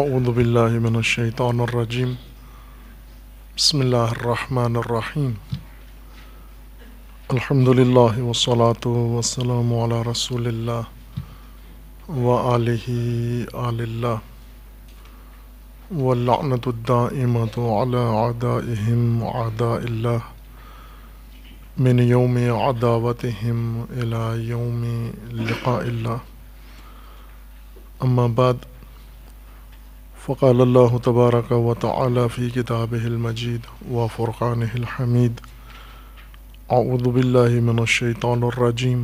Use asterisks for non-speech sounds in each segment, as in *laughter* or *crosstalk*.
أعوذ بالله من الشيطان الرجيم بسم الله الرحمن الرحيم الحمد لله والصلاة والسلام على رسول الله وآله آل الله واللعنة الدائمة على عدائهم وعداء الله من يوم عداوتهم إلى يوم لقاء الله أما بعد फ़क़ाल अल्लाह तबारक व ताली फ़ी किताब मजीद व फ़ुरान हमीद आउदबिल्लिमिनशैतरजीम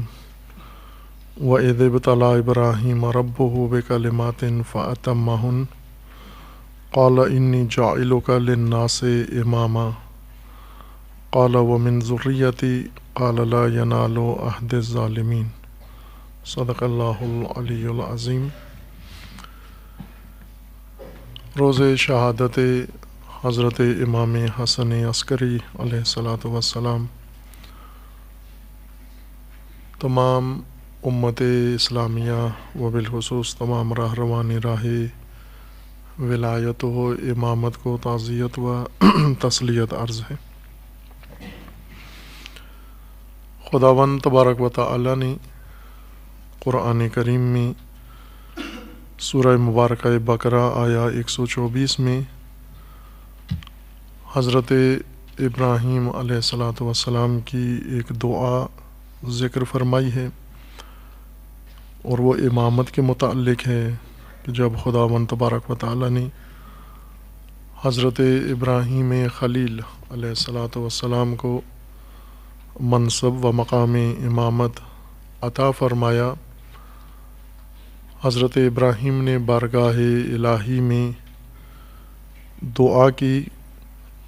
व एदब तला इब्राहिम रबकलमातिन फ़ातमहन قال إني جاعلك للناس إماما قال ومن ذريتي قال لا ينال أحد الظالمين صدق الله العلي العظيم रोज़ शहादत हज़रत इमाम हसन अस्करी सलाम तमाम उम्मत इस्लामिया व बिलखसूस तमाम राह रहरवान राह विलायत व इमामत को ताज़ियत व *clears throat* तसलियत अर्ज़ है खुदावन तबारक ने क़ुरान करीम में सूर्य मुबारक बकरा आया एक सौ चौबीस में हज़रत इब्राहीम वसलाम की एक दुआ ज़िक्र फरमाई है और वह इमामत के मतलब है कि जब खुदावन तबारक व ताली ने हज़रत इब्राहीम खलील सलाम को मनसब व मकाम इमामत अता फ़रमाया हज़रत इब्राहिम ने बारगाह इलाही में दुआ की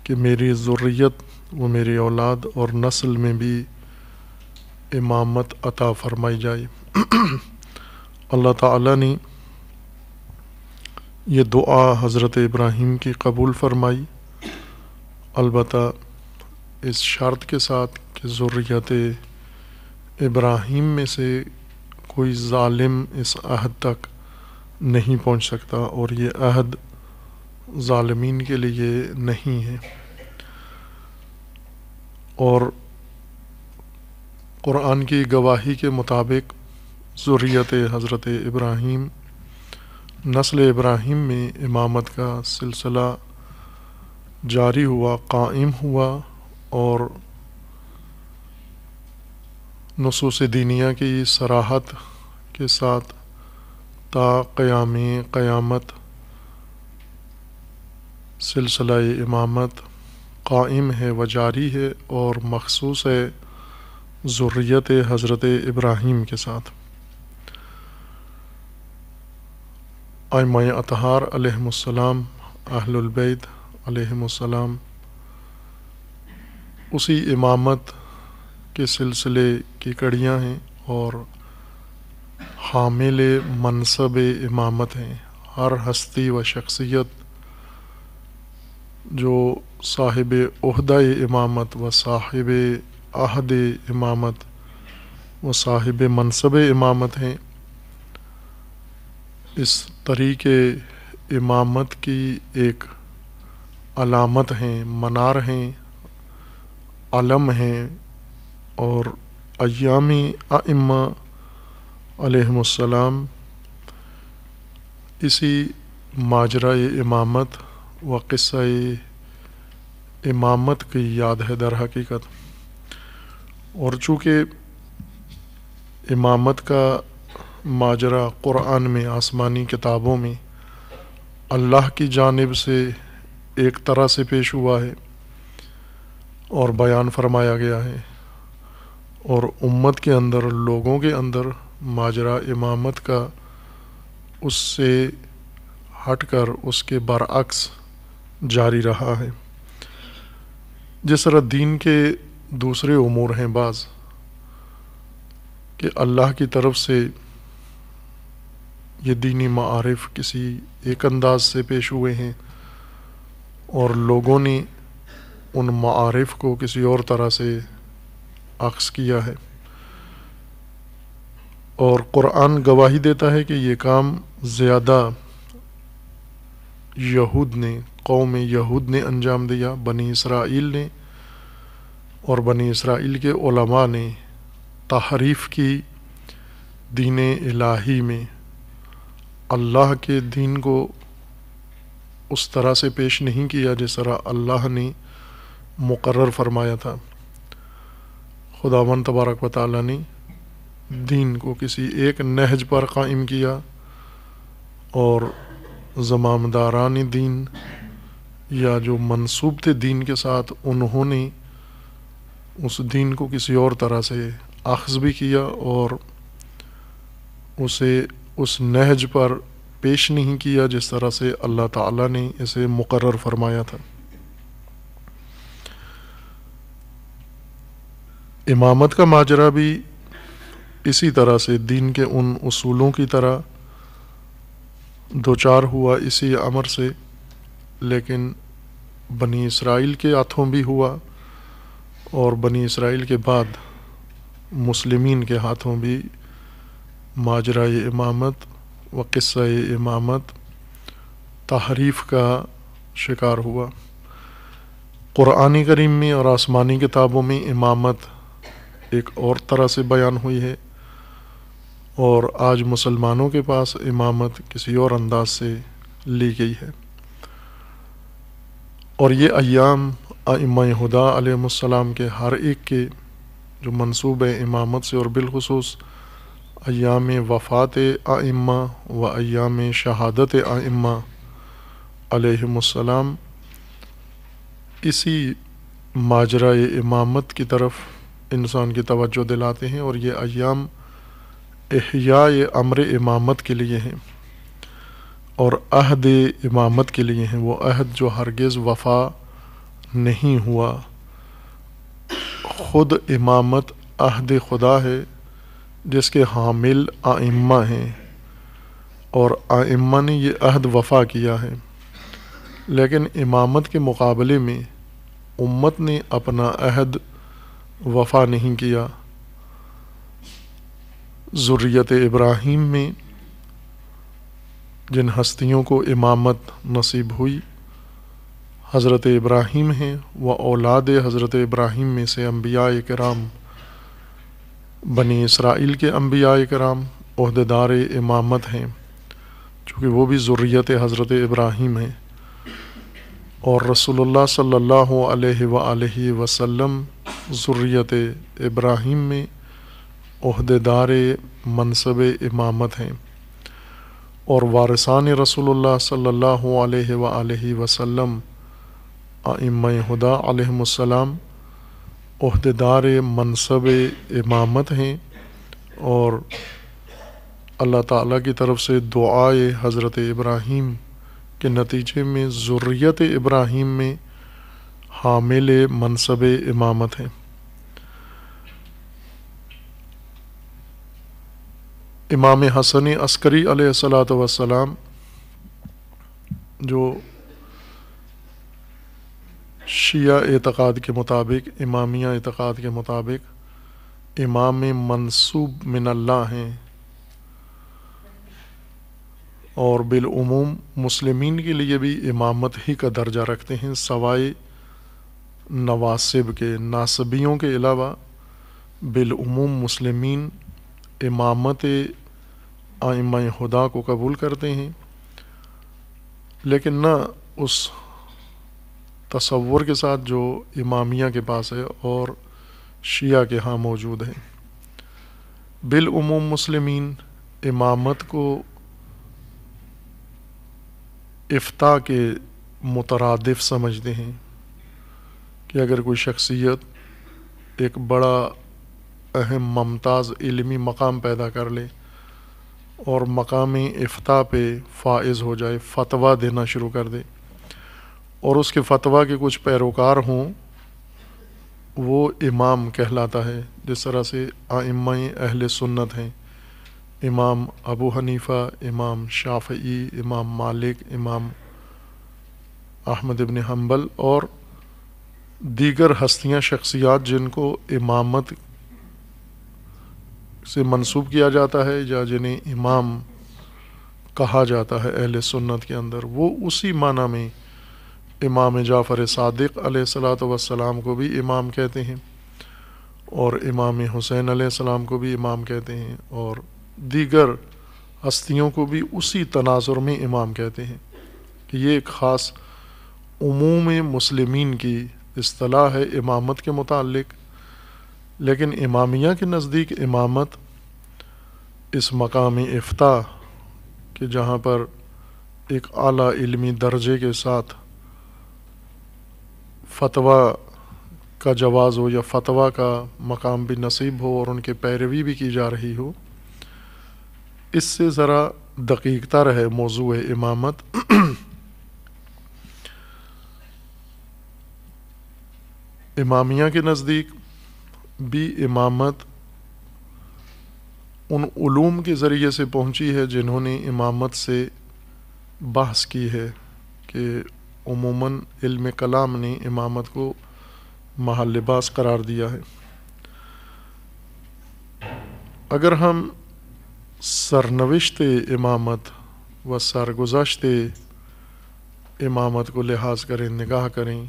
कि मेरी ज़ुर्रियत व मेरी औलाद और नस्ल में भी इमामत अता फरमाई जाए *clears throat* अल्लाह ताला ने यह दुआ हज़रत इब्राहिम की कबूल फरमाई अलबत् इस शर्त के साथ कि ज़ुर्रियत इब्राहिम में से कोई ालिम इस अहद तक नहीं पहुंच सकता और ये अहद ज़ालमीन के लिए नहीं है और क़ुरान की गवाही के मुताबिक ज़ुरियत हज़रत इब्राहिम नस्ल इब्राहिम में इमामत का सिलसिला जारी हुआ कायम हुआ और नसूस दीनिया की सराहत के साथ ता क़यामत सिलसिला इमामत कायम है व जारी है और मखसूस है ज़ुर्रियत हज़रत इब्राहीम के साथ आयमा अतहार अलहसलाम अहलबैत अलहसलाम उसी इमामत के सिलसिले की कड़ियाँ हैं और हामिल मनसब इमामत हैं हर हस्ती व शख्सियत जो साहिब उहद इमामत व साहिब अहद इमामत व साहिब मनसब इमामत हैं इस तरीके इमामत की एक अलामत हैं मनार हैं अलम हैं और अयामी आम्मा इसी माजरा इमामत व क़स्सा इमामत की याद है दर हकीकत और चूँकि इमामत का माजरा क़ुरान में आसमानी किताबों में अल्लाह की जानब से एक तरह से पेश हुआ है और बयान फरमाया गया है और उम्मत के अंदर लोगों के अंदर माजरा इमामत का उससे हटकर उसके बरअक्स जारी रहा है जिस तरह दीन के दूसरे उमूर हैं बाज़ कि अल्लाह की तरफ से ये दीनी मारफ किसी एक अंदाज से पेश हुए हैं और लोगों ने उन मारफ को किसी और तरह से अक्स किया है और क़ुरान गवाही देता है कि ये काम ज़्यादा यहूद ने कौम यहूद ने अंजाम दिया बनी इसराइल ने और बनी इसराइल के उलमा ने तहरीफ़ की दीन इलाही में अल्लाह के दीन को उस तरह से पेश नहीं किया जिस तरह अल्लाह ने मुकर फरमाया था खुदावन तबारक व ताली ने दीन को किसी एक नहज पर कायम किया और जमामदारान दीन या जो मनसूब थे दीन के साथ उन्होंने उस दीन को किसी और तरह से अखज़ भी किया और उसे उस नहज पर पेश नहीं किया जिस तरह से अल्लाह ताला ने इसे मुकर्र फरमाया था इमामत का माजरा भी इसी तरह से दीन के उन उसूलों की तरह दो चार हुआ इसी अमर से लेकिन बनी इसराइल के हाथों भी हुआ और बनी इसराइल के बाद मुस्लिमीन के हाथों भी माजरा इमामत व किस्सा इमामत तहरीफ का शिकार हुआ क़ुरानी करीम में और आसमानी किताबों में इमामत एक और तरह से बयान हुई है और आज मुसलमानों के पास इमामत किसी और अंदाज से ली गई है और ये अयाम हदा आलम के हर एक के जो मनसूब है इमामत से और बिलखसूस अयाम वफ़ात आइम्मा व अयाम शहादत आइम्मा अलहसम इसी माजरा इमामत की तरफ़ इंसान की तवज्जो दिलाते हैं और ये अयाम अहिया अमर इमामत के लिए हैं और अहद इमामत के लिए हैं वो अहद जो हरगज़ वफा नहीं हुआ ख़ुद इमामत अहद खुदा है जिसके हामिल आइम्मा हैं और आइम्मा ने यह अहद वफा किया है लेकिन इमामत के मुकाबले में उम्मत ने अपना अहद वफा नहीं किया ज़ुर्रियत इब्राहिम में जिन हस्तियों को इमामत नसीब हुई हज़रत इब्राहिम हैं व औलाद हज़रत इब्राहिम में से अम्बिया कराम बनी इसराइल के अम्बिया कराम अहदेदार इमामत हैं चूँकि वो भी ज़ुर्रियत हज़रत इब्राहिम हैं और रसूलुल्लाह सल्लल्लाहु अलैहि वसल्लम ज़ुर्रियत इब्राहिम में अहदेदार मनसब इमामत हैं और वारसान रसूलुल्लाह सल्लल्लाहु अलैहि वसल्लम आम हुदा अलैहिस्सलाम अहदेदार मनसब इमामत हैं और अल्लाह ताला की तरफ से दुआए हज़रत इब्राहिम के नतीजे में ज़ुर्रियत इब्राहिम में हामिल मनसब इमामत हैं इमाम हसन अस्करी सलाम जो शिया एतक़ाद के मुताबिक इमामिया एतक़ाद के मुताबिक इमाम मनसूब मिनल्ला हैं और बिलूम मुस्लिम के लिए भी इमामत ही का दर्जा रखते हैं सवाए नवासिब के नासबियों के अलावा बिलुमूम मुस्लिमीन इमामत आम हुदा को कबूल करते हैं लेकिन न उस तसवुर के साथ जो इमामिया के पास है और शिया के यहाँ मौजूद हैं बिलुमूम मुस्लिमीन इमामत को इफ्ता के मुतरदफ़ समझते हैं कि अगर कोई शख्सियत एक बड़ा अहम ममताज़ इलमी मकाम पैदा कर ले और मकामी इफ्ता पे फाइज़ हो जाए फतवा देना शुरू कर दे और उसके फतवा के कुछ पैरोकार हों वो इमाम कहलाता है जिस तरह से आइम अहल सुन्नत हैं इमाम अबू हनीफ़ा इमाम शाफई इमाम मालिक इमाम अहमद इबन हम्बल और दीगर हस्तियाँ शख्सियात जिनको इमामत से मनसूब किया जाता है या जिन्हें इमाम कहा जाता है अहल सुन्नत के अंदर वो उसी माना में इमाम जाफ़र सदक सलात वसलाम को भी इमाम कहते हैं और इमाम हुसैन सलाम को भी इमाम कहते हैं और दीगर हस्तियों को भी उसी तनाजुर में इमाम कहते हैं कि ये ख़ास उमूम मुसलम की असलाह है इमामत के मतलब लेकिन इमामिया के नज़दीक इमामत इस मकामी अफ्ता कि जहाँ पर एक अली इल्मी दर्जे के साथ फतवा का जवाज़ हो या फतवा का मकाम भी नसीब हो और उनके पैरवी भी की जा रही हो इससे ज़रा दकीकता रहे मौजू इमामत *clears throat* इमामिया के नज़दीक भी इमामत उन उलूम के ज़रिए से पहुँची है जिन्होंने इमामत से बहस की है कि उमूमन इल्म कलाम ने इमामत को महल लिबास करार दिया है अगर हम सरनविश्त इमामत व सरगुजशत इमामत को लिहाज करें निगाह करें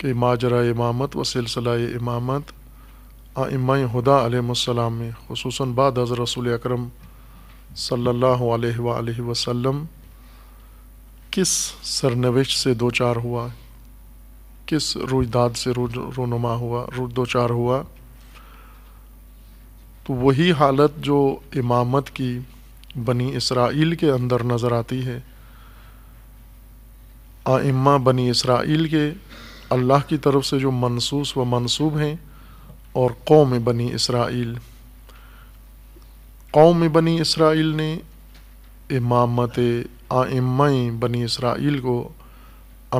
कि माजरा इमामत व सिलसिला इमामत आम हुदा आलम में खसूस बाद हज़ रसूल अक्रम सल्ला वसम किस सरनविश से दो चार हुआ किस रुजदाद से रू रोनुमा हुआ दो चार हुआ तो वही हालत जो इमामत की बनी इसराइल के अंदर नज़र आती है आइम्मा बनी इसराइल के अल्लाह की तरफ से जो मनसूस व मनसूब हैं और कौम बनी इसराइल कौम बनी इसराइल ने इमामत आइम्मा बनी इसराइल को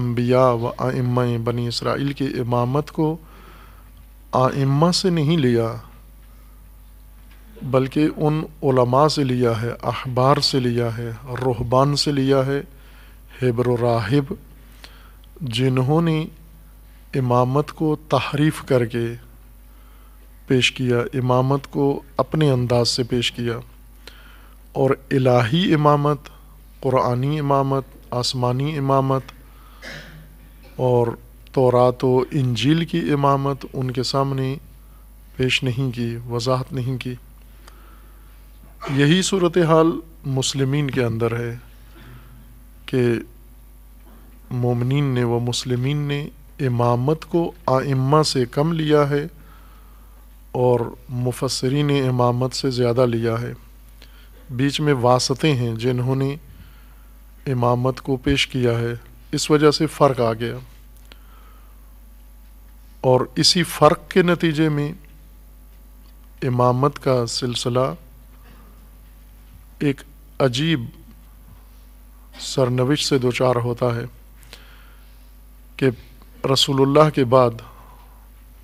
अम्बिया व आइम्मा बनी इसराइल की इमामत को आइम्मा से नहीं लिया बल्कि उन ओलमा से लिया है अहबार से लिया है रोहबान से लिया है हेबर राहिब जिन्होंने इमामत को तहरीफ करके पेश किया इमामत को अपने अंदाज से पेश किया और इलाही इमामत क़ुरानी इमामत आसमानी इमामत और तोरात व इंजील की इमामत उनके सामने पेश नहीं की वजाहत नहीं की यही सूरत हाल मुसलम के अंदर है कि मोमिन ने व मुसलमिन ने इमामत को आइम्मा से कम लिया है और मुफसरी ने इमामत से ज़्यादा लिया है बीच में वासतें हैं जिन्होंने इमामत को पेश किया है इस वजह से फ़र्क आ गया और इसी फ़र्क के नतीजे में इमामत का सिलसिला एक अजीब सरनविश से दो चार होता है कि रसूलुल्लाह के बाद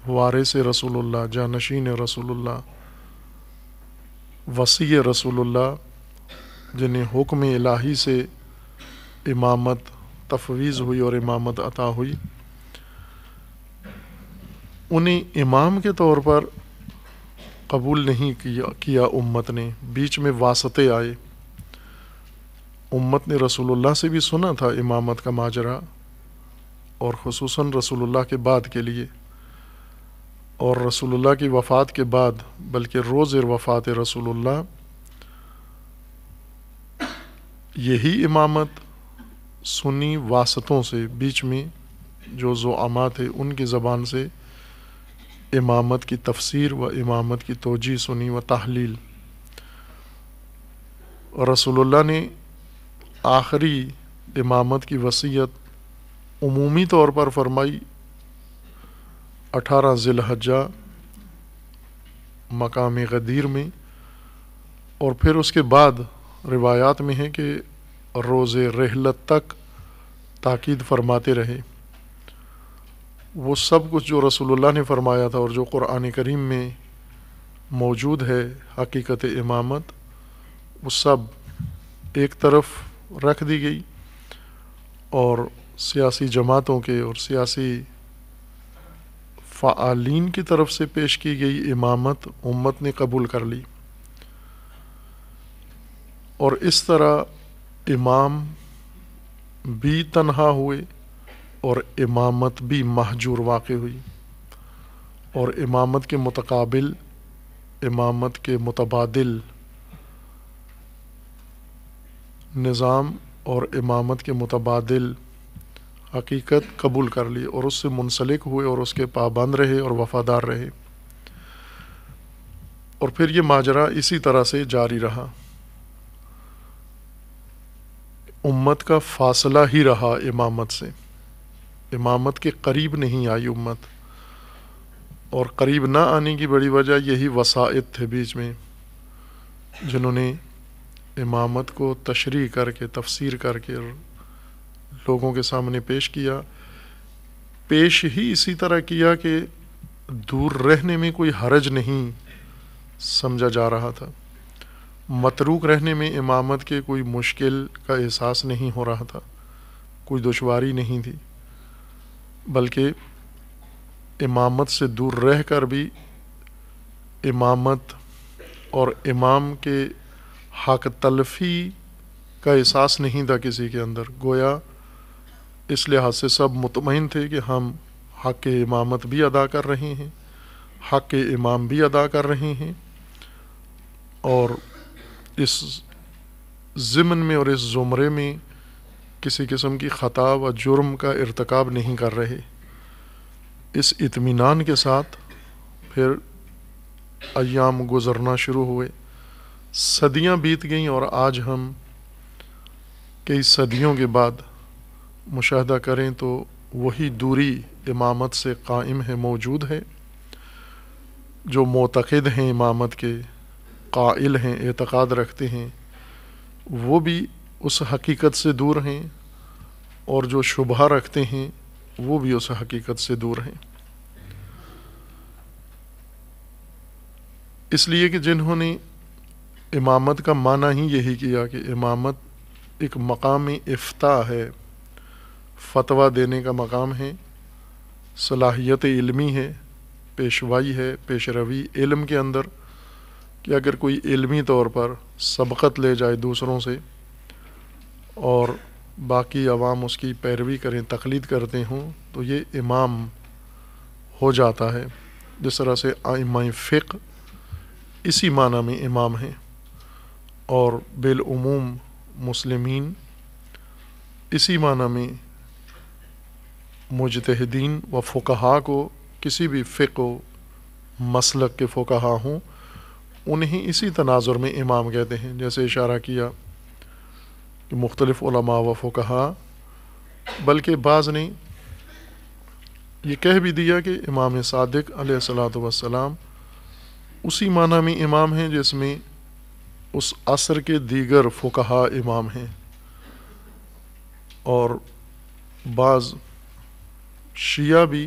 वारिस रसूलुल्लाह जानशीन रसूलुल्लाह वसी रसूलुल्लाह जिन्हें हुक्म इलाही से इमामत तफवीज़ हुई और इमामत अता हुई उन्हीं इमाम के तौर पर कबूल नहीं किया किया उम्मत ने बीच में वासते आए उम्मत ने रसूलुल्लाह से भी सुना था इमामत का माजरा और खसूस रसूलुल्लाह के बाद के लिए और रसूलुल्लाह की वफ़ात के बाद बल्कि रोज़ वफ़ात रसूलुल्लाह यही इमामत सुनी वासतों से बीच में जो जो आमा थे उनकी ज़बान से इमामत की तफसीर व इमामत की तोजी सुनी व तहलील रसोल्ला ने आखिरी इमामत की वसीयत अमूमी तौर पर फरमाई अठारह ज़िलहजा मकाम गदीर में और फिर उसके बाद रिवायात में है कि रोज़ रहलत तक ताक़द फरमाते रहे वो सब कुछ जो रसूलुल्लाह ने फरमाया था और जो क़ुरान करीम में मौजूद है हकीकत इमामत वो सब एक तरफ रख दी गई और सियासी जमातों के और सियासी फ़ालीन की तरफ से पेश की गई इमामत उम्मत ने कबूल कर ली और इस तरह इमाम भी तनहा हुए और इमामत भी महजूर वाक़ हुई और इमामत के मुतकाबिल इमामत के मुतबादिल निज़ाम और इमामत के मुतबादिल हकीकत कबूल कर ली और उससे मुंसलिक हुए और उसके पाबंद रहे और वफ़ादार रहे और फिर ये माजरा इसी तरह से जारी रहा उम्मत का फासला ही रहा इमामत से इमामत के करीब नहीं आई उम्मत और करीब ना आने की बड़ी वजह यही वसाइत थे बीच में जिन्होंने इमामत को तशरी करके तफसीर करके लोगों के सामने पेश किया पेश ही इसी तरह किया कि दूर रहने में कोई हरज नहीं समझा जा रहा था मतरूक रहने में इमामत के कोई मुश्किल का एहसास नहीं हो रहा था कोई दुशारी नहीं थी बल्कि इमामत से दूर रह कर भी इमामत और इमाम के हक तलफ़ी का एहसास नहीं था किसी के अंदर गोया इस लिहाज से सब मुतमिन थे कि हम हक इमामत भी अदा कर रहे हैं हक इमाम भी अदा कर रहे हैं और इस ज़िमन में और इस ज़ुमरे में किसी किस्म की ख़ता व जुर्म का इरतकब नहीं कर रहे इस इतमान के साथ फिर अयाम गुज़रना शुरू हुए सदियाँ बीत गईं और आज हम कई सदियों के बाद मुशाह करें तो वही दूरी इमामत से कायम है मौजूद है जो मोतद हैं इमामत के कायल हैं एतक़ाद रखते हैं वो भी उस हकीकत से दूर हैं और जो शुभा रखते हैं वो भी उस हकीकत से दूर हैं इसलिए कि जिन्होंने इमामत का माना ही यही किया कि इमामत एक मकाम इफ्ता है फतवा देने का मकाम है सलाहियत इल्मी है पेशवाई है पेश रवी इल्म के अंदर कि अगर कोई इल्मी तौर पर सबकत ले जाए दूसरों से और बाकी आवाम उसकी पैरवी करें तकलीद करते हों तो ये इमाम हो जाता है जिस तरह से आइमा फ़िक इसी माना में इमाम हैं और बिलूम मुसलमीन इसी माना में मुजतहदीन व फा को किसी भी फ़िक मसलक के फ़ुकहा हों उन्हें इसी तनाज़र में इमाम कहते हैं जैसे इशारा किया कि मुख्तलिफ व फ़ुकहा बल्कि बाज़ ने यह कह भी दिया कि इमाम सादिक सलाम उसी माना में इमाम हैं जिसमें उस असर के दीगर फ़ुकहा इमाम हैं और बाज़ शिया भी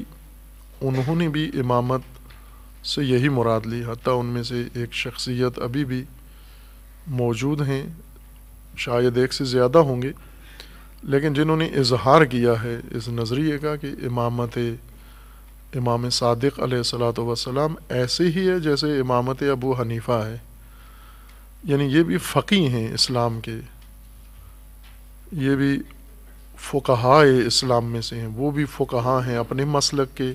उन्होंने भी इमामत से यही मुराद ली हती उनमें से एक शख्सियत अभी भी मौजूद हैं शायद एक से ज़्यादा होंगे लेकिन जिन्होंने इजहार किया है इस नज़रिए का कि इमामत इमाम सादिक सलाम ऐसे ही है जैसे इमामत अबू हनीफ़ा है यानी ये भी फ़कीह हैं इस्लाम के ये भी फ़ुकहा इस्लाम में से हैं वो भी फ़ुकहा हैं अपने मसलक के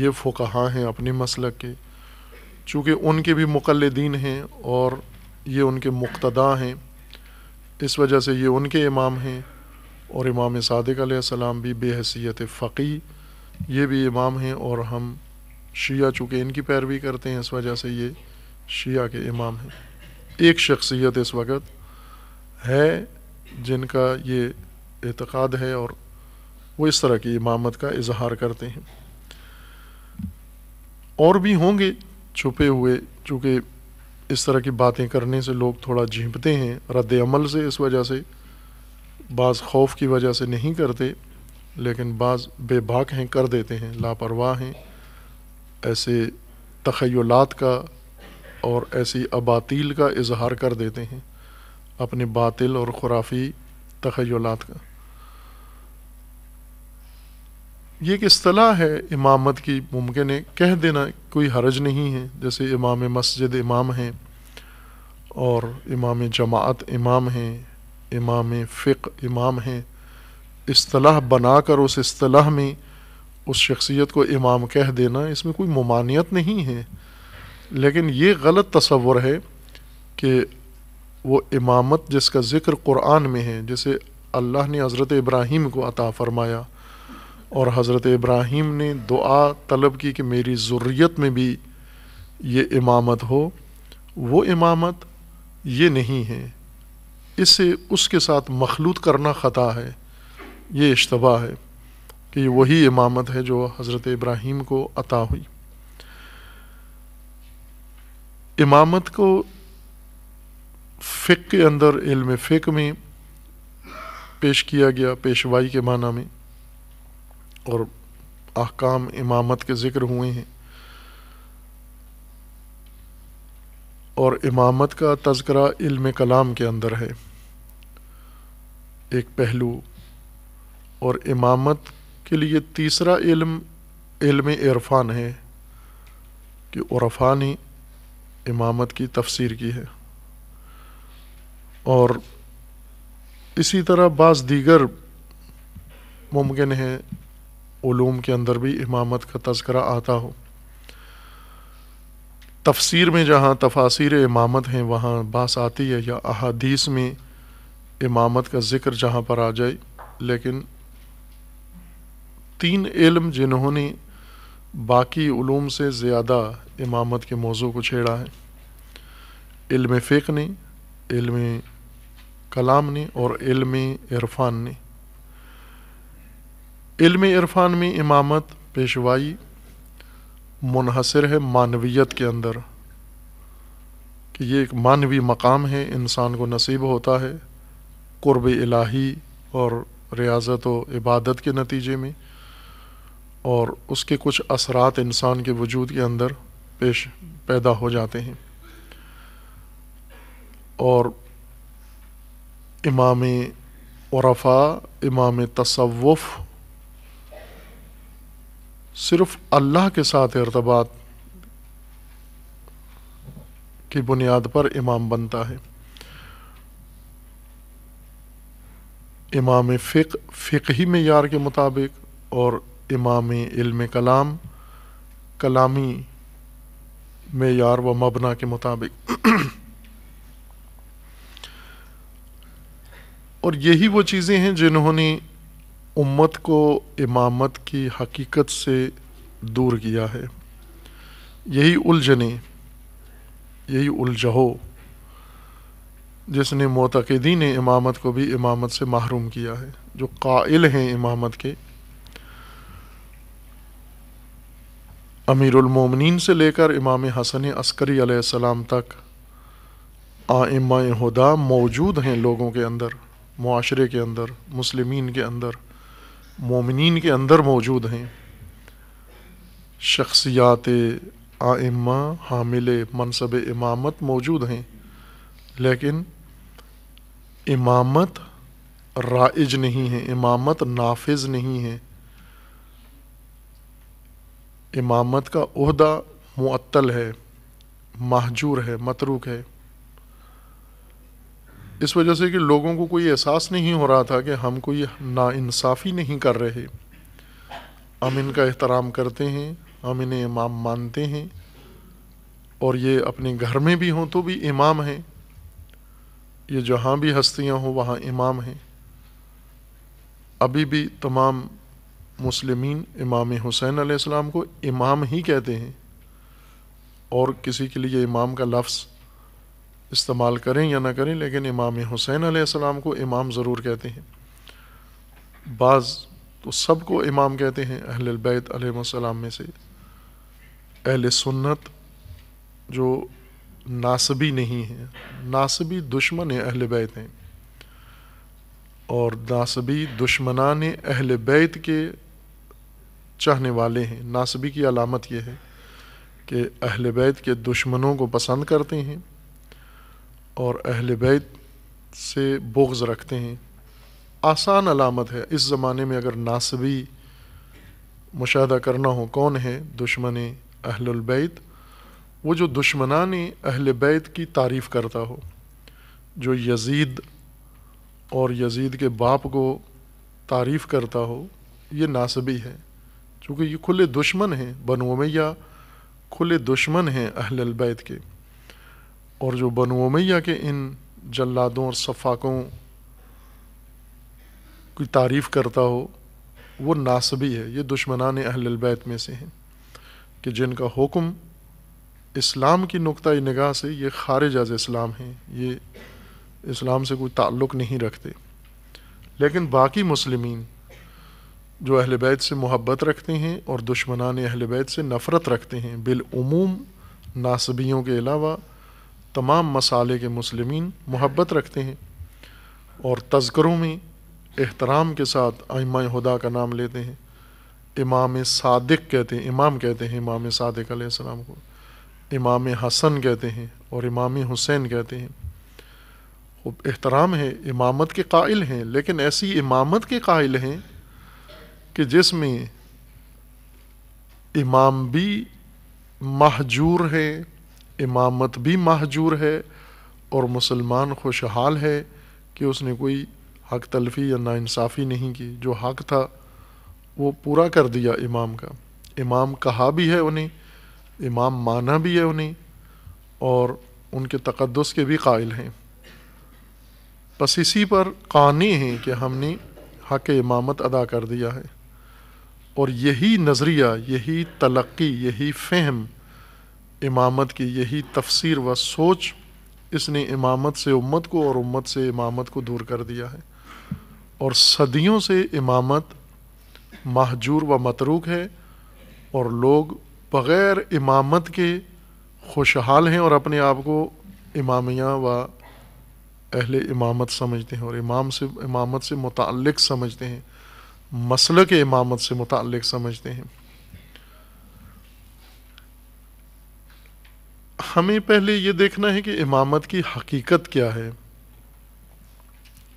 ये फ़ुकहा हैं अपने मसलक के चूँकि उनके भी मुकलदीन हैं और ये उनके मुक्तदा हैं इस वजह से ये उनके इमाम हैं और इमाम सादिक सलाम भी बेहसीत फ़की ये भी इमाम हैं और हम शिया चूँकि इनकी पैरवी करते हैं इस वजह से ये शिया के इमाम हैं एक शख्सियत इस वक्त है जिनका ये एतक़ाद है और वो इस तरह की इमामत का इजहार करते हैं और भी होंगे छुपे हुए चूँकि इस तरह की बातें करने से लोग थोड़ा झिंपते हैं रद्द अमल से इस वजह से बाज़ खौफ की वजह से नहीं करते लेकिन बाज़ बेबाक हैं कर देते हैं लापरवाह हैं ऐसे तखयलात का और ऐसी अबातील का इजहार कर देते हैं अपने बातिल और खुराफी तखयलात का ये एक असलाह है इमामत की मुमकिन है कह देना कोई हरज नहीं है जैसे इमाम मस्जिद इमाम हैं और इमाम जमात इमाम हैं इमाम फ़िक इमाम हैं असलाह बना कर उस असलाह में उस शख्सियत को इमाम कह देना इसमें कोई ममानियत नहीं है लेकिन ये गलत तस्वुर है कि वो इमामत जिसका ज़िक्र क़ुरान में है जैसे अल्लाह ने हज़रत इब्राहिम को अता फ़रमाया और हज़रत इब्राहिम ने दुआ तलब की कि मेरी ज़ुर्रियत में भी ये इमामत हो वो इमामत ये नहीं है इसे उसके साथ मखलूत करना ख़ता है ये इश्तबा है कि वही इमामत है जो हज़रत इब्राहिम को अता हुई इमामत को फ़िक के अंदर इल्म फ़िक में पेश किया गया पेशवाई के माना में और अहकाम इमामत के ज़िक्र हुए हैं और इमामत का तस्करा इल्म कलाम के अंदर है एक पहलू और इमामत के लिए तीसरा इल्म इल्म इरफान है कि उरफा ही इमामत की तफसीर की है और इसी तरह बाज़ दीगर मुमकिन है ूम के अंदर भी इमामत का तस्करा आता हो तफसीर में जहाँ तफासिर इमामत हैं वहाँ बास आती है या अहादीस में इमामत का ज़िक्र जहाँ पर आ जाए लेकिन तीन इल्म जिन्होंने बाकी ूम से ज़्यादा इमामत के मौजू को छेड़ा है इल्म फ़िक ने इल्म कलाम ने और इल्म इरफान ने इल्म इरफान में इमामत पेशवाई मुनहसर है मानवीत के अंदर कि ये एक मानवी मकाम है इंसान को नसीब होता है क़ुरब इलाही और रियाजत व इबादत के नतीजे में और उसके कुछ असरात इंसान के वजूद के अंदर पेश पैदा हो जाते हैं और इमाम रफ़ा इमाम तसवुफ़ सिर्फ अल्लाह के साथ इरतबात की बुनियाद पर इमाम बनता है इमाम फ़िक फ़िकी मैार के मुताबिक और इमाम इल्म कलाम कलामी मैार व मबना के मुताबिक और यही वो चीज़ें हैं जिन्होंने उम्मत को इमामत की हकीकत से दूर किया है यही उलझने यही उलझहो जिसने ने इमामत को भी इमामत से महरूम किया है जो कायल हैं इमामत के अमीरमिन से लेकर इमाम हसन अस्करी आसमाम तक आम हदा मौजूद हैं लोगों के अंदर माशरे के अंदर मुसलमिन के अंदर मोमिन के अंदर मौजूद हैं शख्सियात आइम्मा हामिल मनसब इमामत मौजूद हैं लेकिन इमामत राइज नहीं है इमामत नाफिज नहीं है इमामत का उहदा मुअत्तल है महजूर है मतरूक है इस वजह से कि लोगों को कोई एहसास नहीं हो रहा था कि हम कोई नाानसाफ़ी नहीं कर रहे हम इनका एहतराम करते हैं हम इन्हें इमाम मानते हैं और ये अपने घर में भी हों तो भी इमाम हैं ये जहाँ भी हस्तियाँ हों वहाँ इमाम हैं अभी भी तमाम मुस्लिम इमाम हुसैन आसमाम को इमाम ही कहते हैं और किसी के लिए इमाम का लफ्ज़ इस्तेमाल करें या ना करें लेकिन इमाम हुसैन आसमाम को इमाम ज़रूर कहते हैं बाज़ तो सब को इमाम कहते हैं अहलबैत आसमाम में से अहल सुन्नत जो नासबी नहीं है नासबी दुश्मन अहल बैत हैं और नासबी दुश्मनान अहल बैत के चाहने वाले हैं नासबी की अलामत यह है कि अहल बैत के दुश्मनों को पसंद करते हैं और अहल बैत से बोग्ज रखते हैं आसान अलामत है इस ज़माने में अगर नासबी मुशाह करना हो कौन है दुश्मन अहलबैत वो जो दुश्मनान अहल बैत की तारीफ़ करता हो जो यजीद और यजीद के बाप को तारीफ़ करता हो ये नासबी है चूँकि ये खुले दुश्मन हैं बनो उमैया खुले दुश्मन हैं अहल बैत के और जो बनु उमैया के इन जल्लादों और सफाकों की तारीफ़ करता हो वो नासबी है ये दुश्मनान अहलबैत में से हैं कि जिनका हुक्म इस्लाम की नुक़ नगाह से ये खारिज अज इस्लाम हैं ये इस्लाम से कोई ताल्लुक़ नहीं रखते लेकिन बाकी मुसलमिन जो अहल बैत से मुहबत रखते हैं और दुश्मनान अहल बैत से नफ़रत रखते हैं बिलूम नासबियों के अलावा तमाम मसाले के मुसलमिन मोहब्बत रखते हैं और तस्करों में एहतराम के साथ आमा हदा का नाम लेते हैं इमाम सादिक कहते हैं इमाम कहते हैं इमाम सादिक सलाम को इमाम हसन कहते हैं और इमाम हुसैन कहते हैं खूब एहतराम है इमामत के कायल हैं लेकिन ऐसी इमामत के कायल हैं कि जिसमें इमाम भी महजूर है इमामत भी महजूर है और मुसलमान खुशहाल है कि उसने कोई हक तलफी या नाानसाफ़ी नहीं की जो हक था वो पूरा कर दिया इमाम का इमाम कहा भी है उन्हें इमाम माना भी है उन्हें और उनके तकदस के भी कायल हैं बस इसी पर कानी है कि हमने हक इमामत अदा कर दिया है और यही नज़रिया यही तलक़ी यही फ़हम इमामत की यही तफसीर व सोच इसने इमामत से उम्मत को और उम्मत से इमामत को दूर कर दिया है और सदियों से इमामत महजूर व मतरूक है और लोग बग़ैर इमामत के खुशहाल हैं और अपने आप को इमामिया व अहल इमामत समझते हैं और इमाम से इमामत से मुतल समझते हैं मसल के इमामत से मुतल समझते हैं हमें पहले ये देखना है कि इमामत की हकीकत क्या है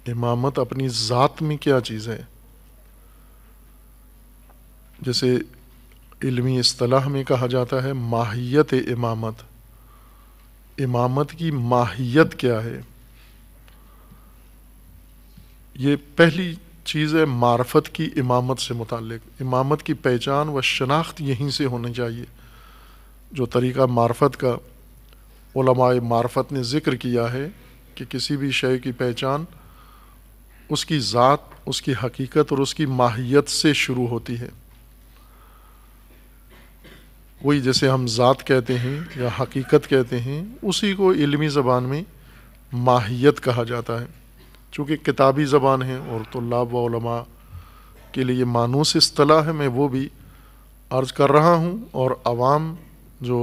इमामत अपनी ज़ात में क्या चीज़ है जैसे इल्मी असलाह में कहा जाता है माहियत इमामत इमामत की माहियत क्या है ये पहली चीज़ है मार्फत की इमामत से मुतालिक इमामत की पहचान व शनाख्त यहीं से होनी चाहिए जो तरीक़ा मार्फत का उलमाए मार्फत ने ज़िक्र किया है कि किसी भी शय की पहचान उसकी ज़ात उसकी हकीकत और उसकी माहियत से शुरू होती है वही जैसे हम ज़ात कहते हैं या हकीकत कहते हैं उसी को इल्मी ज़बान में माहियत कहा जाता है चूँकि किताबी ज़बान है और तल्लाब वलमा के लिए मानूस असलाह है मैं वो भी अर्ज़ कर रहा हूँ और आवाम जो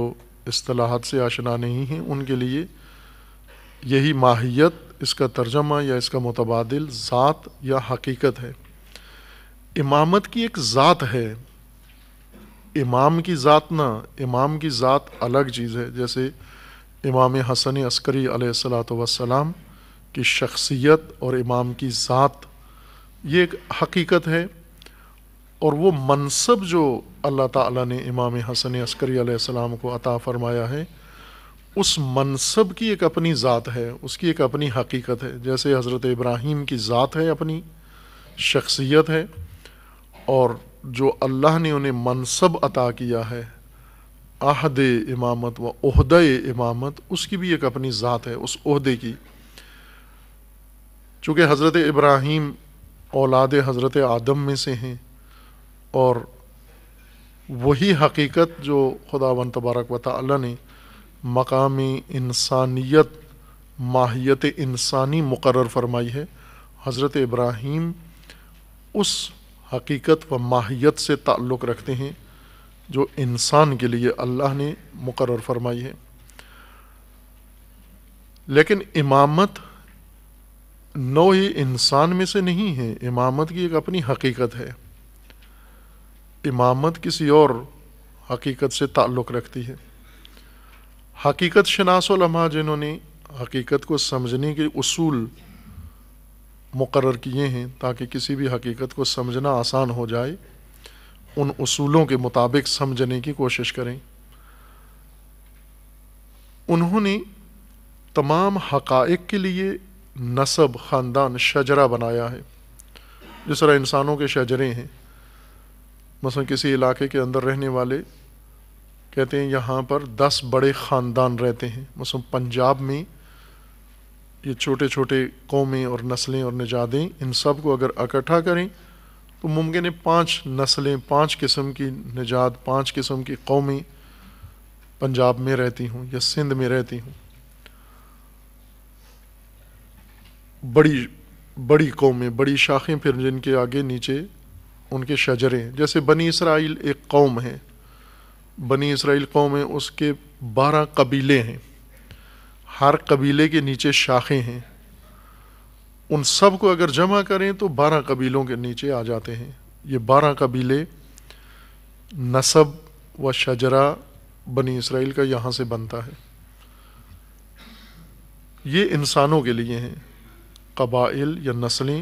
असलाहत से आशना नहीं हैं उनके लिए यही माहियत इसका तर्जमा या इसका मुतबाद ज़ात या हकीकत है इमामत की एक ज़ात है इमाम की ज़ात ना इमाम की ज़ात अलग चीज़ है जैसे इमाम हसन अस्करी सलाम की शख्सियत और इमाम की ज़ात ये एक हकीकत है और वो मनसब जो अल्लाह ताला ने इमाम हसन अस्करी सलाम को अता फ़रमाया है उस मनसब की एक अपनी ज़ात है उसकी एक अपनी हकीकत है जैसे हज़रत इब्राहिम की ज़ात है अपनी शख्सियत है और जो अल्लाह ने उन्हें मनसब अता किया है आहद इमामत व अहद इमामत उसकी भी एक अपनी ज़ात है उस अहदे की चूँकि हज़रत इब्राहिम औलाद हज़रत आदम में से हैं और वही हकीकत जो खुदा वन तबारक व ताली ने मकामी इंसानियत माहियत इंसानी मुकर फरमाई है हज़रत इब्राहीम उस हकीकत व माहियत से ताल्लुक़ रखते हैं जो इंसान के लिए अल्लाह ने मुकर फरमाई है लेकिन इमामत नौ ही इंसान में से नहीं है इमामत की एक अपनी हकीकत है इमामत किसी और हकीकत से ताल्लुक़ रखती है हकीकत शनास लम्हा जिन्होंने हकीकत को समझने के असूल मुकर किए हैं ताकि किसी भी हकीकत को समझना आसान हो जाए उन असूलों के मुताबिक समझने की कोशिश करें उन्होंने तमाम हक़ के लिए नसब ख़ानदान शजरा बनाया है जिस तरह इंसानों के शजरे हैं मसलन किसी इलाके के अंदर रहने वाले कहते हैं यहाँ पर दस बड़े ख़ानदान रहते हैं मसलन पंजाब में ये छोटे छोटे कौमें और नस्लें और निजादें इन सब को अगर इकट्ठा करें तो मुमकिन है पाँच नस्लें पाँच किस्म की निजात पाँच किस्म की कौमें पंजाब में रहती हूँ या सिंध में रहती हूँ बड़ी बड़ी कौमें बड़ी शाखें फिर जिनके आगे नीचे उनके शजरे जैसे बनी इसराइल एक कौम है बनी इसराइल कौम है उसके बारह कबीले हैं हर कबीले के नीचे शाखें हैं उन सब को अगर जमा करें तो बारह कबीलों के नीचे आ जाते हैं ये बारह कबीले नसब व शजरा बनी इसराइल का यहाँ से बनता है ये इंसानों के लिए हैं कबाइल या नस्लें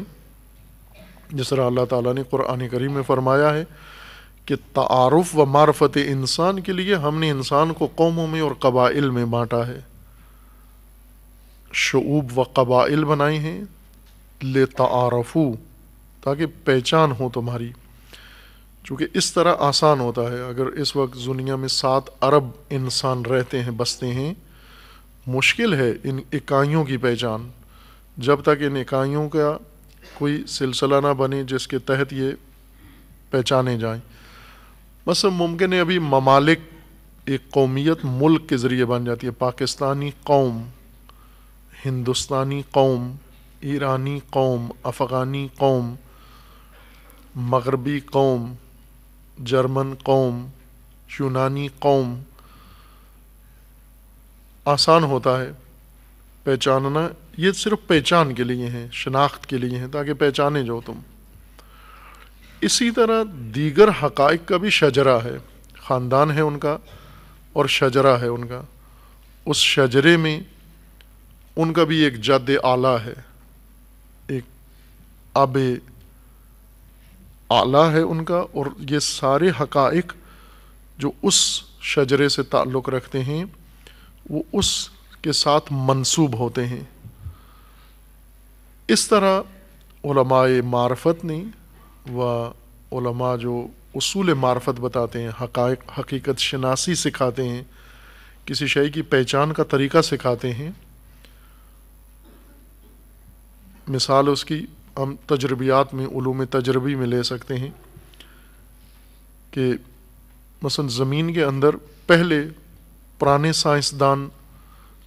जिस तरह अल्लाह ताला ने कुरान करीम में फ़रमाया है कि तारफ़ व मार्फत इंसान के लिए हमने इंसान को कौमों में और कबाइल में बाँटा है शूब व कबाइल बनाए हैं ले तारफ़ू ताकि पहचान हो तुम्हारी चूंकि इस तरह आसान होता है अगर इस वक्त दुनिया में सात अरब इंसान रहते हैं बसते हैं मुश्किल है इन इकाइयों की पहचान जब तक इन इकाइयों का कोई सिलसिला ना बने जिसके तहत ये पहचाने जाए बस मुमकिन है अभी ममालिक एक कौमियत मुल्क के ज़रिए बन जाती है पाकिस्तानी कौम हिंदुस्तानी कौम ईरानी कौम अफ़गानी कौम मगरबी कौम जर्मन कौम यूनानी कौम आसान होता है पहचानना ये सिर्फ पहचान के लिए हैं शनाख्त के लिए हैं ताकि पहचाने जाओ तुम इसी तरह दीगर हक का भी शजरा है ख़ानदान है उनका और शजरा है उनका उस शजरे में उनका भी एक जद आला है एक आब आला है उनका और ये सारे हकाइक जो उस शजरे से ताल्लुक़ रखते हैं वो उस के साथ मंसूब होते हैं इस तरह मार्फत ने व जो असूल मार्फत बताते हैं हकायक हकीकत शनासी सिखाते हैं किसी शय की पहचान का तरीका सिखाते हैं मिसाल उसकी हम तजर्बियात में ूम तजर्बी में ले सकते हैं कि मसलन ज़मीन के अंदर पहले पुराने साइंसदान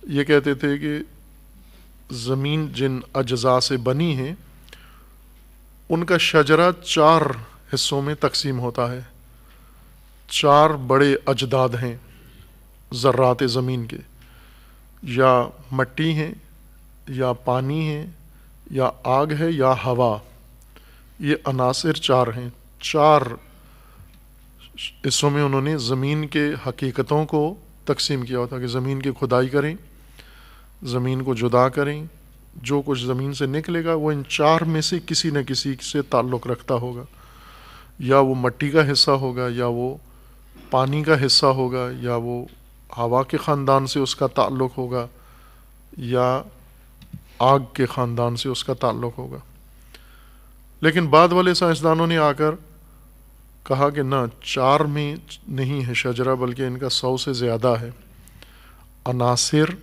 ये कहते थे कि ज़मीन जिन अज्जा से बनी है उनका शजरा चार हिस्सों में तकसीम होता है चार बड़े अजदाद हैं ज़र्रात ज़मीन के या मट्टी हैं या पानी है या आग है या हवा ये अनासर चार हैं चार हिस्सों में उन्होंने ज़मीन के हकीकतों को तकसीम किया होता कि ज़मीन की खुदाई करें ज़मीन को जुदा करें जो कुछ ज़मीन से निकलेगा वो इन चार में से किसी न किसी से ताल्लुक़ रखता होगा या वो मट्टी का हिस्सा होगा या वो पानी का हिस्सा होगा या वो हवा के ख़ानदान से उसका ताल्लुक़ होगा या आग के ख़ानदान से उसका ताल्लुक़ होगा लेकिन बाद वाले साइंसदानों ने आकर कहा कि ना चार में नहीं है शजरा बल्कि इनका सौ से ज़्यादा है अनासर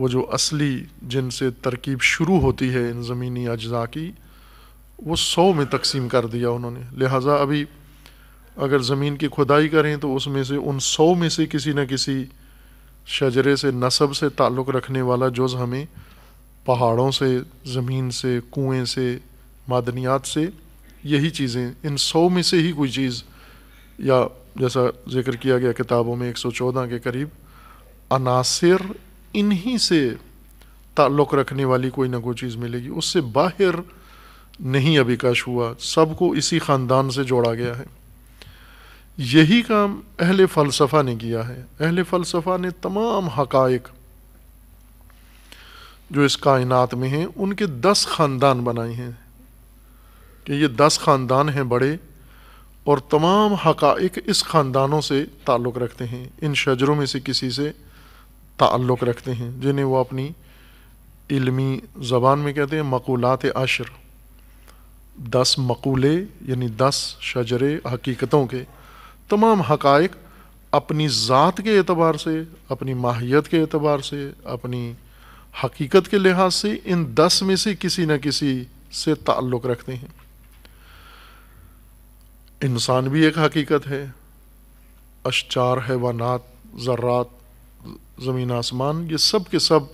वो जो असली जिनसे तरकीब शुरू होती है इन ज़मीनी अज्जा की वो सौ में तकसीम कर दिया उन्होंने लिहाजा अभी अगर ज़मीन की खुदाई करें तो उसमें से उन सौ में से किसी न किसी शजरे से नसब से ताल्लुक़ रखने वाला जुज़ हमें पहाड़ों से ज़मीन से कुएँ से मादनियात से यही चीज़ें इन सौ में से ही कोई चीज़ या जैसा जिक्र किया गया किताबों में एक सौ चौदह के करीब अनासर इन्हीं से ताल्लुक़ रखने वाली कोई ना कोई चीज़ मिलेगी उससे बाहर नहीं अभी कश हुआ सबको इसी ख़ानदान से जोड़ा गया है यही काम अहल फ़लसफ़ा ने किया है अहल फ़लसफ़ा ने तमाम हकायक जो इस कायनात में हैं उनके दस ख़ानदान बनाए हैं कि ये दस ख़ानदान हैं बड़े और तमाम हकायक इस ख़ानदानों से ताल्लुक़ रखते हैं इन शजरों में से किसी से ताल्लुक़ रखते हैं जिन्हें वो अपनी इल्मी ज़बान में कहते हैं मकूलात आशर दस मकूले यानी दस शजरे हकीकतों के तमाम हकायक अपनी ज़ात के एतबार से अपनी माहियत के अतबार से अपनी हकीकत के लिहाज से इन दस में से किसी न किसी से ताल्लुक़ रखते हैं इंसान भी एक हकीकत है अशचार हैवानात ज़र्रात ज़मीन आसमान ये सब के सब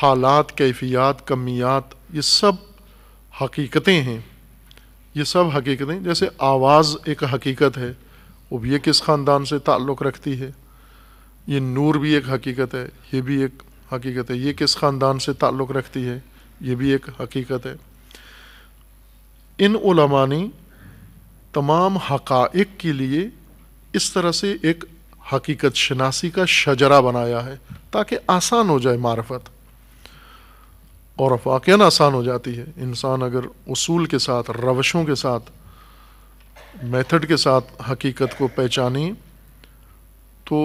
हालात कैफियात कमियात ये सब हकीकतें हैं ये सब हकीकतें जैसे आवाज़ एक हकीकत है वो भी एक किस ख़ानदान से ताल्लुक़ रखती है ये नूर भी एक हकीकत है ये भी एक हकीकत है ये किस ख़ानदान से ताल्लुक़ रखती है ये भी एक हकीकत है इन उलमा तमाम हकाइक के लिए इस तरह से एक हकीकत शनासी का शजरा बनाया है ताकि आसान हो जाए मार्फत और वाकन आसान हो जाती है इंसान अगर उसूल के साथ रवशों के साथ मेथड के साथ हकीकत को पहचानी तो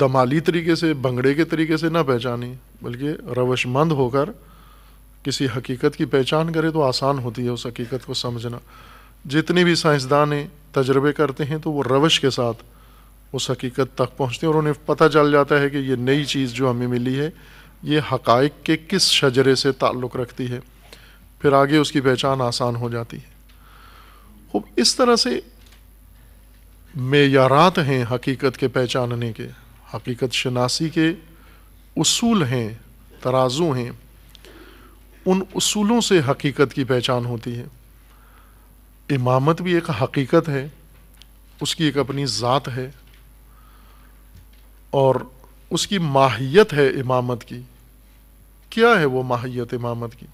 दमाली तरीके से भंगड़े के तरीके से ना पहचानी बल्कि रवशमंद होकर किसी हकीकत की पहचान करे तो आसान होती है उस हकीकत को समझना जितने भी साइंसदान तजर्बे करते हैं तो वो रवश के साथ उस हकीकत तक पहुँचते हैं और उन्हें पता चल जाता है कि ये नई चीज़ जो हमें मिली है ये हकाइक के किस शजरे से ताल्लुक़ रखती है फिर आगे उसकी पहचान आसान हो जाती है खूब इस तरह से मैारात हैं हकीकत के पहचानने के हकीकत शनासी के उसूल हैं तराजू हैं उन उसूलों से हकीकत की पहचान होती है इमामत भी एक हकीकत है उसकी एक अपनी ज़ात है और उसकी माहियत है इमामत की क्या है वो माहियत इमामत की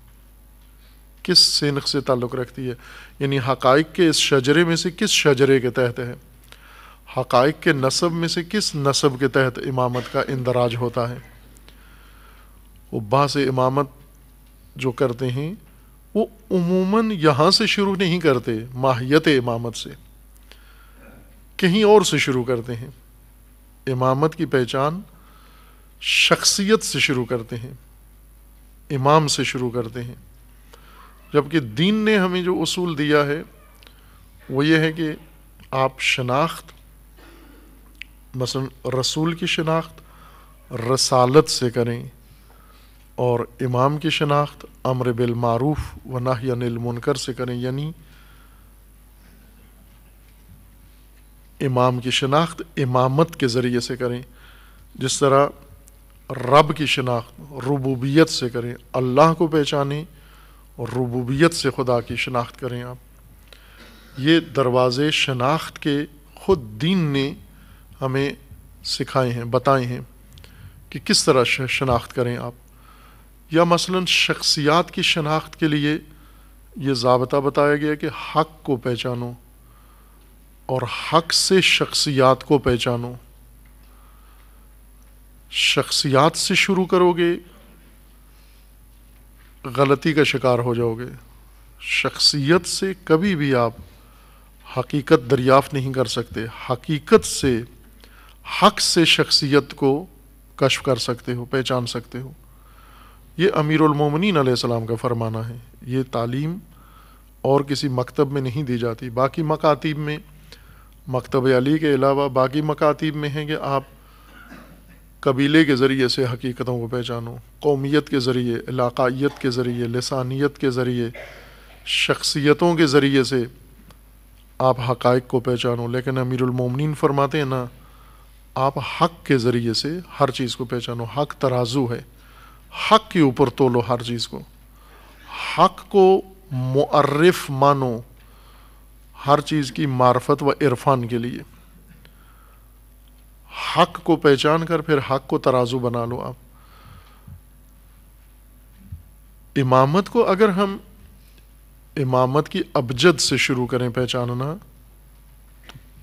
किस सिनख से ताल्लुक़ रखती है यानी हक़ाइक के इस शजरे में से किस शजरे के तहत है हक़ाइक के नसब में से किस नसब के तहत इमामत का इंदराज होता है उब्बा से इमामत जो करते हैं वो उमूमन यहाँ से शुरू नहीं करते माहियत इमामत से कहीं और से शुरू करते हैं इमामत की पहचान शख्सियत से शुरू करते हैं इमाम से शुरू करते हैं जबकि दीन ने हमें जो उसूल दिया है वो ये है कि आप शनाख्त मसलन रसूल की शनाख्त रसालत से करें और इमाम की शनाख्त अमर बिल मारूफ व नाहिया मुनकर से करें यानी इमाम की शनाख्त इमामत के ज़रिए से करें जिस तरह रब की शनाख्त रबूबियत से करें अल्लाह को पहचानें और रबूबियत से खुदा की शनाख्त करें आप ये दरवाज़े शनाख्त के ख़ुद दीन ने हमें सिखाए हैं बताए हैं कि किस तरह शनाख्त करें आप या मसलन शख्सियात की शनाख्त के लिए ये ज़ाबता बताया गया कि हक़ को पहचानो और हक से शख्सियात को पहचानो शख्सियात से शुरू करोगे गलती का शिकार हो जाओगे शख्सियत से कभी भी आप हकीकत दरियाफ़ नहीं कर सकते हकीकत से हक से शख्सियत को कशफ कर सकते हो पहचान सकते हो ये अमीरमिन सलाम का फ़रमाना है ये तालीम और किसी मकतब में नहीं दी जाती बाकी मकातीब में मकतब अली के अलावा बाकी मकातब में हैं कि आप कबीले के ज़रिए से हकीकतों को पहचानो कौमियत के ज़रिए इलाकाइत के ज़रिए लसानियत के ज़रिए शख्सियतों के ज़रिए से आप हक़ को पहचानो लेकिन अमीरमिन फरमाते हैं ना आप हक़ के ज़रिए से हर चीज़ को पहचानो हक़ तराजू है हक़ के ऊपर तोलो हर चीज़ को हक़ को मर्रफ़ मानो हर चीज़ की मार्फत व इरफान के लिए हक को पहचान कर फिर हक को तराजू बना लो आप इमामत को अगर हम इमामत की अबजद से शुरू करें पहचानना तो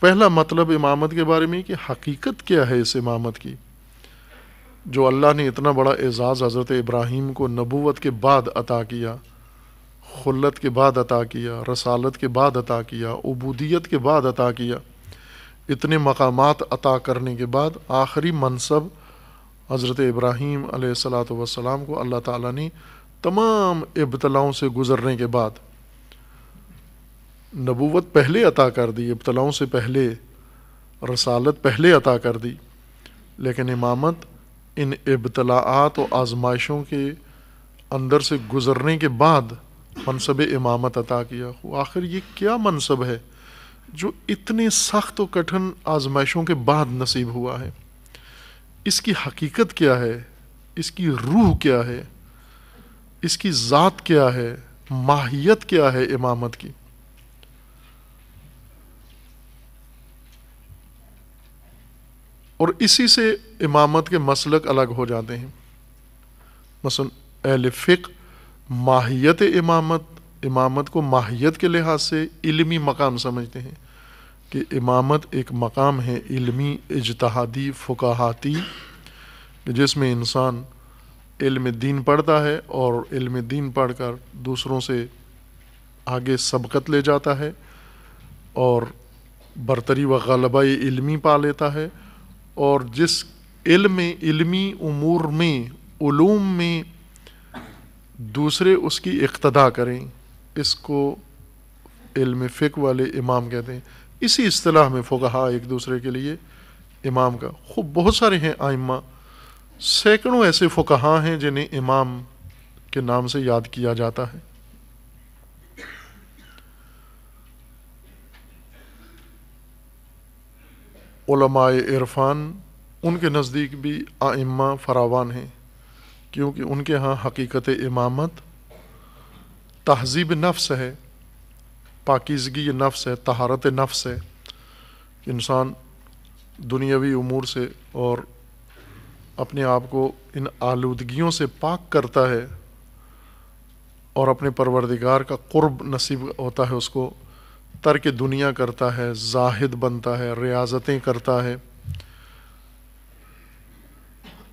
पहला मतलब इमामत के बारे में कि हकीकत क्या है इस इमामत की जो अल्लाह ने इतना बड़ा एजाज़ हज़रत इब्राहिम को नबूवत के बाद अता किया खुलत के बाद अता किया रसालत के बाद अता किया उबूदियत के बाद अता किया इतने मकाम अता करने के बाद आखिरी मनसब हज़रत इब्राहीम सलात वसलाम को अल्लाह ताला ने तमाम इब्तलाओं से गुज़रने के बाद नबूवत पहले अता कर दी इब्तलाओं से पहले रसालत पहले अता कर दी लेकिन इमामत इन इब्तलाआत और आजमाइशों के अंदर से गुज़रने के बाद मनसब इमामत अता किया हो आखिर ये क्या मनसब है जो इतने सख्त और कठिन आजमाइशों के बाद नसीब हुआ है इसकी हकीकत क्या है इसकी रूह क्या है इसकी ज़ात क्या है माहियत क्या है इमामत की और इसी से इमामत के मसलक अलग हो जाते हैं मसल अहल फ़िक माहियत इमामत इमामत को माहियत के लिहाज से इल्मी मकाम समझते हैं कि इमामत एक मकाम है इल्मी इजतहादी फ़ुकाहाती जिसमें इंसान इल्म दीन पढ़ता है और इल्म दीन कर दूसरों से आगे सबकत ले जाता है और बरतरी व गलबा इलमी पा लेता है और जिस इल्म इल्मी उमूर में ूम में दूसरे उसकी इक्तदा करें इसको इल्म फ़िक वाले इमाम कहते हैं इसी अतलाह में फ़ुकहा एक दूसरे के लिए इमाम का खूब बहुत सारे हैं आइम्मा सैकड़ों ऐसे फ़ुकहा हैं जिन्हें इमाम के नाम से याद किया जाता है इरफान उनके नज़दीक भी आइम्मा फरावान हैं क्योंकि उनके यहाँ हकीकत इमामत तहजीब नफ्स है पाकिजगी नफ्स है तहारत नफ्स है इंसान दुनियावी उमूर से और अपने आप को इन आलूदगियों से पाक करता है और अपने परवरदिगार का कुर्ब नसीब होता है उसको तर्क दुनिया करता है जाहिद बनता है रियाजतें करता है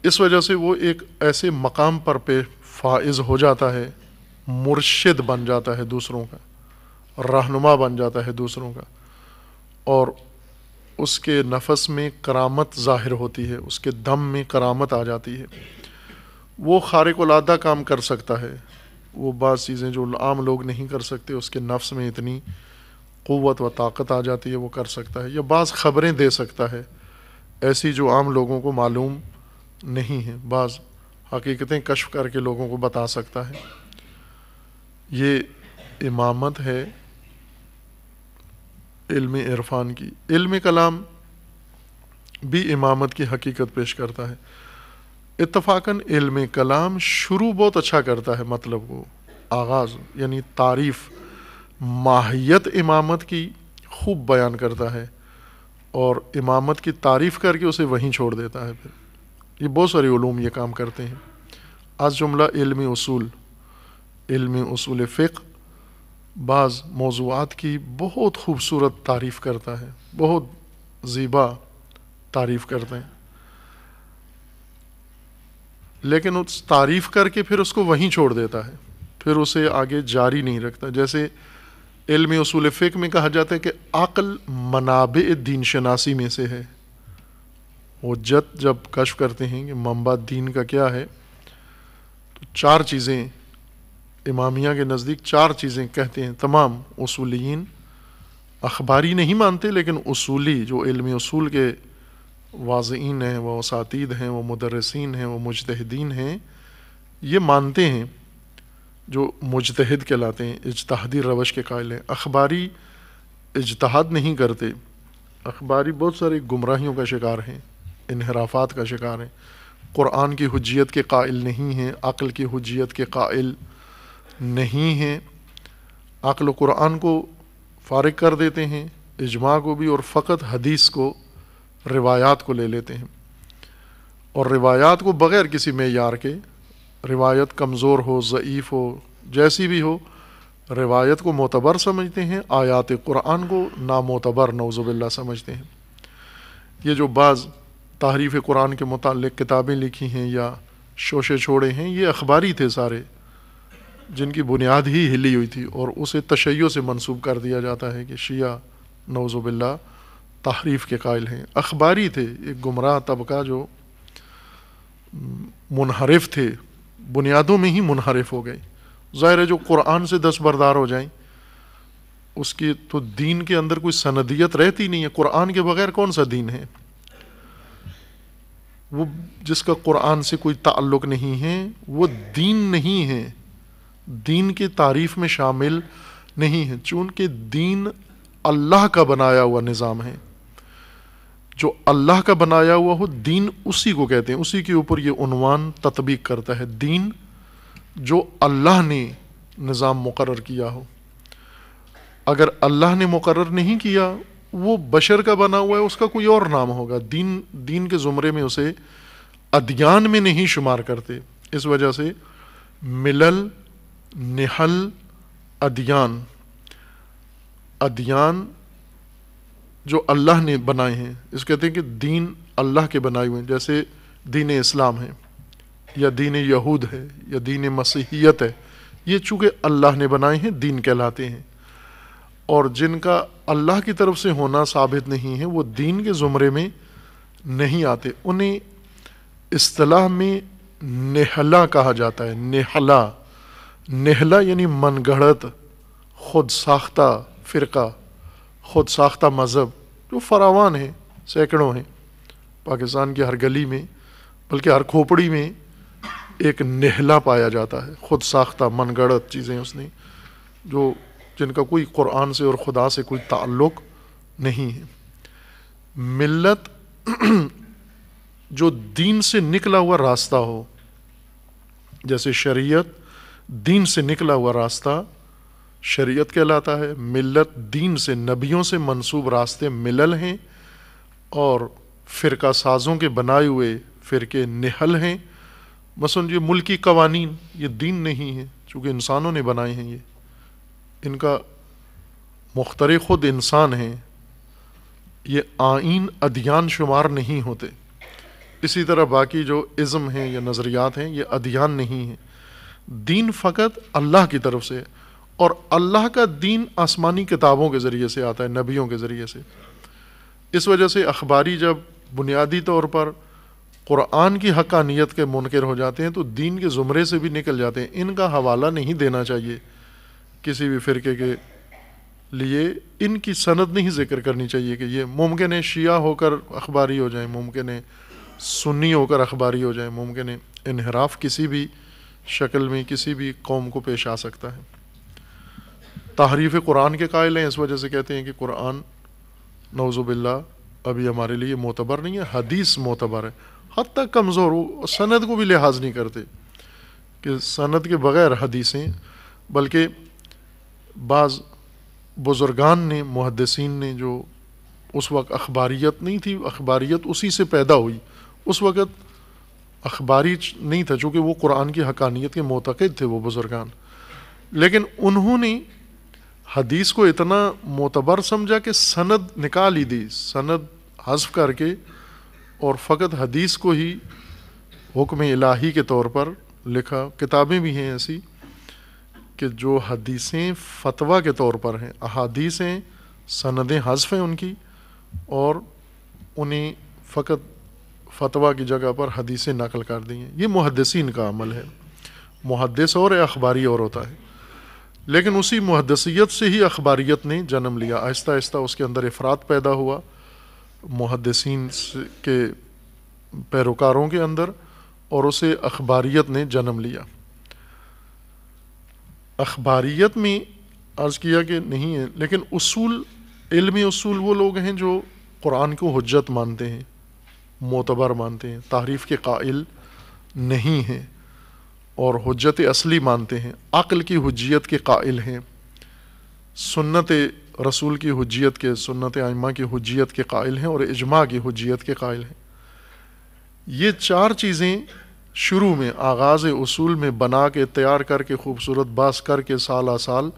इस वजह से वो एक ऐसे मकाम पर पे फाइज हो जाता है मुर्शिद बन जाता है दूसरों का रहनुमा बन जाता है दूसरों का और उसके नफस में करामत ज़ाहिर होती है उसके दम में करामत आ जाती है वो खारकलादा काम कर सकता है वो बात चीज़ें जो आम लोग नहीं कर सकते उसके नफ्स में इतनी क़वत व ताकत आ जाती है वो कर सकता है या बाज़ ख़बरें दे सकता है ऐसी जो आम लोगों को मालूम नहीं है बाज़ हकीकतें कश्फ करके लोगों को बता सकता है ये इमामत है इल्म इरफान की इल्म कलाम भी इमामत की हकीकत पेश करता है इतफाक़न इल्म कलाम शुरू बहुत अच्छा करता है मतलब वो आगाज़ यानी तारीफ़ माहियत इमामत की खूब बयान करता है और इमामत की तारीफ़ करके उसे वहीं छोड़ देता है फिर ये बहुत सारे ूम ये काम करते हैं आज जुमला इल्मी असूल इल्मी असूल फ़िक बाज़ मौजूद की बहुत खूबसूरत तारीफ़ करता है बहुत ज़ीबा तारीफ़ करते हैं लेकिन उस तारीफ़ करके फिर उसको वहीं छोड़ देता है फिर उसे आगे जारी नहीं रखता जैसे इल्म असूल फ़िक में कहा जाता है कि अक़ल मनाब दीन शनासी में से है वजत जब कश्फ करते हैं कि मम्बा दीन का क्या है तो चार चीज़ें इमामिया के नज़दीक चार चीज़ें कहते हैं तमाम उसूलिन अखबारी नहीं मानते लेकिन उसूली जो इल्मी उसूल के वाजीन हैं वह उसातीद हैं वह मुदरसिन हैं वह मुजतहदीन हैं ये मानते हैं जो मुजतहद कहलाते हैं इजतहदी रवश के कायल हैं अखबारी इजतहाद नहीं करते अखबारी बहुत सारी गुमराहियों का शिकार हैं इनहराफात का शिकार हैं क़ुरान की हजियत के कायल नहीं हैं अक़ल की हजियत के कायल नहीं हैं अक़ल क़ुरान को फारग कर देते हैं इजमा को भी और फ़कत हदीस को रिवायात को ले लेते हैं और रिवायात को बग़ैर किसी मैार के रिवायत कमज़ोर हो ज़यीफ़ हो जैसी भी हो रिवायत को मोतबर समझते हैं आयात क़ुरान को नामोतबर नौज़बिल्ला समझते हैं ये जो बाज़ तहरीफ कुरान के मुतल किताबें लिखी हैं या शोशे छोड़े हैं ये अखबारी थे सारे जिनकी बुनियाद ही हिली हुई थी और उसे तशैयों से मनसूब कर दिया जाता है कि शिया नवज़बिल्ला तहरीफ़ के कायल हैं अखबारी थे एक गुमराह तबका जो मुनहरफ थे बुनियादों में ही मुनहरफ हो गए ज़ाहिर है जो कुरान से दस्तबरदार हो जाएं उसकी तो दीन के अंदर कोई सनदियत रहती नहीं है कुरान के बगैर कौन सा दीन है वो जिसका कुरान से कोई ताल्लुक़ नहीं है वो दीन नहीं है दीन के तारीफ में शामिल नहीं है चूंकि दीन अल्लाह का बनाया हुआ निज़ाम है जो अल्लाह का बनाया हुआ हो दीन उसी को कहते हैं उसी के ऊपर ये उनवान तत्बीक करता है दीन जो अल्लाह ने निज़ाम मुकर किया हो अगर अल्लाह ने मुकर नहीं किया वो बशर का बना हुआ है उसका कोई और नाम होगा दीन दीन के ज़ुमरे में उसे अध्यान में नहीं शुमार करते इस वजह से मिलल निहल अध्ययन अध्ययन जो अल्लाह ने बनाए हैं इस कहते हैं कि दीन अल्लाह के बनाए हुए हैं जैसे दीन इस्लाम है या दीन यहूद है या दीन मसीहियत है ये चूँकि अल्लाह ने बनाए हैं दीन कहलाते हैं और जिनका अल्लाह की तरफ से होना साबित नहीं है वो दीन के ज़ुमरे में नहीं आते उन्हें असलाह में नेहला कहा जाता है नेहला नेहला यानी मनगढ़त खुद साख्ता फ़िरका खुद साख्ता मज़हब जो फरावान है सैकड़ों हैं पाकिस्तान की हर गली में बल्कि हर खोपड़ी में एक नेहला पाया जाता है खुद साख्ता गढ़त चीज़ें उसने जो जिनका कोई कुरान से और ख़ुदा से कोई ताल्लुक नहीं है मिलत *clears throat* जो दीन से निकला हुआ रास्ता हो जैसे शरीयत दीन से निकला हुआ रास्ता शरीयत कहलाता है मिलत दीन से नबियों से मंसूब रास्ते मिलल हैं और फ़िरका साजों के बनाए हुए फ़िरके निहल हैं मसलन ये मुल्की कवानीन ये दीन नहीं है चूँकि इंसानों ने बनाए हैं ये इनका मुख्तर ख़ुद इंसान हैं ये आइन अध्ययन शुमार नहीं होते इसी तरह बाकी जो इज़्म हैं या नज़रियात हैं ये अधियान नहीं हैं दीन फ़कत अल्लाह की तरफ से और अल्लाह का दीन आसमानी किताबों के ज़रिए से आता है नबियों के ज़रिए से इस वजह से अखबारी जब बुनियादी तौर पर क़ुरान की हकानियत के मुनकर हो जाते हैं तो दीन के ज़ुमरे से भी निकल जाते हैं इनका हवाला नहीं देना चाहिए किसी भी फ़िरके के लिए इनकी सनद नहीं जिक्र करनी चाहिए कि ये मुमकिन है शिया होकर अखबारी हो जाए मुमकिन है सुन्नी होकर अखबारी हो जाए मुमकिन है इनहराफ किसी भी शक्ल में किसी भी कौम को पेश आ सकता है तहरीफ कुरान के कायल हैं इस वजह से कहते हैं कि कुरान नवजुबिल्ला अभी हमारे लिए मोतबर नहीं है हदीस मोतबर है हद तक कमज़ोर हो सनद को भी लिहाज नहीं करते कि सनद के बग़ैर हदीसें बल्कि बाज़ बुज़ुर्गान ने मुहदसिन ने जो उस वक्त अखबारीत नहीं थी अखबारीत उसी से पैदा हुई उस वक़्त अखबारी नहीं था चूँकि वो कुरान की हकानियत के मतकद थे वो बुज़ुर्गान लेकिन उन्होंने हदीस को इतना मोतबर समझा कि सनद निकाल ही दी सनद हजफ करके और फ़कत हदीस को ही हुक्म इलाही के तौर पर लिखा किताबें भी हैं ऐसी कि जो हदीसें फतवा के तौर पर हैं अहादीसें सनदें हजफ हैं उनकी और उन्हें फ़कत फतवा की जगह पर हदीसें नकल कर दी हैं ये मुहदसिन का अमल है मुहदस और अखबारी और होता है लेकिन उसी मुहदसियत से ही अखबारीत ने जन्म लिया आहिस्ता आहिस्ता उसके अंदर अफराद पैदा हुआ मुहदसिन के पैरोकारों के अंदर और उसे अखबारियत ने जन्म लिया अखबारीत में अर्ज़ किया कि नहीं है लेकिन असूल इल्मी असूल वो लोग हैं जो कुरान को हजत मानते हैं मोतबर मानते हैं तारीफ़ के कायल नहीं हैं और हजत असली मानते हैं अक्ल की हजियत के कायल हैं सुन्नत रसूल की हजियत के सुन्नत आइमा की हजियत के कायल हैं और इजमा की हजियत के कायल हैं ये चार चीज़ें शुरू में आगाज़ उसूल में बना के तैयार करके खूबसूरत बास करके साल आ साल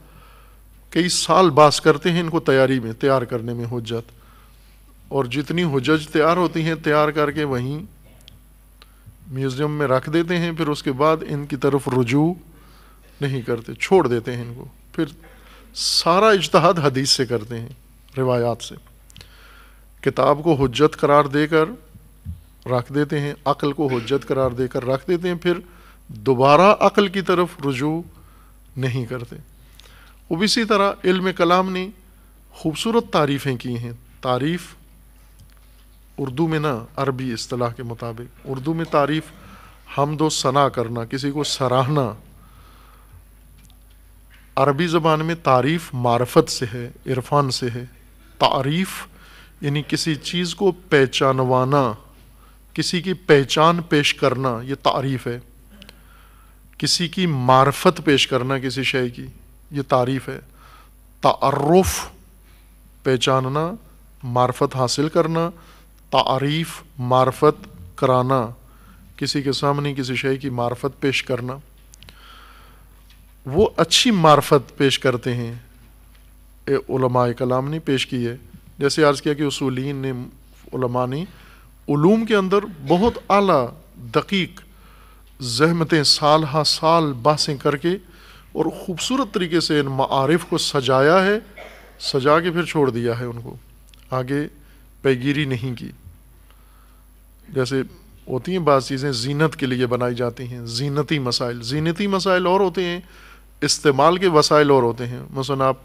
कई साल बास करते हैं इनको तैयारी में तैयार करने में हजत और जितनी हजज तैयार होती हैं तैयार करके वहीं म्यूज़ियम में रख देते हैं फिर उसके बाद इनकी तरफ रुजू नहीं करते छोड़ देते हैं इनको फिर सारा इजतहाद हदीस से करते हैं रिवायात से किताब को हजत करार देकर रख देते हैं अक़ल को हजत करार देकर रख देते हैं फिर दोबारा अक़ल की तरफ रजू नहीं करते अब इसी तरह इल्म कलाम ने खूबसूरत तारीफ़ें की हैं तारीफ़ उर्दू में ना अरबी अतलाह के मुताबिक उर्दू में तारीफ़ हम दो सना करना किसी को सराहना अरबी ज़बान में तारीफ़ मारफत से है इरफान से है तारीफ़ यानी किसी चीज़ को पहचानवाना किसी की पहचान पेश करना ये तारीफ़ है किसी की मार्फत पेश करना किसी शय की ये तारीफ़ है तारुफ पहचानना मार्फत हासिल करना तारीफ़ मार्फत कराना किसी के सामने किसी शय की मार्फत पेश करना वो अच्छी मार्फत पेश करते हैं ए कलाम ने पेश की है जैसे आज किया कि उसूलिन ने उलमा ने ूम के अंदर बहुत आला दकीक जहमतें साल हा साल बासें करके और ख़ूबसूरत तरीके से इन मारफ़ को सजाया है सजा के फिर छोड़ दिया है उनको आगे पैगिरी नहीं की जैसे होती हैं बाज़ चीज़ें जीनत के लिए बनाई जाती हैं जीनती मसाइल जीनती मसाइल और होते हैं इस्तेमाल के वसाइल और होते हैं मसन आप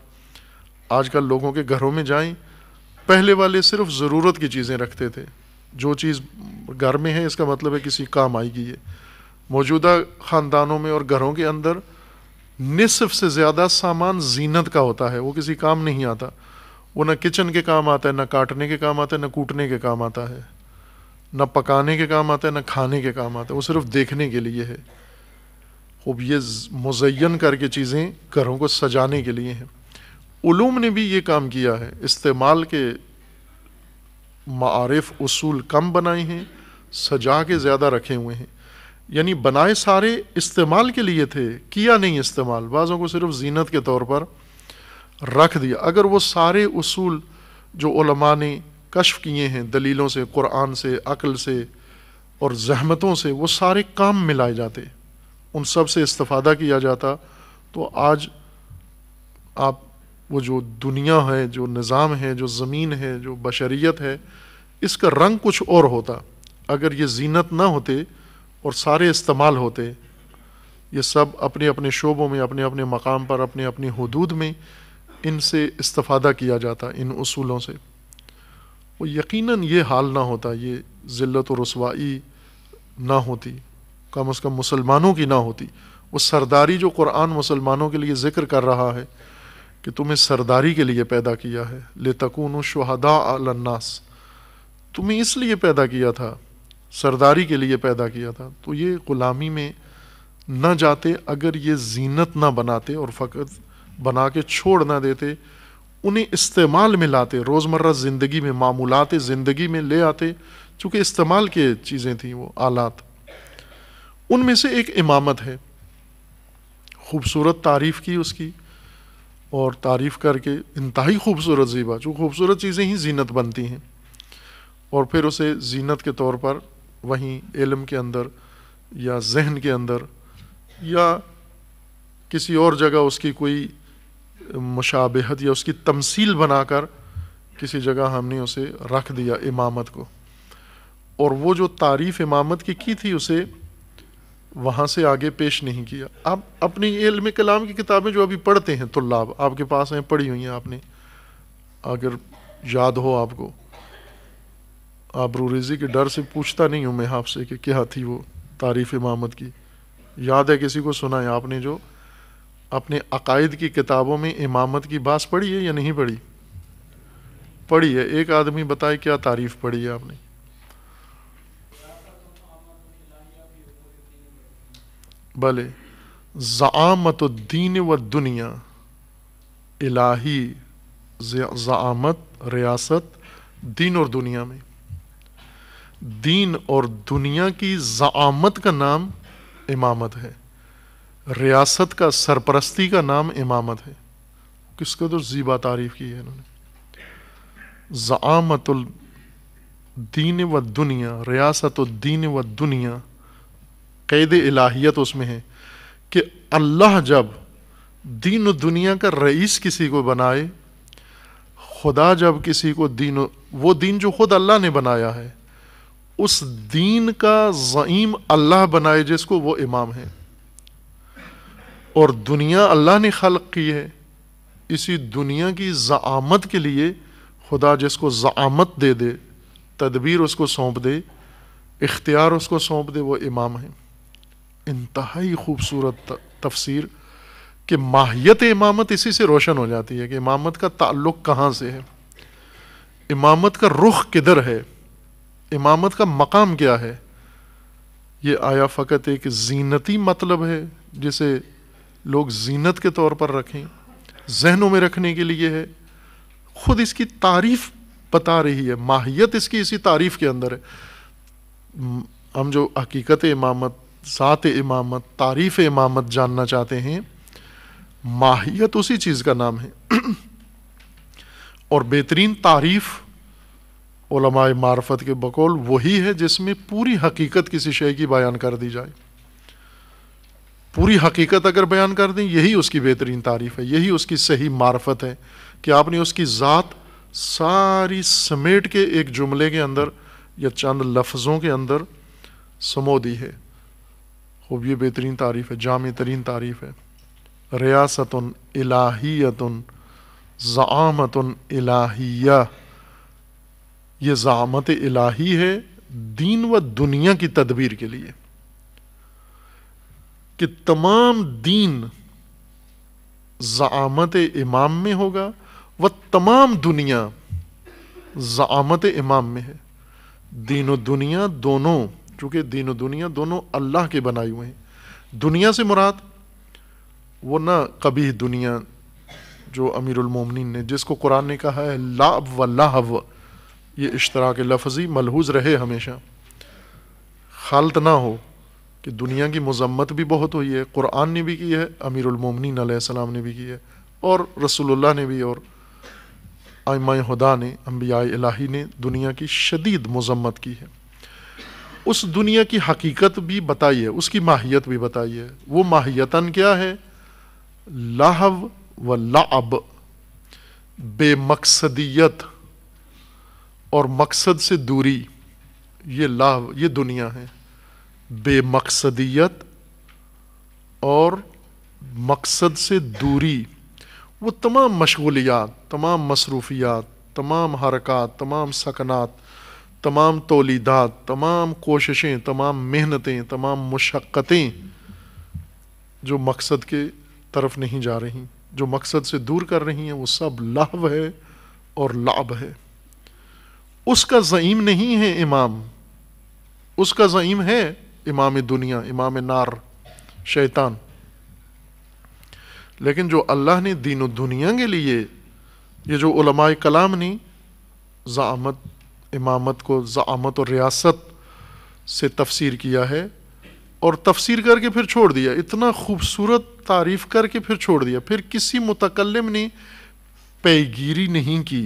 आज कल लोगों के घरों में जाएँ पहले वाले सिर्फ ज़रूरत की चीज़ें रखते थे जो चीज़ घर में है इसका मतलब है किसी काम आएगी ये मौजूदा ख़ानदानों में और घरों के अंदर निसफ से ज़्यादा सामान जीनत का होता है वो किसी काम नहीं आता वो ना किचन के काम आता है ना काटने के काम आता है ना कूटने के काम आता है ना पकाने के काम आता है ना खाने के काम आता है वो सिर्फ देखने के लिए है खूब ये मुजैन करके चीज़ें घरों को सजाने के लिए हैं उलूम ने भी ये काम किया है इस्तेमाल के मारफ असूल कम बनाए हैं सजा के ज़्यादा रखे हुए हैं यानी बनाए सारे इस्तेमाल के लिए थे किया नहीं इस्तेमाल बाज़ों को सिर्फ जीनत के तौर पर रख दिया अगर वो सारे उसूल जो ओलमा ने कशफ किए हैं दलीलों से कुरान से अक़ल से और जहमतों से वो सारे काम मिलाए जाते उन सब से इस्ता किया जाता तो आज आप वो जो दुनिया है जो निज़ाम है जो ज़मीन है जो बशरीत है इसका रंग कुछ और होता अगर ये जीनत ना होते और सारे इस्तेमाल होते ये सब अपने अपने शोबों में अपने अपने मकाम पर अपने अपने हदूद में इनसे इस्ता किया जाता इन असूलों से वो यकीनन ये हाल ना होता ये ज़िल्त और रसवाई ना होती कम अज़ कम मुसलमानों की ना होती वो सरदारी जो कुरान मुसलमानों के लिए ज़िक्र कर रहा है कि तुम्हें सरदारी के लिए पैदा किया है ले तकून शहदा अलन्नास तुम्हें इसलिए पैदा किया था सरदारी के लिए पैदा किया था तो ये ग़ुलामी में न जाते अगर ये जीनत ना बनाते और फ़कत बना के छोड़ ना देते उन्हें इस्तेमाल में लाते रोज़मर्रा ज़िंदगी में मामूलत ज़िंदगी में ले आते चूँकि इस्तेमाल के चीज़ें थी वो आलात उनमें से एक इमामत है खूबसूरत तारीफ़ की उसकी और तारीफ़ करके इंतहा खूबसूरत ज़ीबा जो खूबसूरत चीज़ें ही जीनत बनती हैं और फिर उसे जीनत के तौर पर वहीं इलम के अंदर या जहन के अंदर या किसी और जगह उसकी कोई मुशाबहत या उसकी तमसील बनाकर किसी जगह हमने उसे रख दिया इमामत को और वो जो तारीफ़ इमामत की की थी उसे वहाँ से आगे पेश नहीं किया आप अपनी इल्म कलाम की किताबें जो अभी पढ़ते हैं तुल्लाब आपके पास हैं पढ़ी हुई हैं आपने अगर याद हो आपको आप रूरेजी के डर से पूछता नहीं हूँ मैं आपसे कि क्या थी वो तारीफ़ इमामत की याद है किसी को सुना है आपने जो अपने अकायद की किताबों में इमामत की बास पढ़ी है या नहीं पढ़ी पढ़ी है एक आदमी बताए क्या तारीफ़ पढ़ी है आपने भले ज़ामतुद्दीन व दुनिया इलाही ज़ामत रियासत दीन और दुनिया में दीन और दुनिया की ज़ामत का नाम इमामत है रियासत का सरपरस्ती का नाम इमामत है किसको तो ज़ीबा तारीफ की है इन्होंने ज़ामतुल दीन व दुनिया रियासत दीन व दुनिया कैद इलाहियत उसमें है कि अल्लाह जब दीन दुनिया का रईस किसी को बनाए खुदा जब किसी को दीन वो दीन जो खुद अल्लाह ने बनाया है उस दीन का ज़ीम अल्लाह बनाए जिसको वो इमाम है और दुनिया अल्लाह ने खल की है इसी दुनिया की ज़ामत के लिए खुदा जिसको ज़ामत दे दे तदबीर उसको सौंप दे इख्तियार उसको सौंप दे वो इमाम है इंतहाई खूबसूरत तफसीर कि माहियत इमामत इसी से रोशन हो जाती है कि इमामत का ताल्लुक़ कहाँ से है इमामत का रुख किधर है इमामत का मकाम क्या है ये आया फ़कत एक जीनती मतलब है जिसे लोग जीनत के तौर पर रखें जहनों में रखने के लिए है ख़ुद इसकी तारीफ़ बता रही है माहियत इसकी इसी तारीफ़ के अंदर है हम जो हकीकत इमामत ज़ात इमामत तारीफ़ इमामत जानना चाहते हैं माहियत उसी चीज़ का नाम है *clears throat* और बेहतरीन तारीफ़ मार्फत के बकौल वही है जिसमें पूरी हकीकत किसी शय की बयान कर दी जाए पूरी हकीकत अगर बयान कर दें यही उसकी बेहतरीन तारीफ़ है यही उसकी सही मारफत है कि आपने उसकी ज़ात सारी समेट के एक जुमले के अंदर या चंद लफ्ज़ों के अंदर समो दी है खूब ये बेहतरीन तारीफ़ है जाम तरीन तारीफ़ है रियासत इलाहीतन ज़ामतन इलाहिया ये ज़ामत इलाही है दीन व दुनिया की तदबीर के लिए कि तमाम दीन ज़ामत इमाम में होगा व तमाम दुनिया ज़ामत इमाम में है दीन और दुनिया दोनों चूंकि दीन दुनिया दोनों अल्लाह के बनाए हुए हैं दुनिया से मुराद वो न कभी दुनिया जो अमीरमिन ने जिसको कुरान ने कहा है लाभ व लाहव ये इश्तरा के लफजी मलहूज रहे हमेशा खालत ना हो कि दुनिया की मजम्मत भी बहुत हुई है कुरान ने भी की है अमीरमिन सलाम ने भी की है और रसोल्ला ने भी और आयमा हुदा ने अम्बिया इलाही ने दुनिया की शदीद मजम्मत की है उस दुनिया की हकीकत भी बताइए उसकी माहियत भी बताइए वो माहियता क्या है लाहव व लाब बेमकसदियत और मकसद से दूरी ये लाभ ये दुनिया है बेमकसदियत और मकसद से दूरी वो तमाम मशगूलियात तमाम मसरूफियात तमाम हरकत तमाम सकनात तमाम तोलीदात तमाम कोशिशें तमाम मेहनतें तमाम मुशक्कतें जो मकसद के तरफ नहीं जा रही जो मकसद से दूर कर रही हैं वो सब लहव है और लाभ है उसका ज़ईम नहीं है इमाम उसका ज़ईम है इमाम दुनिया इमाम नार शैतान लेकिन जो अल्लाह ने दीन दुनिया के लिए ये जो उलमाए कलाम ने ज़ामत इमामत को ज़ामत और रियासत से तफसीर किया है और तफसीर करके फिर छोड़ दिया इतना खूबसूरत तारीफ करके फिर छोड़ दिया फिर किसी मुतकलम ने पैगीरी नहीं की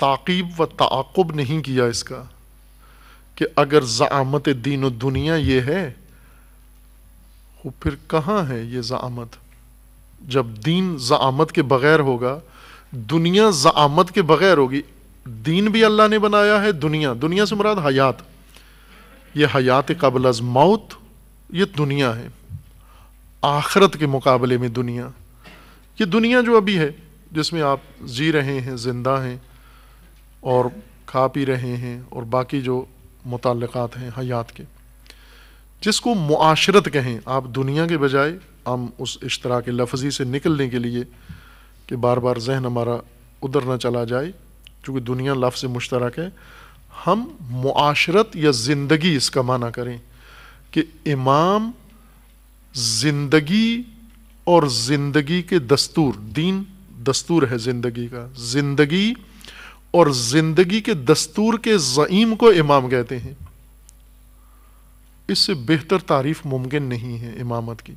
ताकीब व ताकुब नहीं किया इसका कि अगर ज़ामत दीन दुनिया ये है वो फिर कहाँ है ये ज़ामत जब दीन ज़ामत के बग़ैर होगा दुनिया जआमत के बगैर होगी दीन भी अल्लाह ने बनाया है दुनिया दुनिया से मुराद हयात ये हयात कबल अज मौत ये दुनिया है आखरत के मुकाबले में दुनिया ये दुनिया जो अभी है जिसमें आप जी रहे हैं ज़िंदा हैं और खा पी रहे हैं और बाकी जो मुतक़ात हैं हयात के जिसको मुआशरत कहें आप दुनिया के बजाय हम उस इश्तरा के लफजी से निकलने के लिए कि बार बार जहन हमारा उधर ना चला जाए चूँकि दुनिया लफ्ज़ मुश्तरक है हम माशरत या ज़िंदगी इसका माना करें कि इमाम ज़िंदगी और ज़िंदगी के दस्तूर दीन दस्तूर है ज़िंदगी का ज़िंदगी और ज़िंदगी के दस्तूर के ज़ईम को इमाम कहते हैं इससे बेहतर तारीफ मुमकिन नहीं है इमामत की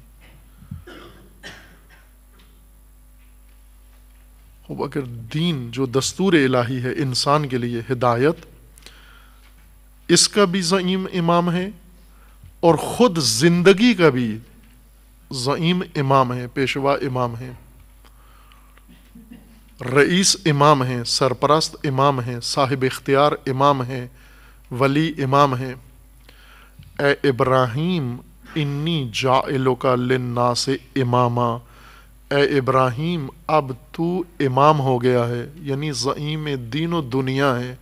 अब अगर दीन जो दस्तूर इलाही है इंसान के लिए हिदायत इसका भी जईम इमाम है और ख़ुद ज़िंदगी का भी जईम इमाम है पेशवा इमाम है रईस इमाम है सरपरस्त इमाम है साहिब इख्तियार इमाम है वली इमाम है ए इब्राहिम इन्नी जाइलो का से इमामा ए इब्राहिम अब तू इमाम हो गया है यानी जईम दीन दुनिया है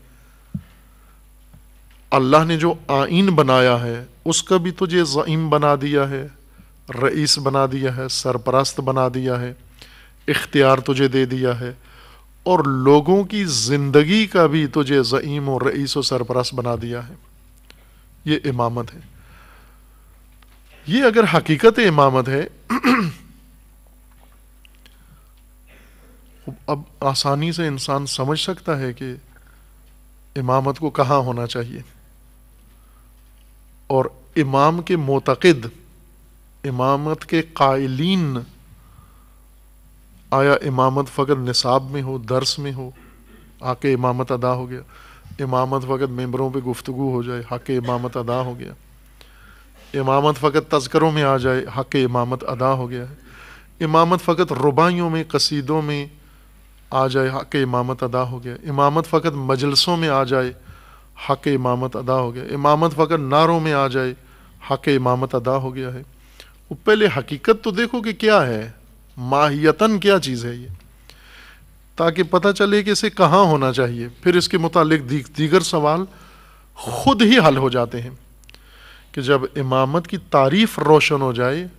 अल्लाह ने जो आइन बनाया है उसका भी तुझे जईम बना दिया है रईस बना दिया है सरपरस्त बना दिया है इख्तियार तुझे दे दिया है और लोगों की ज़िंदगी का भी तुझे जईम और रईस और सरपरस्त बना दिया है ये इमामत है ये अगर हकीकत इमामत है *clears throat* अब आसानी से इंसान समझ सकता है कि इमामत को कहाँ होना चाहिए और इमाम के मोतकद इमामत के कायलिन आया इमामत फ़कत निसाब में हो दर्स में हो आके इमामत अदा हो गया इमामत फ़कत मेम्बरों पे गुफ्तु हो जाए हक इमामत अदा हो गया इमामत फ़कत तस्करों में आ जाए हक इमामत अदा हो गया है इमामत फ़कत रुबाइयों में कसीदों में आ जाए हक इमामत अदा हो गया इमामत फ़कत मजलसों में आ जाए हक इमामत अदा हो गया इमामत फ़कत नारों में आ जाए हक इमामत अदा हो गया है वो पहले हकीकत तो देखो कि क्या है माहियता क्या चीज़ है ये ताकि पता चले कि इसे कहाँ होना चाहिए फिर इसके मुतालिक दी, दीगर सवाल खुद ही हल हो जाते हैं कि जब इमामत की तारीफ रोशन हो जाए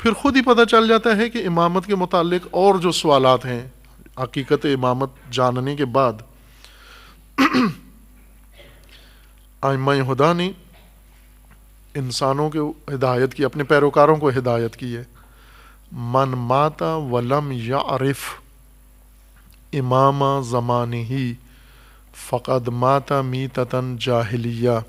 फिर खुद ही पता चल जाता है कि इमामत के मुतालिक और जो सवालात हैं हकीकत इमामत जानने के बाद *clears throat* आयमा हदा ने इंसानों के हिदायत की अपने पैरोकारों को हिदायत की है मन माता वलम या आरिफ इमामा ज़मान ही फ़कद माता मी ततन जाहलिया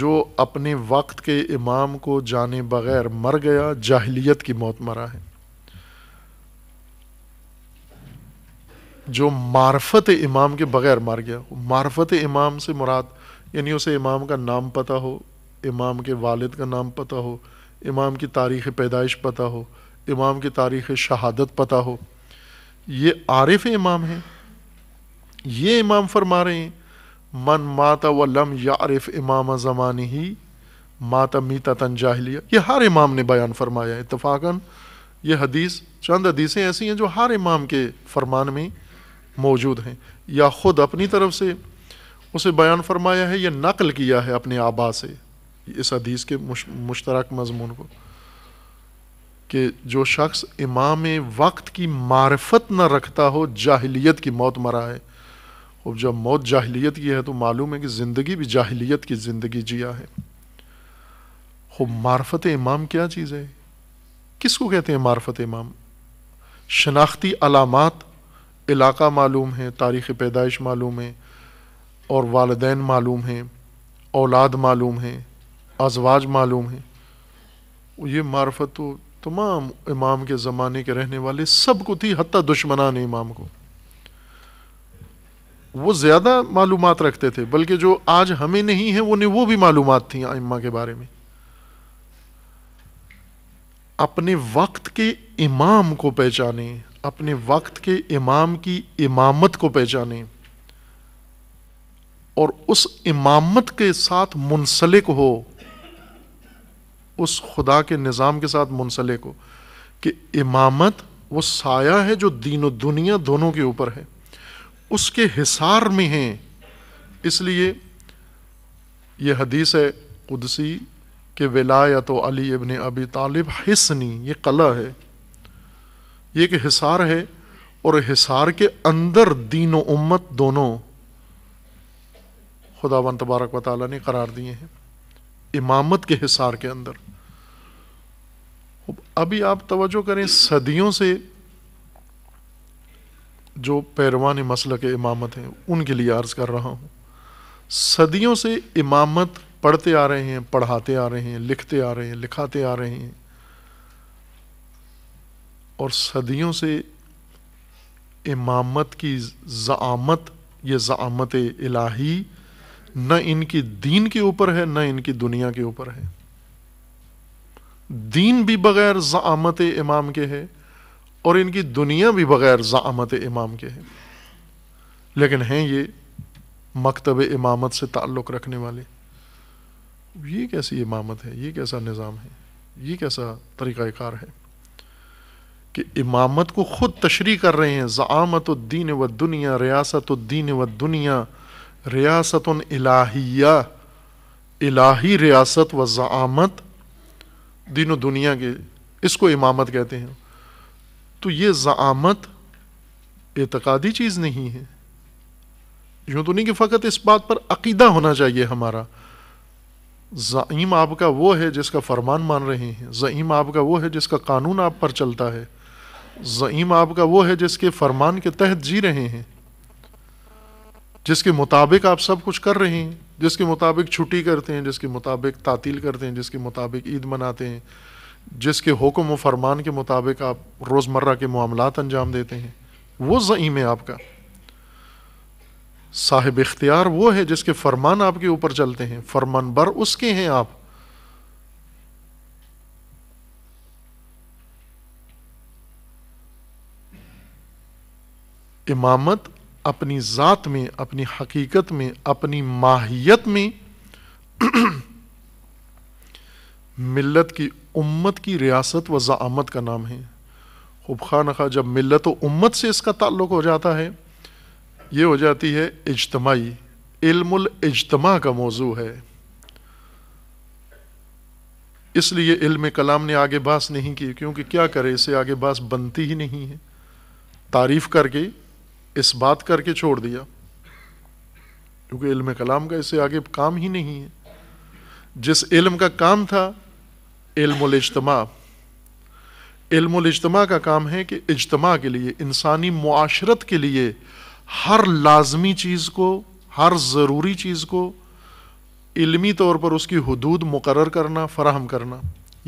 जो अपने वक्त के इमाम को जाने बगैर मर गया जाहलीत की मौत मरा है जो मार्फत इमाम के बगैर मार गया मार्फत इमाम से मुराद यानी उसे इमाम का नाम पता हो इमाम के वालिद का नाम पता हो इमाम की तारीख़ पैदाइश पता हो इमाम की तारीख़ शहादत पता हो ये आरिफ इमाम हैं ये इमाम फरमा रहे हैं मन माता व लम यारिफ इमाम जमान ही माता मीता तन जाहलिया ये हर इमाम ने बयान फरमाया इतफाक़न ये हदीस चंद हदीसें ऐसी हैं जो हर इमाम के फरमान में मौजूद हैं या ख़ुद अपनी तरफ से उसे बयान फरमाया है या नकल किया है अपने आबा से इस हदीस के मुश, मुश्तरक मजमून को कि जो शख्स इमाम वक्त की मार्फत न रखता हो जाहिलियत की मौत मरा है और जब मौत जाहिलियत की है तो मालूम है कि ज़िंदगी भी जाहिलियत की ज़िंदगी जिया है हो मार्फत इमाम क्या चीज़ है किसको कहते हैं मार्फत इमाम शनाख्ती अलामत इलाका मालूम है तारीख़ पैदाइश मालूम है और वालदेन मालूम हैं औलाद मालूम है अजवाज मालूम है ये मार्फत तो तमाम इमाम के ज़माने के रहने वाले सब को थी हती ने इमाम को वो ज़्यादा मालूम रखते थे बल्कि जो आज हमें नहीं है उन्हें वो भी मालूम थी इमां के बारे में अपने वक्त के इमाम को पहचाने अपने वक्त के इमाम की इमामत को पहचाने और उस इमामत के साथ मुंसलिक हो उस खुदा के निज़ाम के साथ मुंसलिक हो कि इमामत वो साया है जो दीन दुनिया दोनों के ऊपर है उसके हिसार में है इसलिए ये हदीस है कुदसी के विलायत अली इबन अबी तालिब हिस्नी ये कला है ये एक हिसार है और हिसार के अंदर दीन उम्मत दोनों खुदावन तबारक वाली ने करार दिए हैं इमामत के हिसार के अंदर अभी आप तवज्जो करें सदियों से जो पैरवान मसल के इमामत हैं उनके लिए अर्ज़ कर रहा हूँ सदियों से इमामत पढ़ते आ रहे हैं पढ़ाते आ रहे हैं लिखते आ रहे हैं लिखाते आ रहे हैं और सदियों से इमामत की ज़ामत ये ज़ामत इलाही न इनकी दीन के ऊपर है न इनकी दुनिया के ऊपर है दीन भी बगैर ज़ामत इमाम के है और इनकी दुनिया भी बगैर ज़ामत इमाम के है लेकिन हैं ये मकतब इमामत से ताल्लुक़ रखने वाले ये कैसी इमामत है ये कैसा निज़ाम है ये कैसा तरीक़ाकार है कि इमामत को ख़ुद तशरी कर रहे हैं ज़ामतुद्दीन व दुनिया रियासतुद्दीन व दुनिया रियासत इलाहिया इलाही रियासत व ज़ामत दीन व दुनिया के इसको इमामत कहते हैं तो ये ज़ामत एतकादी चीज़ नहीं है यूं तो नहीं कि फ़कत इस बात पर अकीदा होना चाहिए हमारा ज़ाइम आपका वो है जिसका फरमान मान रहे हैं ज़ईम आपका वो है जिसका कानून आप पर चलता है ज़ईम आपका वो है जिसके फरमान के तहत जी रहे हैं जिसके मुताबिक आप सब कुछ कर रहे हैं जिसके मुताबिक छुट्टी करते हैं जिसके मुताबिक तातील करते हैं जिसके मुताबिक ईद मनाते हैं जिसके हुक्म व फरमान के मुताबिक आप रोज़मर्रा के मामलात अंजाम देते हैं वो ज़ईम है आपका साहिब इख्तियार वो है जिसके फरमान आपके ऊपर चलते हैं फरमान बर उसके हैं आप इमामत अपनी ज़ात में अपनी हकीकत में अपनी माहियत में *clears throat* मिलत की उम्मत की रियासत व ज़ामत का नाम है खूब खान खा जब मिलत व उम्मत से इसका ताल्लुक हो जाता है ये हो जाती है इजतमाही इल्मुल इजतमा का मौजू है इसलिए इल्म कलाम ने आगे बास नहीं की क्योंकि क्या करे इसे आगे बास बनती ही नहीं है तारीफ़ करके इस बात करके छोड़ दिया क्योंकि इल्म कलाम का इससे आगे काम ही नहीं है जिस इल्म का काम था इल्मतमा इल्मतमा का काम है कि इजतमा के लिए इंसानी माशरत के लिए हर लाजमी चीज़ को हर ज़रूरी चीज़ को इल्मी तौर पर उसकी हदूद मुकर करना फ़राहम करना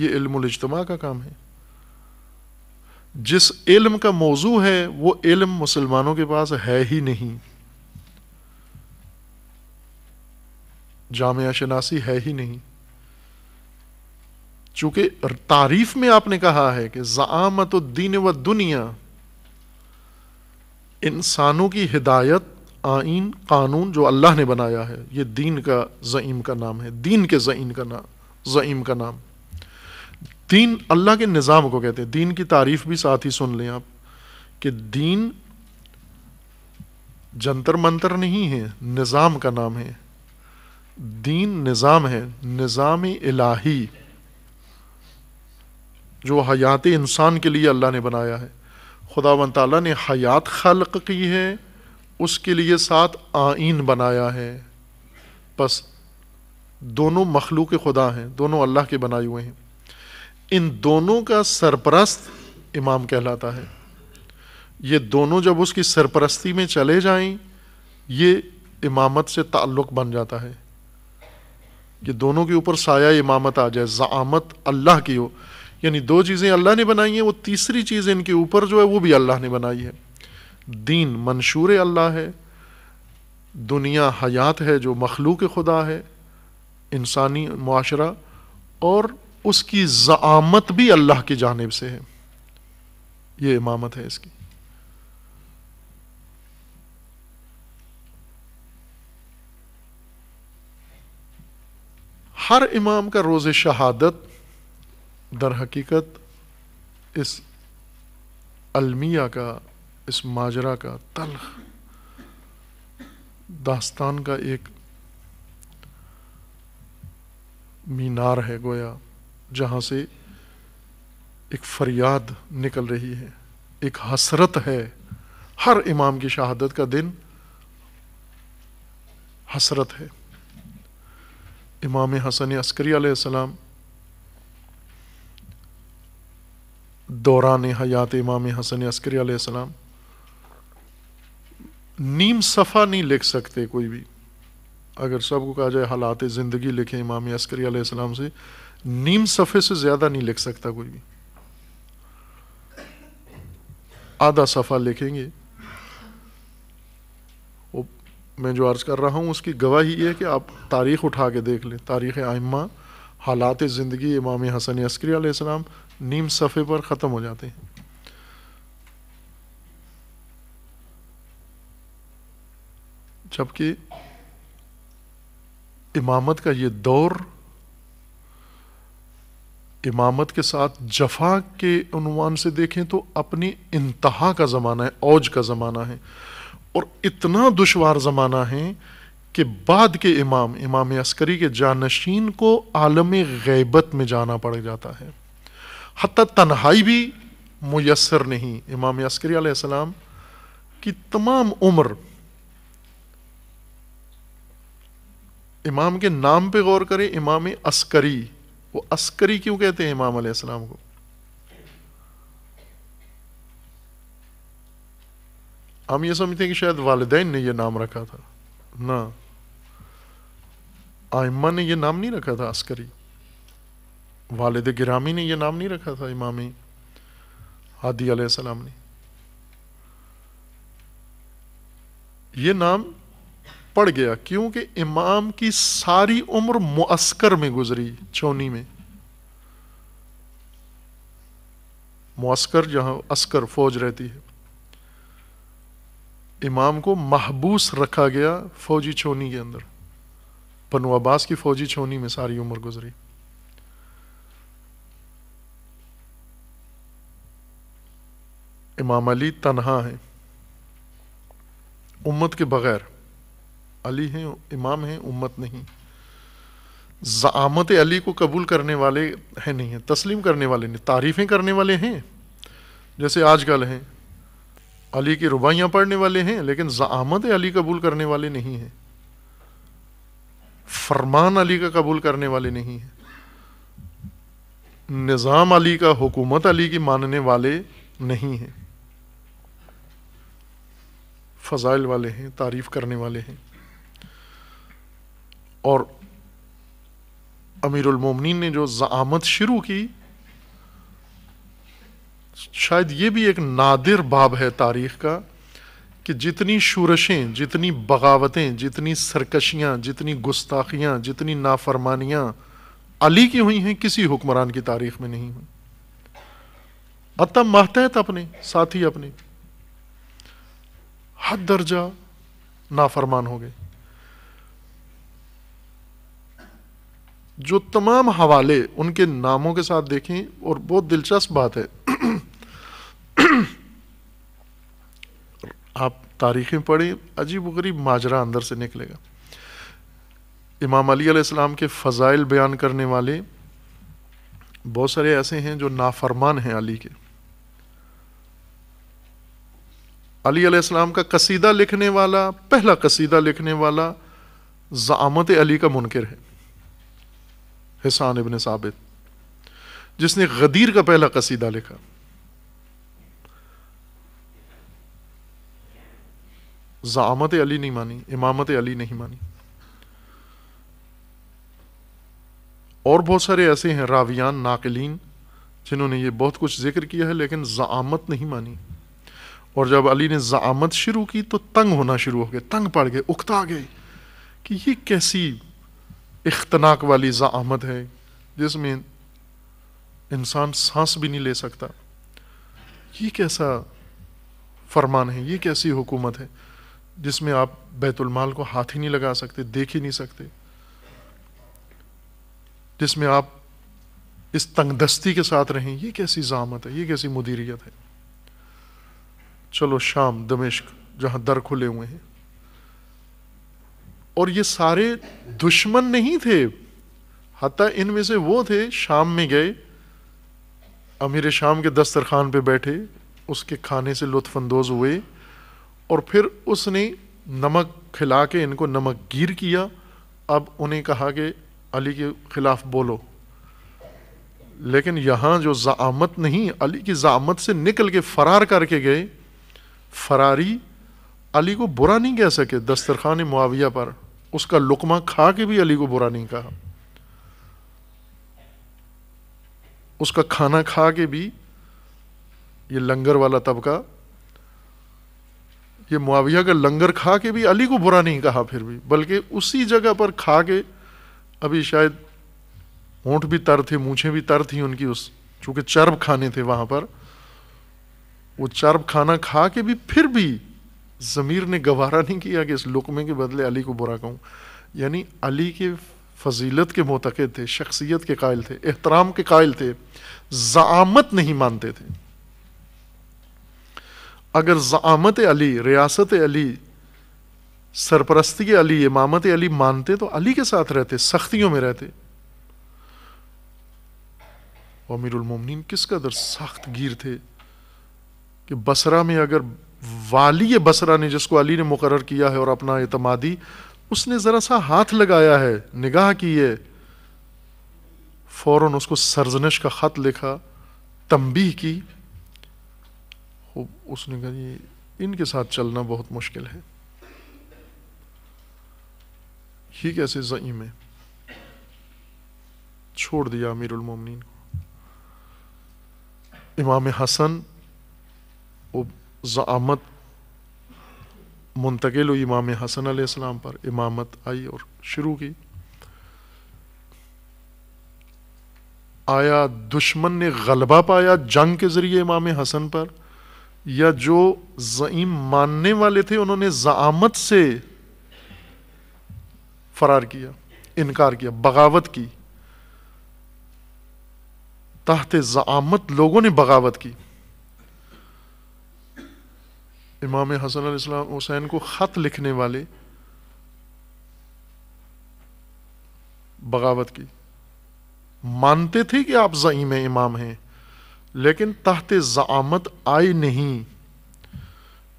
ये इल्मतमा का काम है जिस इल्म का मौजू है वो इल्म मुसलमानों के पास है ही नहीं जाम शनासी है ही नहीं चूंकि तारीफ में आपने कहा है कि ज़ामत दीन व दुनिया इंसानों की हिदायत आइन कानून जो अल्लाह ने बनाया है ये दीन का ज़ईम का नाम है दीन के ज़ईन का नाम ज़ईम का नाम दीन अल्लाह के निज़ाम को कहते हैं दीन की तारीफ भी साथ ही सुन लें आप कि दीन जंतर मंतर नहीं है निज़ाम का नाम है दीन निज़ाम है निज़ाम इलाही जो हयात इंसान के लिए अल्लाह ने बनाया है खुदा ताली ने हयात खलक की है उसके लिए साथ आइन बनाया है बस दोनों मखलूक खुदा हैं दोनों अल्लाह के बनाए हुए हैं इन दोनों का सरपरस्त इमाम कहलाता है ये दोनों जब उसकी सरपरस्ती में चले जाए ये इमामत से ताल्लुक़ बन जाता है ये दोनों के ऊपर साया इमामत आ जाए ज़ामत अल्लाह की हो यानी दो चीज़ें अल्लाह ने बनाई हैं वो तीसरी चीज़ इनके ऊपर जो है वो भी अल्लाह ने बनाई है दीन मंशूर अल्लाह है दुनिया हयात है जो मखलूक खुदा है इंसानी माशरा और उसकी ज़ामत भी अल्लाह की जानब से है ये इमामत है इसकी हर इमाम का रोज़ शहादत दर हकीकत इस अलमिया का इस माजरा का तलख दास्तान का एक मीनार है गोया जहाँ से एक फरियाद निकल रही है एक हसरत है हर इमाम की शहादत का दिन हसरत है इमाम हसन अस्करी आसमाम दौरान हयात इमाम हसन अस्करी आसमाम नीम सफ़ा नहीं लिख सकते कोई भी अगर सबको कहा जाए हालात ज़िंदगी लिखे इमाम अस्करी आसमाम से नीम सफ़े से ज़्यादा नहीं लिख सकता कोई भी आधा सफ़ा लिखेंगे वो मैं जो अर्ज़ कर रहा हूँ उसकी गवाही ये है कि आप तारीख़ उठा के देख लें तारीख़ आइम्मा हालात ज़िंदगी इमाम हसन अस्करी आसमाम नीम सफ़े पर ख़त्म हो जाते हैं जबकि इमामत का ये दौर इमामत के साथ जफा के उनवान से देखें तो अपनी इंतहा का ज़माना है औज का ज़माना है और इतना दुशवार ज़माना है कि बाद के इमाम इमाम अस्करी के जानशीन को आलम गैबत में जाना पड़ जाता है हती तनहाई भी मैसर नहीं इमाम अस्करी आसमाम की तमाम उम्र इमाम के नाम पर गौर करें इमाम अस्करी वो अस्करी क्यों कहते हैं इमाम अलैहिस्सलाम को हम ये समझते हैं कि शायद वालदेन ने यह नाम रखा था ना आयमा ने यह नाम नहीं रखा था अस्करी वालद गिरामी ने यह नाम नहीं रखा था इमामी आदि अलैहिस्सलाम ने यह नाम पड़ गया क्योंकि इमाम की सारी उम्र मुअस्कर में गुजरी चौनी में मुअस्कर जहां अस्कर फौज रहती है इमाम को महबूस रखा गया फौजी छोनी के अंदर बनु अब्बास की फौजी छोनी में सारी उम्र गुजरी इमाम अली तनहा है उम्मत के बगैर अली हैं इमाम हैं उम्मत नहीं ज़ामत अली को कबूल करने वाले हैं नहीं है तस्लीम करने वाले नहीं तारीफ़ें करने वाले हैं जैसे आजकल हैं अली की रुबाइयाँ पढ़ने वाले हैं लेकिन ज़ामत अली कबूल करने वाले नहीं हैं फरमान अली का कबूल करने वाले नहीं हैं निज़ाम अली का हुकूमत अली की मानने वाले नहीं हैं फ़ज़ाइल वाले हैं तारीफ़ करने वाले हैं और अमीरमिन ने जो जहामत शुरू की शायद ये भी एक नादिर बाब है तारीख का कि जितनी शूरशें जितनी बगावतें जितनी सरकशियां जितनी गुस्ताखियां जितनी नाफरमानियां अली की हुई हैं किसी हुक्मरान की तारीख में नहीं हुई अतः महतहत अपने साथी अपने हद दर्जा नाफरमान हो गए जो तमाम हवाले उनके नामों के साथ देखें और बहुत दिलचस्प बात है आप तारीखें पढ़ें अजीब गरीब माजरा अंदर से निकलेगा इमाम अली अलैहिस्सलाम के फ़ज़ाइल बयान करने वाले बहुत सारे ऐसे हैं जो नाफरमान हैं अली के अली अलैहिस्सलाम का कसीदा लिखने वाला पहला कसीदा लिखने वाला ज़ामत अली का मुनकर है हिसान इबन साबित जिसने गदीर का पहला कसीदा लिखा जामत अली नहीं मानी इमामत अली नहीं मानी और बहुत सारे ऐसे हैं रावियान नाकलीन जिन्होंने ये बहुत कुछ जिक्र किया है लेकिन जामत नहीं मानी और जब अली ने जामत शुरू की तो तंग होना शुरू हो गए तंग पड़ गए उकता गए कि ये कैसी इख्तनाक वाली ज़ाहमत है जिसमें इंसान सांस भी नहीं ले सकता ये कैसा फरमान है ये कैसी हुकूमत है जिसमें आप बैतुलमाल को हाथ ही नहीं लगा सकते देख ही नहीं सकते जिसमें आप इस तंगदस्ती के साथ रहें ये कैसी ज़ामत है ये कैसी मुदीरियत है चलो शाम दमिश्क जहां दर खुले हुए हैं और ये सारे दुश्मन नहीं थे हती इनमें से वो थे शाम में गए अमीर शाम के दस्तरखान पे बैठे उसके खाने से लुत्फानंदोज़ हुए और फिर उसने नमक खिला के इनको नमक गिर किया अब उन्हें कहा कि अली के ख़िलाफ़ बोलो लेकिन यहाँ जो ज़ामत नहीं अली की ज़ामत से निकल के फ़रार करके गए फरारी अली को बुरा नहीं कह सके दस्तरखान मुआविया पर उसका लुकमा खा के भी अली को बुरा नहीं कहा उसका खाना खा के भी ये लंगर वाला तबका ये मुआविया का लंगर खा के भी अली को बुरा नहीं कहा फिर भी बल्कि उसी जगह पर खा के अभी शायद होंठ भी तर थे मूछे भी तर थी उनकी उस चूंकि चर्ब खाने थे वहां पर वो चर्ब खाना खा के भी फिर भी ज़मीर ने गवारा नहीं किया कि इस लुकमे के बदले अली को बुरा कहूँ यानी अली के फजीलत के मोतक़ थे शख्सियत के कायल थे एहतराम के कायल थे ज़ामत नहीं मानते थे अगर ज़ामत अली रियासत अली सरपरस्ती अली इमामत अली मानते तो अली के साथ रहते सख्तियों में रहते अमीरमिन किसका दर सख्त गिर थे कि बसरा में अगर वाली बसरा ने जिसको अली ने मुकर किया है और अपना एतमादी उसने ज़रा सा हाथ लगाया है निगाह की है फौरन उसको सरजनश का ख़त लिखा तंबी की उसने कहा इनके साथ चलना बहुत मुश्किल है ही कैसे ज़ईम है छोड़ दिया अमीर अमीरमिन को इमाम हसन ज़ामत मुंतकिल हुई इमाम हसन आसमाम पर इमामत आई और शुरू की आया दुश्मन ने गलबा पाया जंग के ज़रिए इमाम हसन पर या जो ज़ईम मानने वाले थे उन्होंने ज़ामत से फरार किया इनकार किया बगावत की ताहत ज़ामत लोगों ने बगावत की इमाम हसन हुसैन को ख़त लिखने वाले बगावत की मानते थे कि आप ज़ईम इमाम हैं लेकिन तहत ज़ामत आए नहीं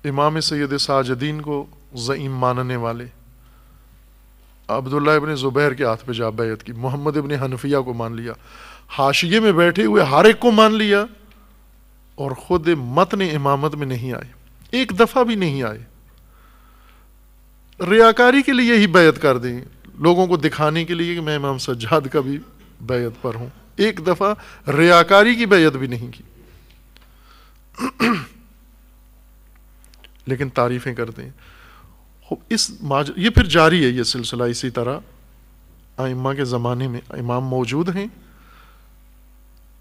इमाम सैद साजदीन को ज़ईम मानने वाले अब्दुल्ला इबन ज़ुबैर के हाथ पे जा बैत की मोहम्मद इबन हनफिया को मान लिया हाशिए में बैठे हुए हर एक को मान लिया और ख़ुद मत ने इमामत में नहीं आए एक दफा भी नहीं आए रियाकारी के लिए ही बैत कर दें लोगों को दिखाने के लिए कि मैं इमाम सज्जाद का भी बैत पर हूं एक दफा रियाकारी की बैत भी नहीं की लेकिन तारीफें करते हैं इस माज ये फिर जारी है ये सिलसिला इसी तरह आइम्मा के ज़माने में इमाम मौजूद हैं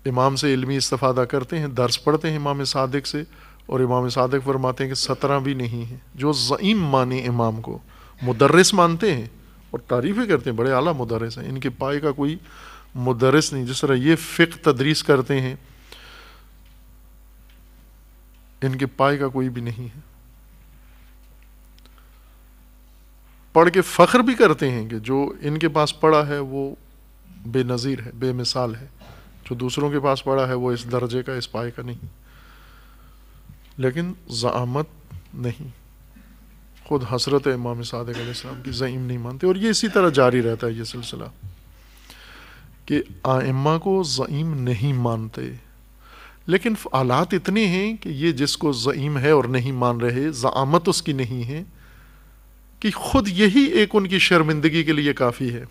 इमाम से इल्मी इस्तफ़ादा करते हैं दर्स पढ़ते हैं इमाम सादिक से और इमाम सादक फरमाते हैं कि सत्रह भी नहीं है जो ज़ईम माने इमाम को मुदर्रस मानते हैं और तारीफ़ें करते हैं बड़े अला मुदरस हैं इनके पाए का कोई मुदरस नहीं जिस तरह ये फ़िक तदरीस करते हैं इनके पाए का कोई भी नहीं है पढ़ के फ़ख्र भी करते हैं कि जो इनके पास पढ़ा है वो बेनज़ीर है बेमिसाल है जो दूसरों के पास पढ़ा है वो इस दर्जे का इस पाए का नहीं लेकिन जहामत नहीं खुद हसरत इमाम सदक आसमाम की ज़ईम नहीं मानते और ये इसी तरह जारी रहता है ये सिलसिला कि आइम्मा को ज़ईम नहीं मानते लेकिन आलात इतने हैं कि ये जिसको ज़ईम है और नहीं मान रहे ज़ामत उसकी नहीं है कि खुद यही एक उनकी शर्मिंदगी के लिए काफ़ी है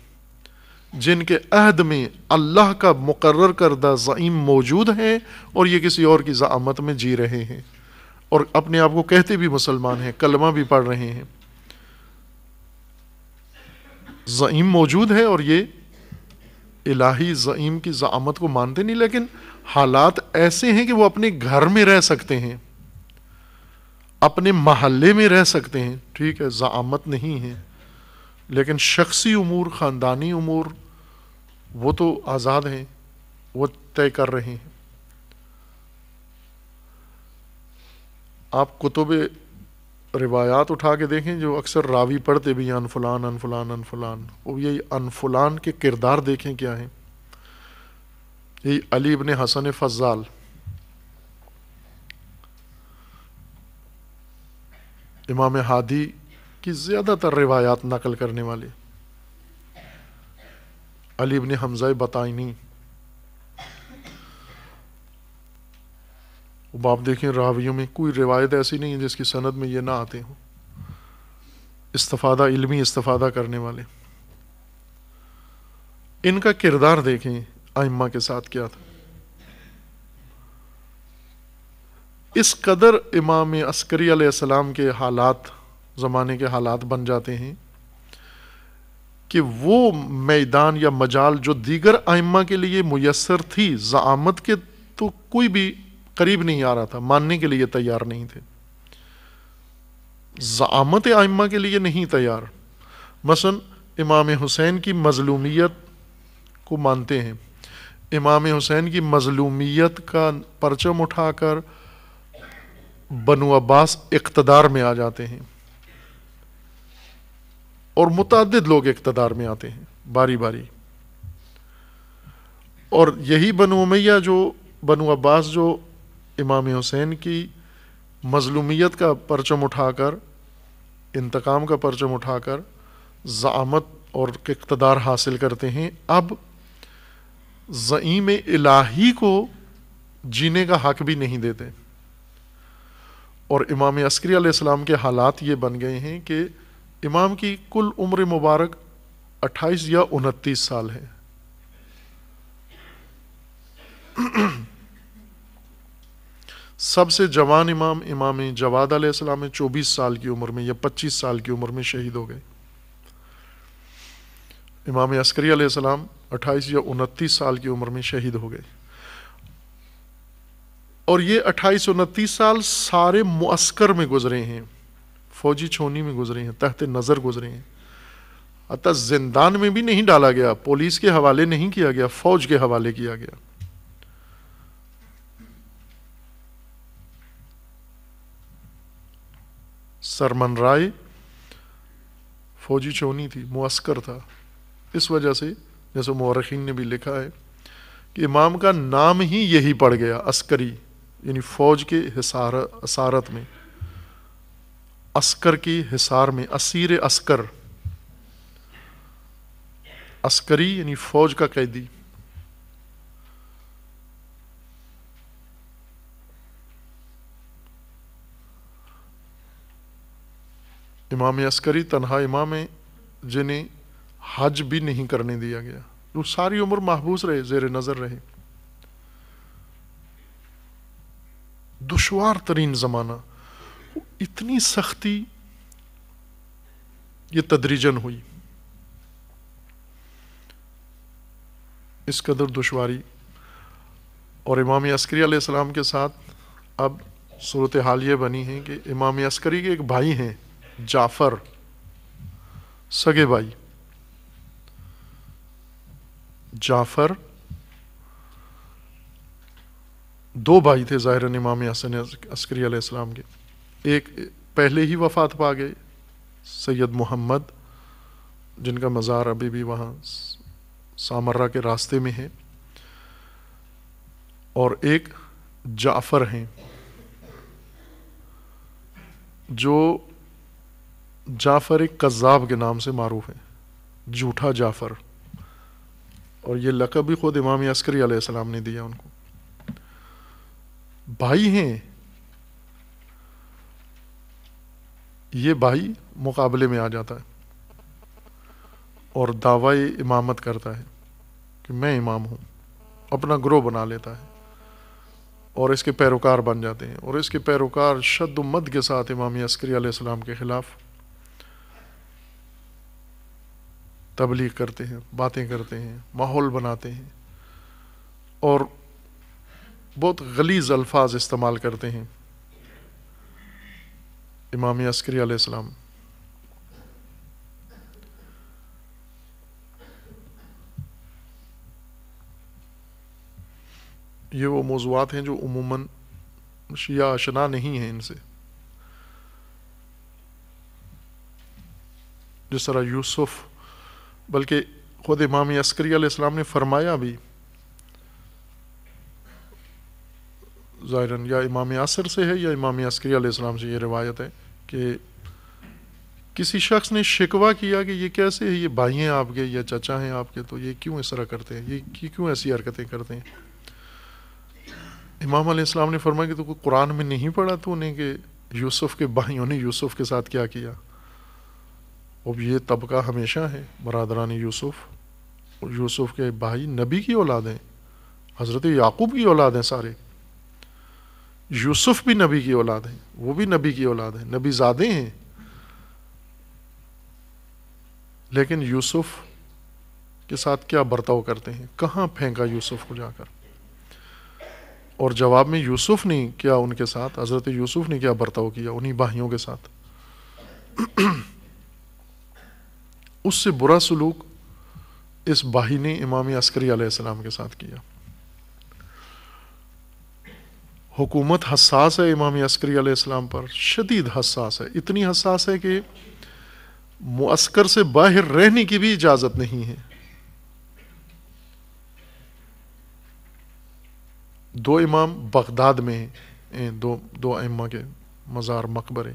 जिनके अहद में अल्लाह का मुकर्र करदा ज़ईम मौजूद हैं और ये किसी और की ज़ामत में जी रहे हैं और अपने आप को कहते भी मुसलमान हैं कलमा भी पढ़ रहे हैं ज़ईम मौजूद है और ये इलाही ज़ईम की ज़ामत को मानते नहीं लेकिन हालात ऐसे हैं कि वो अपने घर में रह सकते हैं अपने महल्ले में रह सकते हैं ठीक है ज़ामत नहीं है लेकिन शख्सी उमूर ख़ानदानी उमूर वो तो आज़ाद हैं वो तय कर रहे हैं आप कुतुब रिवायात उठा के देखें जो अक्सर रावी पढ़ते भी हैं अनफुलान अनफुलान अनफुलान वो यही अनफुलान के किरदार देखें क्या है यही अली इबन हसन फजाल इमाम हादी की ज़्यादातर रिवायात नकल करने वाले अली इबन हमज़ा बताइनी अब आप देखें रावियों में कोई रिवायत ऐसी नहीं है जिसकी सनद में ये ना आते हों इस्तफादा इल्मी इस्तफादा करने वाले इनका किरदार देखें आइम्मा के साथ क्या था इस कदर इमाम अस्करी आसमाम के हालात ज़माने के हालात बन जाते हैं कि वो मैदान या मजाल जो दीगर आइम्मा के लिए मैसर थी ज़ामत के तो कोई भी करीब नहीं आ रहा था मानने के लिए तैयार नहीं थे ज़ामत आइम्मा के लिए नहीं तैयार मसन इमाम हुसैन की मजलूमियत को मानते हैं इमाम हुसैन की मजलूमियत का परचम उठाकर बनु अब्बास इकतदार में आ जाते हैं और मुतद लोग इकतदार में आते हैं बारी बारी और यही बनु उमैया जो बनु अब्बास जो इमाम हुसैन की मजलूमियत का परचम उठाकर इंतकाम का परचम उठाकर ज़ामत और इकतदार हासिल करते हैं अब ज़ीम इलाही को जीने का हक भी नहीं देते और इमाम अस्करी आलाम के हालात ये बन गए हैं कि इमाम की कुल उम्र मुबारक अट्ठाईस या उनतीस साल है सबसे जवान इमाम इमाम जवाद आसमाम चौबीस साल की उम्र में या पच्चीस साल की उम्र में शहीद हो गए इमाम अस्करी आसमाम अट्ठाईस या उनतीस साल की उम्र में शहीद हो गए और ये अट्ठाईस उनतीस साल सारे मुस्कर में गुजरे हैं फौजी छोनी में गुजरे हैं तहत नज़र गुजरे हैं अतः जिंदान में भी नहीं डाला गया पुलिस के हवाले नहीं किया गया फौज के हवाले किया गया सरमन राय फौजी चौनी थी मुस्कर था इस वजह से जैसे मौरखीन ने भी लिखा है कि इमाम का नाम ही यही पड़ गया अस्करी यानी फौज के हिसार असारत में अस्कर के हिसार में असीर अस्कर अस्करी यानी फौज का कैदी इमाम अस्करी तनहा इमाम है जिन्हें हज भी नहीं करने दिया गया वो तो सारी उम्र महबूस रहे जेर नज़र रहे दुशवार तरीन ज़माना इतनी सख्ती ये तदरीजन हुई इस कदर दुशारी और इमाम अस्करी सलाम के साथ अब सूरत हाल ये बनी है कि इमाम अस्करी के एक भाई हैं जाफर सगे भाई जाफर दो भाई थे ज़ाहिर इमाम हसन अस्करी आसमाम के एक पहले ही वफात पा गए सैयद मोहम्मद जिनका मज़ार अभी भी वहाँ सामर्रा के रास्ते में है और एक जाफ़र हैं जो जाफ़र एक कज़ाब के नाम से मरूफ है जूठा जाफ़र और ये लकब भी ख़ुद इमाम अस्करी आसमाम ने दिया उनको भाई हैं ये भाई मुकाबले में आ जाता है और दावा इमामत करता है कि मैं इमाम हूँ अपना ग्रोह बना लेता है और इसके पैरोकार बन जाते हैं और इसके पैरोकार शद मद के साथ इमाम अस्करी आसमाम के ख़िलाफ़ तबलीग करते हैं बातें करते हैं माहौल बनाते हैं और बहुत गलीज अल्फाज इस्तेमाल करते हैं इमाम अस्करी आलाम ये वो मौजूद हैं जो उमूमन शिया आशना नहीं हैं इनसे जिस तरह यूसुफ़ बल्कि ख़ुद इमाम अस्करी आसमाम ने फरमाया भी ज़ाहिरन या इमाम असर से है या इमाम अस्करी आसमाम से ये रिवायत है कि किसी शख्स ने शिकवा किया कि ये कैसे है ये भाई हैं आपके या चाचा हैं आपके तो ये क्यों इस तरह करते हैं ये, क्यों ऐसी हरकतें करते हैं इमाम आसमाम ने फरमाया कि तो कुरान में नहीं पढ़ा तो उन्हें कि यूसुफ़ के भाइयों ने यूसुफ़ के साथ क्या किया और ये तबका हमेशा है बरदरान यूसुफ और यूसुफ के भाई नबी की औलाद हैं हज़रत याकूब की औलाद हैं सारे यूसुफ भी नबी की औलाद हैं वो भी नबी की औलाद हैं नबी ज़ादे हैं लेकिन यूसुफ के साथ क्या बर्ताव करते हैं कहाँ फेंका यूसुफ को जाकर और जवाब में यूसुफ ने क्या उनके साथ हज़रत यूसुफ ने क्या बर्ताव किया उन्हीं भाइयों के साथ *clears throat* उससे बुरा सलूक इस बाही ने इमाम अस्करी आसमाम के साथ किया हुकूमत हसास है इमाम अस्करी आसमाम पर शदीद हसास है इतनी हसास है कि मुस्कर से बाहर रहने की भी इजाज़त नहीं है दो इमाम बगदाद में हैं दो दो अम्मा के मज़ार मकबरे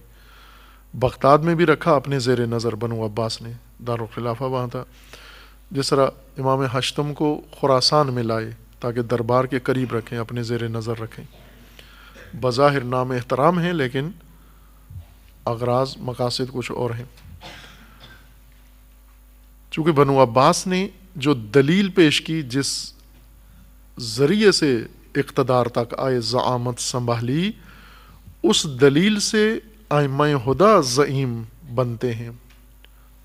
बगदाद में भी रखा अपने जेर नज़र बनु अब्बास ने दारखिलाफा वहाँ था जिस तरह इमाम हशतम को खुरासान में लाए ताकि दरबार के करीब रखें अपने जेर नज़र रखें बज़ाहिर नाम एहतराम हैं लेकिन अगराज मकासद कुछ और हैं चूँकि बनो अब्बास ने जो दलील पेश की जिस ज़रिए से इकतदार तक आए ज़ामत संभाली उस दलील से आयमा हदा ज़ीम बनते हैं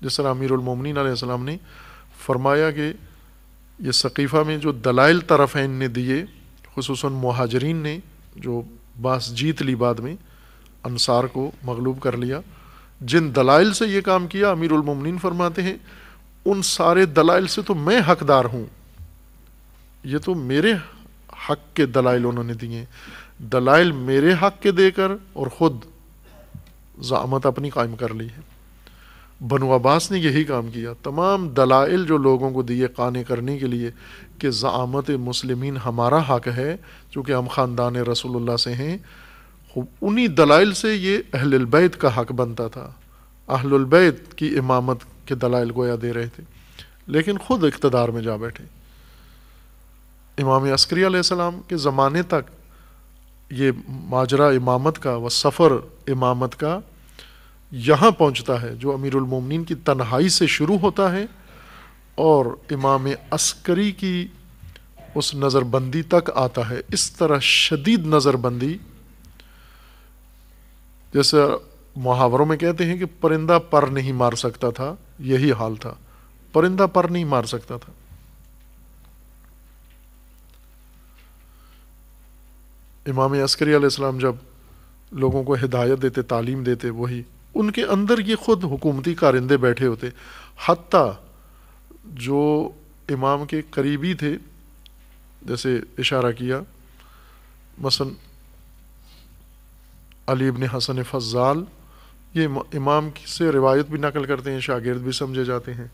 जिस तरह अमीरमिन आसमाम ने फरमाया कि ये सकीफ़ा में जो दलाइल तरफ तरफ़ैन ने दिए खसूस महाजरीन ने जो बास जीत ली बाद में अनसार को मगलूब कर लिया जिन दलाइल से ये काम किया अमीरमिन फरमाते हैं उन सारे दलाइल से तो मैं हकदार हूँ ये तो मेरे हक के दलाइल उन्होंने दिए दलाइल मेरे हक के देकर और ख़ुद ज़ामत अपनी कायम कर ली है बनु अब्बास ने यही काम किया तमाम दलाइल जो लोगों को दिए कान करने के लिए कि ज़ामत मुसलिमीन हमारा हक है चूँकि हम ख़ानदान रसोल्ला से हैं उन्हीं दलाइल से ये अहलबैत का हक बनता था अहलबैत की इमामत के दलाइल गोया दे रहे थे लेकिन ख़ुद इकतदार में जा बैठे इमाम अस्करी सलाम के ज़माने तक ये माजरा इमामत का व सफ़र इमामत का यहाँ पहुँचता है जो अमीरुल मोमिनीन की तन्हाई से शुरू होता है और इमाम अस्करी की उस नज़रबंदी तक आता है इस तरह शदीद नज़रबंदी जैसे मुहावरों में कहते हैं कि परिंदा पर नहीं मार सकता था यही हाल था परिंदा पर नहीं मार सकता था इमाम अस्करी आसमाम जब लोगों को हिदायत देते तालीम देते वही उनके अंदर ये ख़ुद हुकूमती कारिंदे बैठे होते हती जो इमाम के करीबी थे जैसे इशारा किया मसन अली इबन हसन फजाल ये इमाम से रिवायत भी नकल करते हैं शागिर्द भी समझे जाते हैं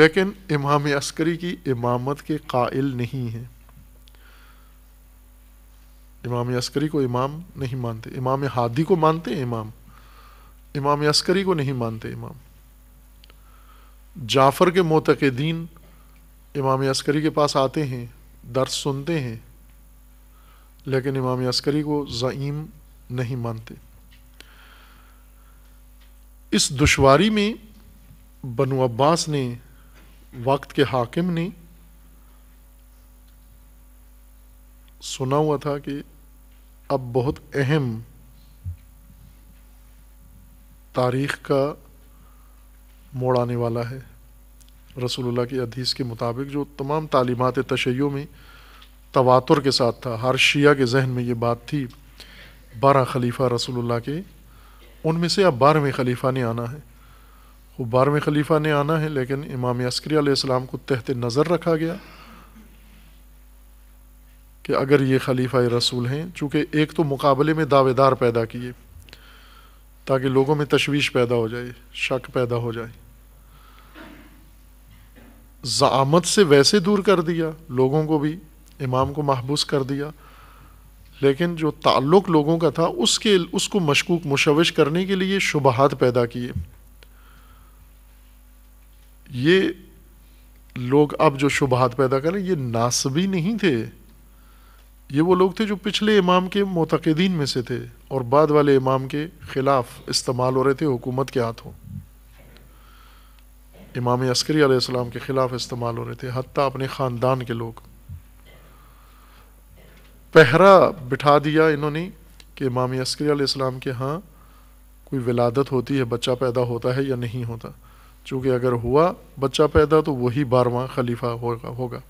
लेकिन इमाम अस्करी की इमामत के कायल नहीं हैं इमाम अस्करी को इमाम नहीं मानते इमाम हादी को मानते हैं इमाम इमाम अस्करी को नहीं मानते इमाम जाफ़र के मोतकदीन इमाम अस्करी के पास आते हैं दर्द सुनते हैं लेकिन इमाम अस्करी को जईम नहीं मानते इस दुशारी में बनु अब्बास ने वक्त के हाकिम ने सुना हुआ था कि अब बहुत अहम तारीख़ का मोड़ आने वाला है रसूलुल्लाह की अदीस के मुताबिक जो तमाम तालीमत तशैयों में तवातुर के साथ था हर शिया के जहन में ये बात थी बारह खलीफा रसूलुल्लाह के उनमें से अब बारहवें खलीफा ने आना है वो बारहवें खलीफा ने आना है लेकिन इमाम अस्करी सलाम को तहत नज़र रखा गया कि अगर ये खलीफा रसूल हैं चूँकि एक तो मुकाबले में दावेदार पैदा किए ताकि लोगों में तशवीश पैदा हो जाए शक पैदा हो जाए ज़ामत से वैसे दूर कर दिया लोगों को भी इमाम को महबूस कर दिया लेकिन जो ताल्लुक़ लोगों का था उसके उसको मशकूक मुशवश करने के लिए शुबहत पैदा किए ये लोग अब जो शुबहत पैदा करें ये नासबी नहीं थे ये वो लोग थे जो पिछले इमाम के मोतदीन में से थे और बाद वाले इमाम के ख़िलाफ़ इस्तेमाल हो रहे थे हुकूमत के हाथों इमाम अस्करी आलाम के ख़िलाफ़ इस्तेमाल हो रहे थे हती अपने ख़ानदान के लोग पहरा बिठा दिया इन्होंने कि इमाम अस्करी आलाम के यहाँ कोई विलादत होती है बच्चा पैदा होता है या नहीं होता चूंकि अगर हुआ बच्चा पैदा तो वही बारवा खलीफा होगा होगा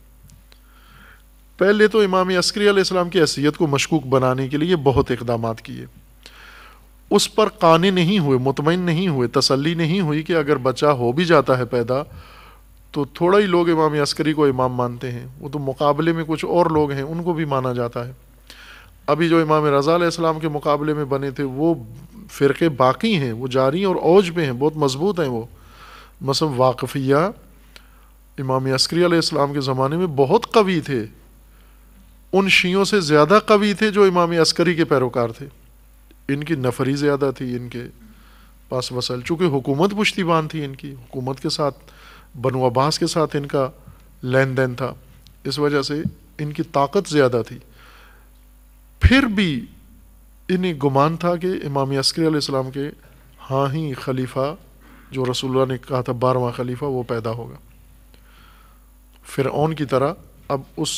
पहले तो इमाम अस्करी आसमाम की हैसीत को मशकूक बनाने के लिए बहुत इकदाम किए उस पर काने नहीं हुए मुतमिन नहीं हुए तसली नहीं हुई कि अगर बच्चा हो भी जाता है पैदा तो थोड़ा ही लोग इमाम अस्करी को इमाम मानते हैं वो तो मुकाबले में कुछ और लोग हैं उनको भी माना जाता है अभी जो इमाम रज़ा आलाम के मुकाबले में बने थे वो फ़िरके बाकी हैं वो जारी और औज पे हैं बहुत मजबूत हैं वो मसम वाकफ़िया इमाम अस्करी आलाम के ज़माने में बहुत कवि थे उन शियों से ज़्यादा कवि थे जो इमाम अस्करी के पैरोकार थे इनकी नफरी ज़्यादा थी इनके पास वसल चूँकि हुकूमत पुश्तीबान थी इनकी हुकूमत के साथ बनु अब्बास के साथ इनका लेन देन था इस वजह से इनकी ताकत ज़्यादा थी फिर भी इन्हें गुमान था कि इमाम अस्करी इस्लाम के हाँ ही खलीफा जो रसोल्ला ने कहा था बारवा खलीफा वो पैदा होगा फिर की तरह अब उस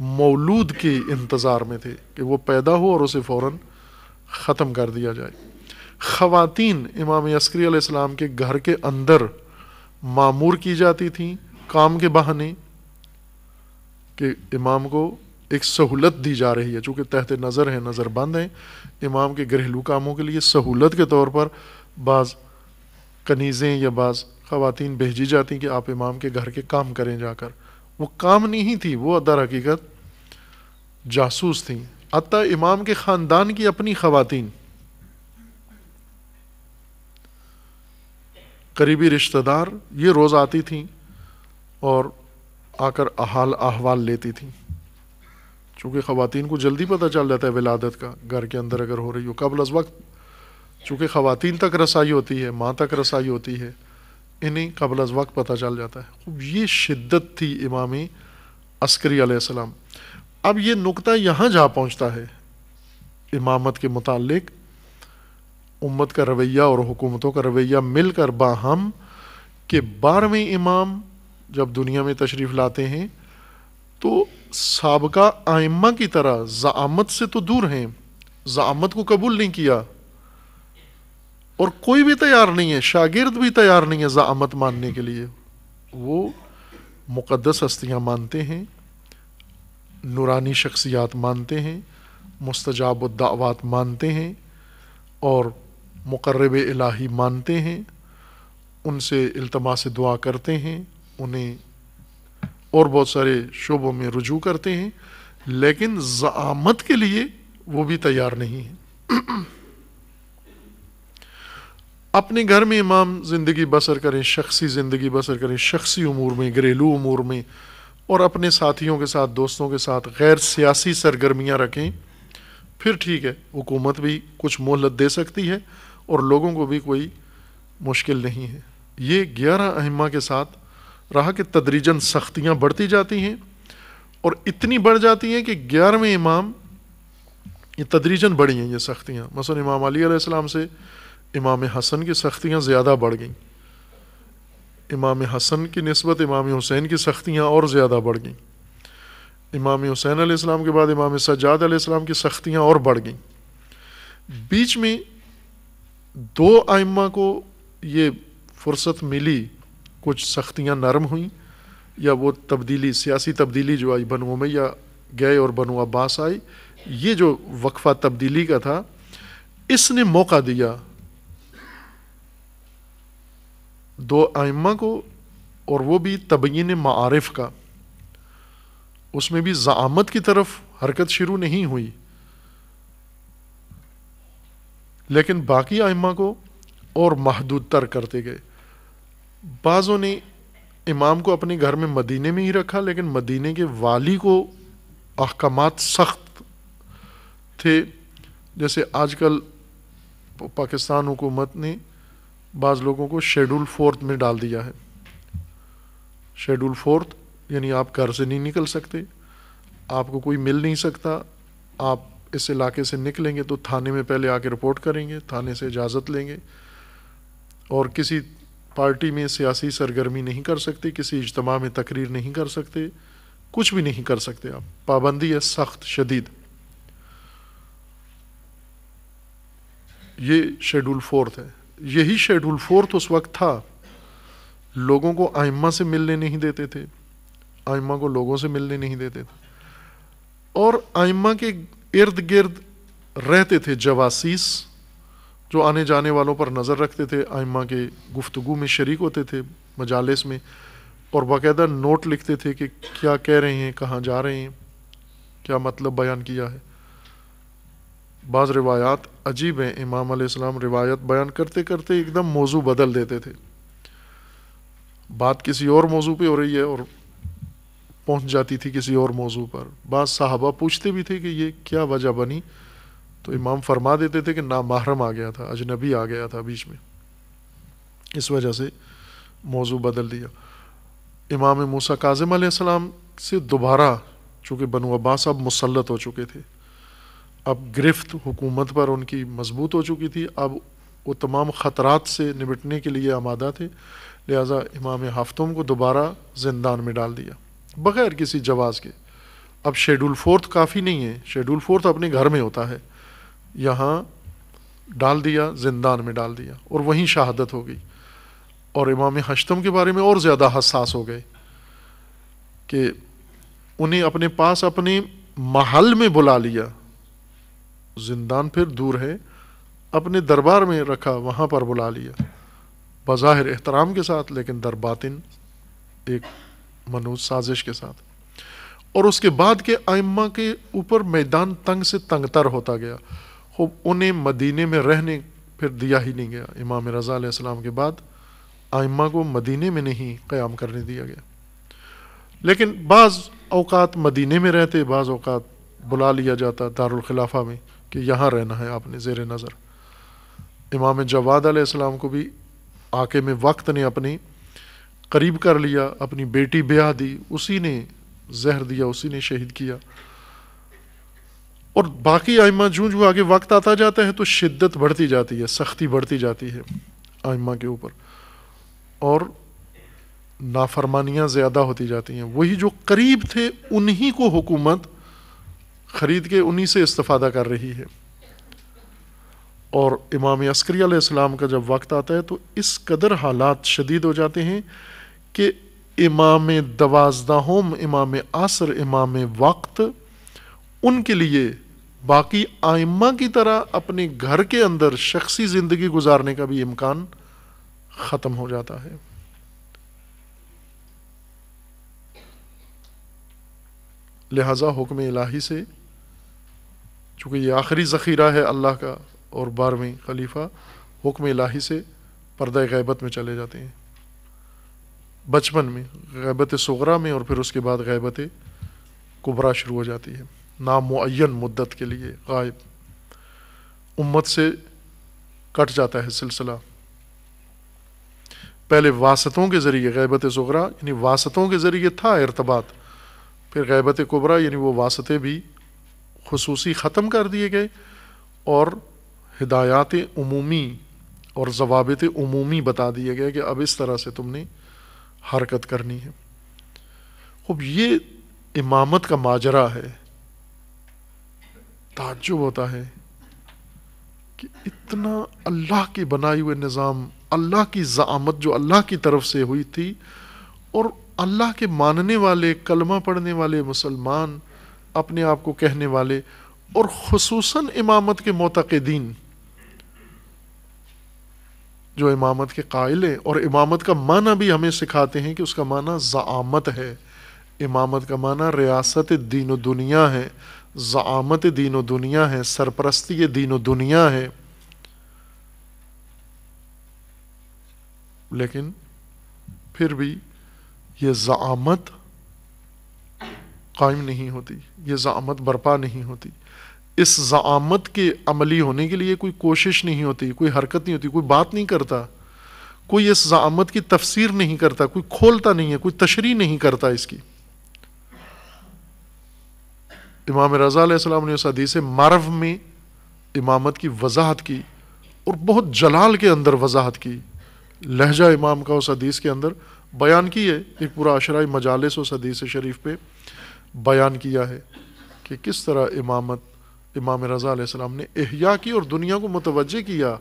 मौलूद के इंतज़ार में थे कि वो पैदा हो और उसे फ़ौर ख़त्म कर दिया जाए ख़वातीन इमाम यसकरी आसमाम के घर के अंदर मामूर की जाती थी काम के बहाने कि इमाम को एक सहूलत दी जा रही है चूँकि तहत नज़र है नज़रबंद हैं इमाम के घरेलू कामों के लिए सहूलत के तौर पर बाज़ कनीज़ें या बाज़ ख़वातीन भेजी जाती कि आप इमाम के घर के काम करें जाकर वो काम नहीं थी वो अदर हकीकत जासूस थी अतः इमाम के ख़ानदान की अपनी खवतिन करीबी रिश्तेदार ये रोज़ आती थी और आकर अहाल अहवाल लेती थी चूँकि ख़वान को जल्दी पता चल जाता है विलादत का घर के अंदर अगर हो रही हो कबल अज वक्त चूँकि ख़वान तक रसाई होती है माँ तक रसाई होती है इन्हें कबल अज वक्त पता चल जाता है ये शिद्दत थी इमामी अस्करी आसमाम अब ये नुकता यहां जा पहुंचता है इमामत के मुतालिक उम्मत का रवैया और हुकूमतों का रवैया मिलकर बाहम के बारहवें इमाम जब दुनिया में तशरीफ़ लाते हैं तो सबका आइमा की तरह ज़ामत से तो दूर हैं ज़ामत को कबूल नहीं किया और कोई भी तैयार नहीं है शागिर्द भी तैयार नहीं है ज़ामत मानने के लिए वो मुक़दस हस्तियाँ मानते हैं नुरानी शख्सियात मानते हैं मुस्तजाब दावात मानते हैं और मुकर्रब इलाही मानते हैं उनसे अल्तमा से दुआ करते हैं उन्हें और बहुत सारे शोबों में रुजू करते हैं लेकिन ज़ामत के लिए वो भी तैयार नहीं है *clears throat* अपने घर में इमाम ज़िंदगी बसर करें शख्सी ज़िंदगी बसर करें शख्सी उमूर में घरेलू उमूर में और अपने साथियों के साथ दोस्तों के साथ गैर सियासी सरगर्मियाँ रखें फिर ठीक है हुकूमत भी कुछ मोहलत दे सकती है और लोगों को भी कोई मुश्किल नहीं है ये ग्यारह अहिमा के साथ रहा कि तदरीजन सख्तियाँ बढ़ती जाती हैं और इतनी बढ़ जाती हैं कि ग्यारहवें इमाम ये तदरीजन बढ़ी हैं ये सख्तियाँ मसलन इमाम अली से इमाम हसन की सख्तियाँ ज़्यादा बढ़ गईं इमाम हसन की नस्बत इमाम हुसैन की सख्तियाँ और ज़्यादा बढ़ गईं इमाम हुसैन आलाम के बाद इमाम सज्जाद आसमाम की सख्तियाँ और बढ़ गईं बीच में दो आइमा को ये फुर्सत मिली कुछ सख्तियाँ नरम हुई या वो तब्दीली सियासी तब्दीली जो आई बनो मैया गए और बनो अब्बास आई ये जो वक्फा तब्दीली का था इसने मौका दिया दो आइम्मा को और वो भी तबयीन मारफ़ का उसमें भी ज़ामत की तरफ हरकत शुरू नहीं हुई लेकिन बाकी आइमा को और महदूद तर करते गए बाज़ों ने इमाम को अपने घर में मदीने में ही रखा लेकिन मदीने के वाली को अहकाम सख्त थे जैसे आजकल पाकिस्तान हुकूमत ने बाज़ लोगों को शेड्यूल फोर्थ में डाल दिया है शेड्यूल फोर्थ यानी आप घर से नहीं निकल सकते आपको कोई मिल नहीं सकता आप इस इलाके से निकलेंगे तो थाने में पहले आके रिपोर्ट करेंगे थाने से इजाज़त लेंगे और किसी पार्टी में सियासी सरगर्मी नहीं कर सकते किसी इजतमा में तकरीर नहीं कर सकते कुछ भी नहीं कर सकते आप पाबंदी है सख्त शदीद ये शेड्यूल फोर्थ है यही शेड्यूल फोर्थ उस वक्त था लोगों को आइमा से मिलने नहीं देते थे आइमा को लोगों से मिलने नहीं देते थे और आइमा के इर्द गिर्द रहते थे जवासीस जो आने जाने वालों पर नज़र रखते थे आइमा के गुफ्तगु में शरीक होते थे मजालस में और बाकायदा नोट लिखते थे कि क्या कह रहे हैं कहाँ जा रहे हैं क्या मतलब बयान किया है बाज़ रिवायात अजीब हैं इमाम आसमाम रिवायत बयान करते करते एकदम मौजू बदल देते थे बात किसी और मौजू पर हो रही है और पहुंच जाती थी किसी और मौजू पर बाज साहबा पूछते भी थे कि ये क्या वजह बनी तो इमाम फरमा देते थे कि ना नामहरम आ गया था अजनबी आ गया था बीच में इस वजह से मौजू बदल दिया इमाम मूसा काजिम आसमाम से दोबारा चूँकि बनु अब्बास अब मुसलत हो चुके थे अब गिरफ्त हुकूमत पर उनकी मजबूत हो चुकी थी अब वो तमाम ख़तरात से निपटने के लिए आमादा थे लिहाजा इमाम हाफतम को दोबारा जिंदान में डाल दिया बग़ैर किसी जवाज़ के अब शेडूल फोर्थ काफ़ी नहीं है शेडूल फोर्थ अपने घर में होता है यहाँ डाल दिया जिंदान में डाल दिया और वहीं शहादत हो गई और इमाम हशतम के बारे में और ज़्यादा हसास हो गए कि उन्हें अपने पास अपने महल में बुला लिया जिंदान फिर दूर है अपने दरबार में रखा वहाँ पर बुला लिया बज़ाहिर एहतराम के साथ लेकिन दरबातिन एक मनोज साजिश के साथ और उसके बाद के आइम्मा के ऊपर मैदान तंग से तंगतर होता गया खूब उन्हें मदीने में रहने फिर दिया ही नहीं गया इमाम रज़ा सलाम के बाद आइम्मा को मदीने में नहीं क़्याम करने दिया गया लेकिन बाज़ अवकात मदीने में रहते बाज़ अवकात बुला लिया जाता दारुल खिलाफा में कि यहाँ रहना है आपने ज़ेर नज़र इमाम जवाद आसमाम को भी आके में वक्त ने अपनी करीब कर लिया अपनी बेटी ब्याह दी उसी ने जहर दिया उसी ने शहीद किया और बाकी आयमा जूँ जूँ आगे वक्त आता जाता है तो शिद्दत बढ़ती जाती है सख्ती बढ़ती जाती है आयमा के ऊपर और नाफरमानियाँ ज़्यादा होती जाती हैं वही जो करीब थे उन्हीं को हुकूमत ख़रीद के उन्हीं से इस्तफ़ादा कर रही है और इमाम अस्करी इस्लाम का जब वक्त आता है तो इस कदर हालात शदीद हो जाते हैं कि इमाम दवाजदाहम इमाम आसर इमाम वक्त उनके लिए बाकी आइम्मा की तरह अपने घर के अंदर शख्सी ज़िंदगी गुजारने का भी इम्कान ख़त्म हो जाता है लिहाजा हुक्म इलाही से चूँकि ये आखिरी ज़ख़ीरा है अल्लाह का और बारहवीं खलीफा हुक्म इलाही से पर्दा गैबत में चले जाते हैं बचपन में गैबत सगरा में और फिर उसके बाद गैबत कुबरा शुरू हो जाती है नामुन मुद्दत के लिए गायब उम्मत से कट जाता है सिलसिला पहले वासतों के ज़रिए गैबत सगरा यानी वासतों के ज़रिए था इरतबात फिर गैबत कुबरा यानी वो वासतें भी खसूसी ख़त्म कर दिए गए और हिदायत अमूमी और जवाबत उमूमी बता दिए गए कि अब इस तरह से तुमने हरकत करनी है अब ये इमामत का माजरा है ताजुब होता है कि इतना अल्लाह के बनाए हुए निज़ाम अल्लाह की ज़ामत जो अल्लाह की तरफ से हुई थी और अल्लाह के मानने वाले कलमा पढ़ने वाले मुसलमान अपने आप को कहने वाले और खसूस इमामत के मोतदीन जो इमामत के कायल हैं और इमामत का माना भी हमें सिखाते हैं कि उसका माना ज़ामत है इमामत का माना रियासत दीन दुनिया है ज़ामत दीन दुनिया है सरपरस्ती दीन दुनिया है लेकिन फिर भी ये ज़ामत कायम नहीं होती ये ज़ामत बर्पा नहीं होती इस ज़ामत के अमली होने के लिए कोई कोशिश नहीं होती कोई हरकत नहीं होती कोई बात नहीं करता कोई इस ज़ामत की तफसीर नहीं करता कोई खोलता नहीं है कोई तशरी नहीं करता इसकी इमाम रज़ाम ने उस हदीस मारव में इमामत की वजाहत की और बहुत जलाल के अंदर वजाहत की लहजा इमाम का उस हदीस के अंदर बयान की है एक पूरा अशरा मजालस उस हदीस शरीफ पे बयान किया है कि किस तरह इमामत इमाम रज़ा सलाम ने अहिया की और दुनिया को मुतवजह किया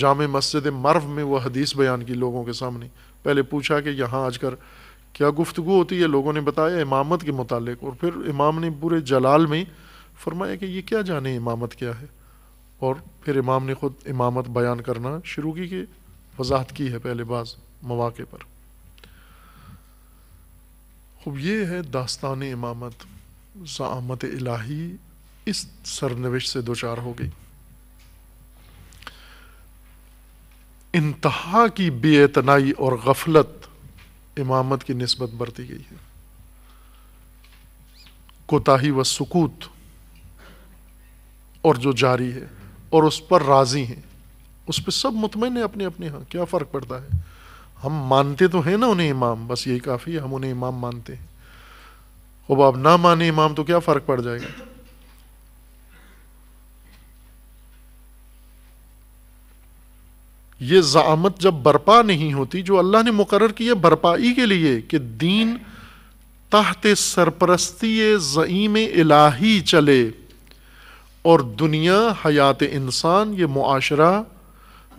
जाम मस्जिद मर्व में वह हदीस बयान की लोगों के सामने पहले पूछा कि यहाँ आज कर क्या गुफ्तु होती है लोगों ने बताया इमामत के मुतालिक और फिर इमाम ने पूरे जलाल में फरमाया कि ये क्या जाने इमामत क्या है और फिर इमाम ने ख़ुद इमामत बयान करना शुरू की कि वजाहत की है पहले बाज़ मौाक़े पर खूब ये है दास्तान इमामत ज़ामत इलाही इस सरनविश से दो चार हो गई इंतहा की बेतनाई और गफलत इमामत की नस्बत बरती गई है कोताही व सुकूत और जो जारी है और उस पर राज़ी हैं उस पर सब मुतमिन है अपने अपने यहाँ क्या फ़र्क पड़ता है हम मानते तो हैं ना उन्हें इमाम बस यही काफ़ी है हम उन्हें इमाम मानते हैं अब आप ना माने इमाम तो क्या फ़र्क पड़ जाएगा ये ज़ामत जब बरपा नहीं होती जो अल्लाह ने मुकर की है बरपाई के लिए कि दीन तहत सरपरस्ती ज़ईम इलाही चले और दुनिया हयात इंसान ये मुआशरा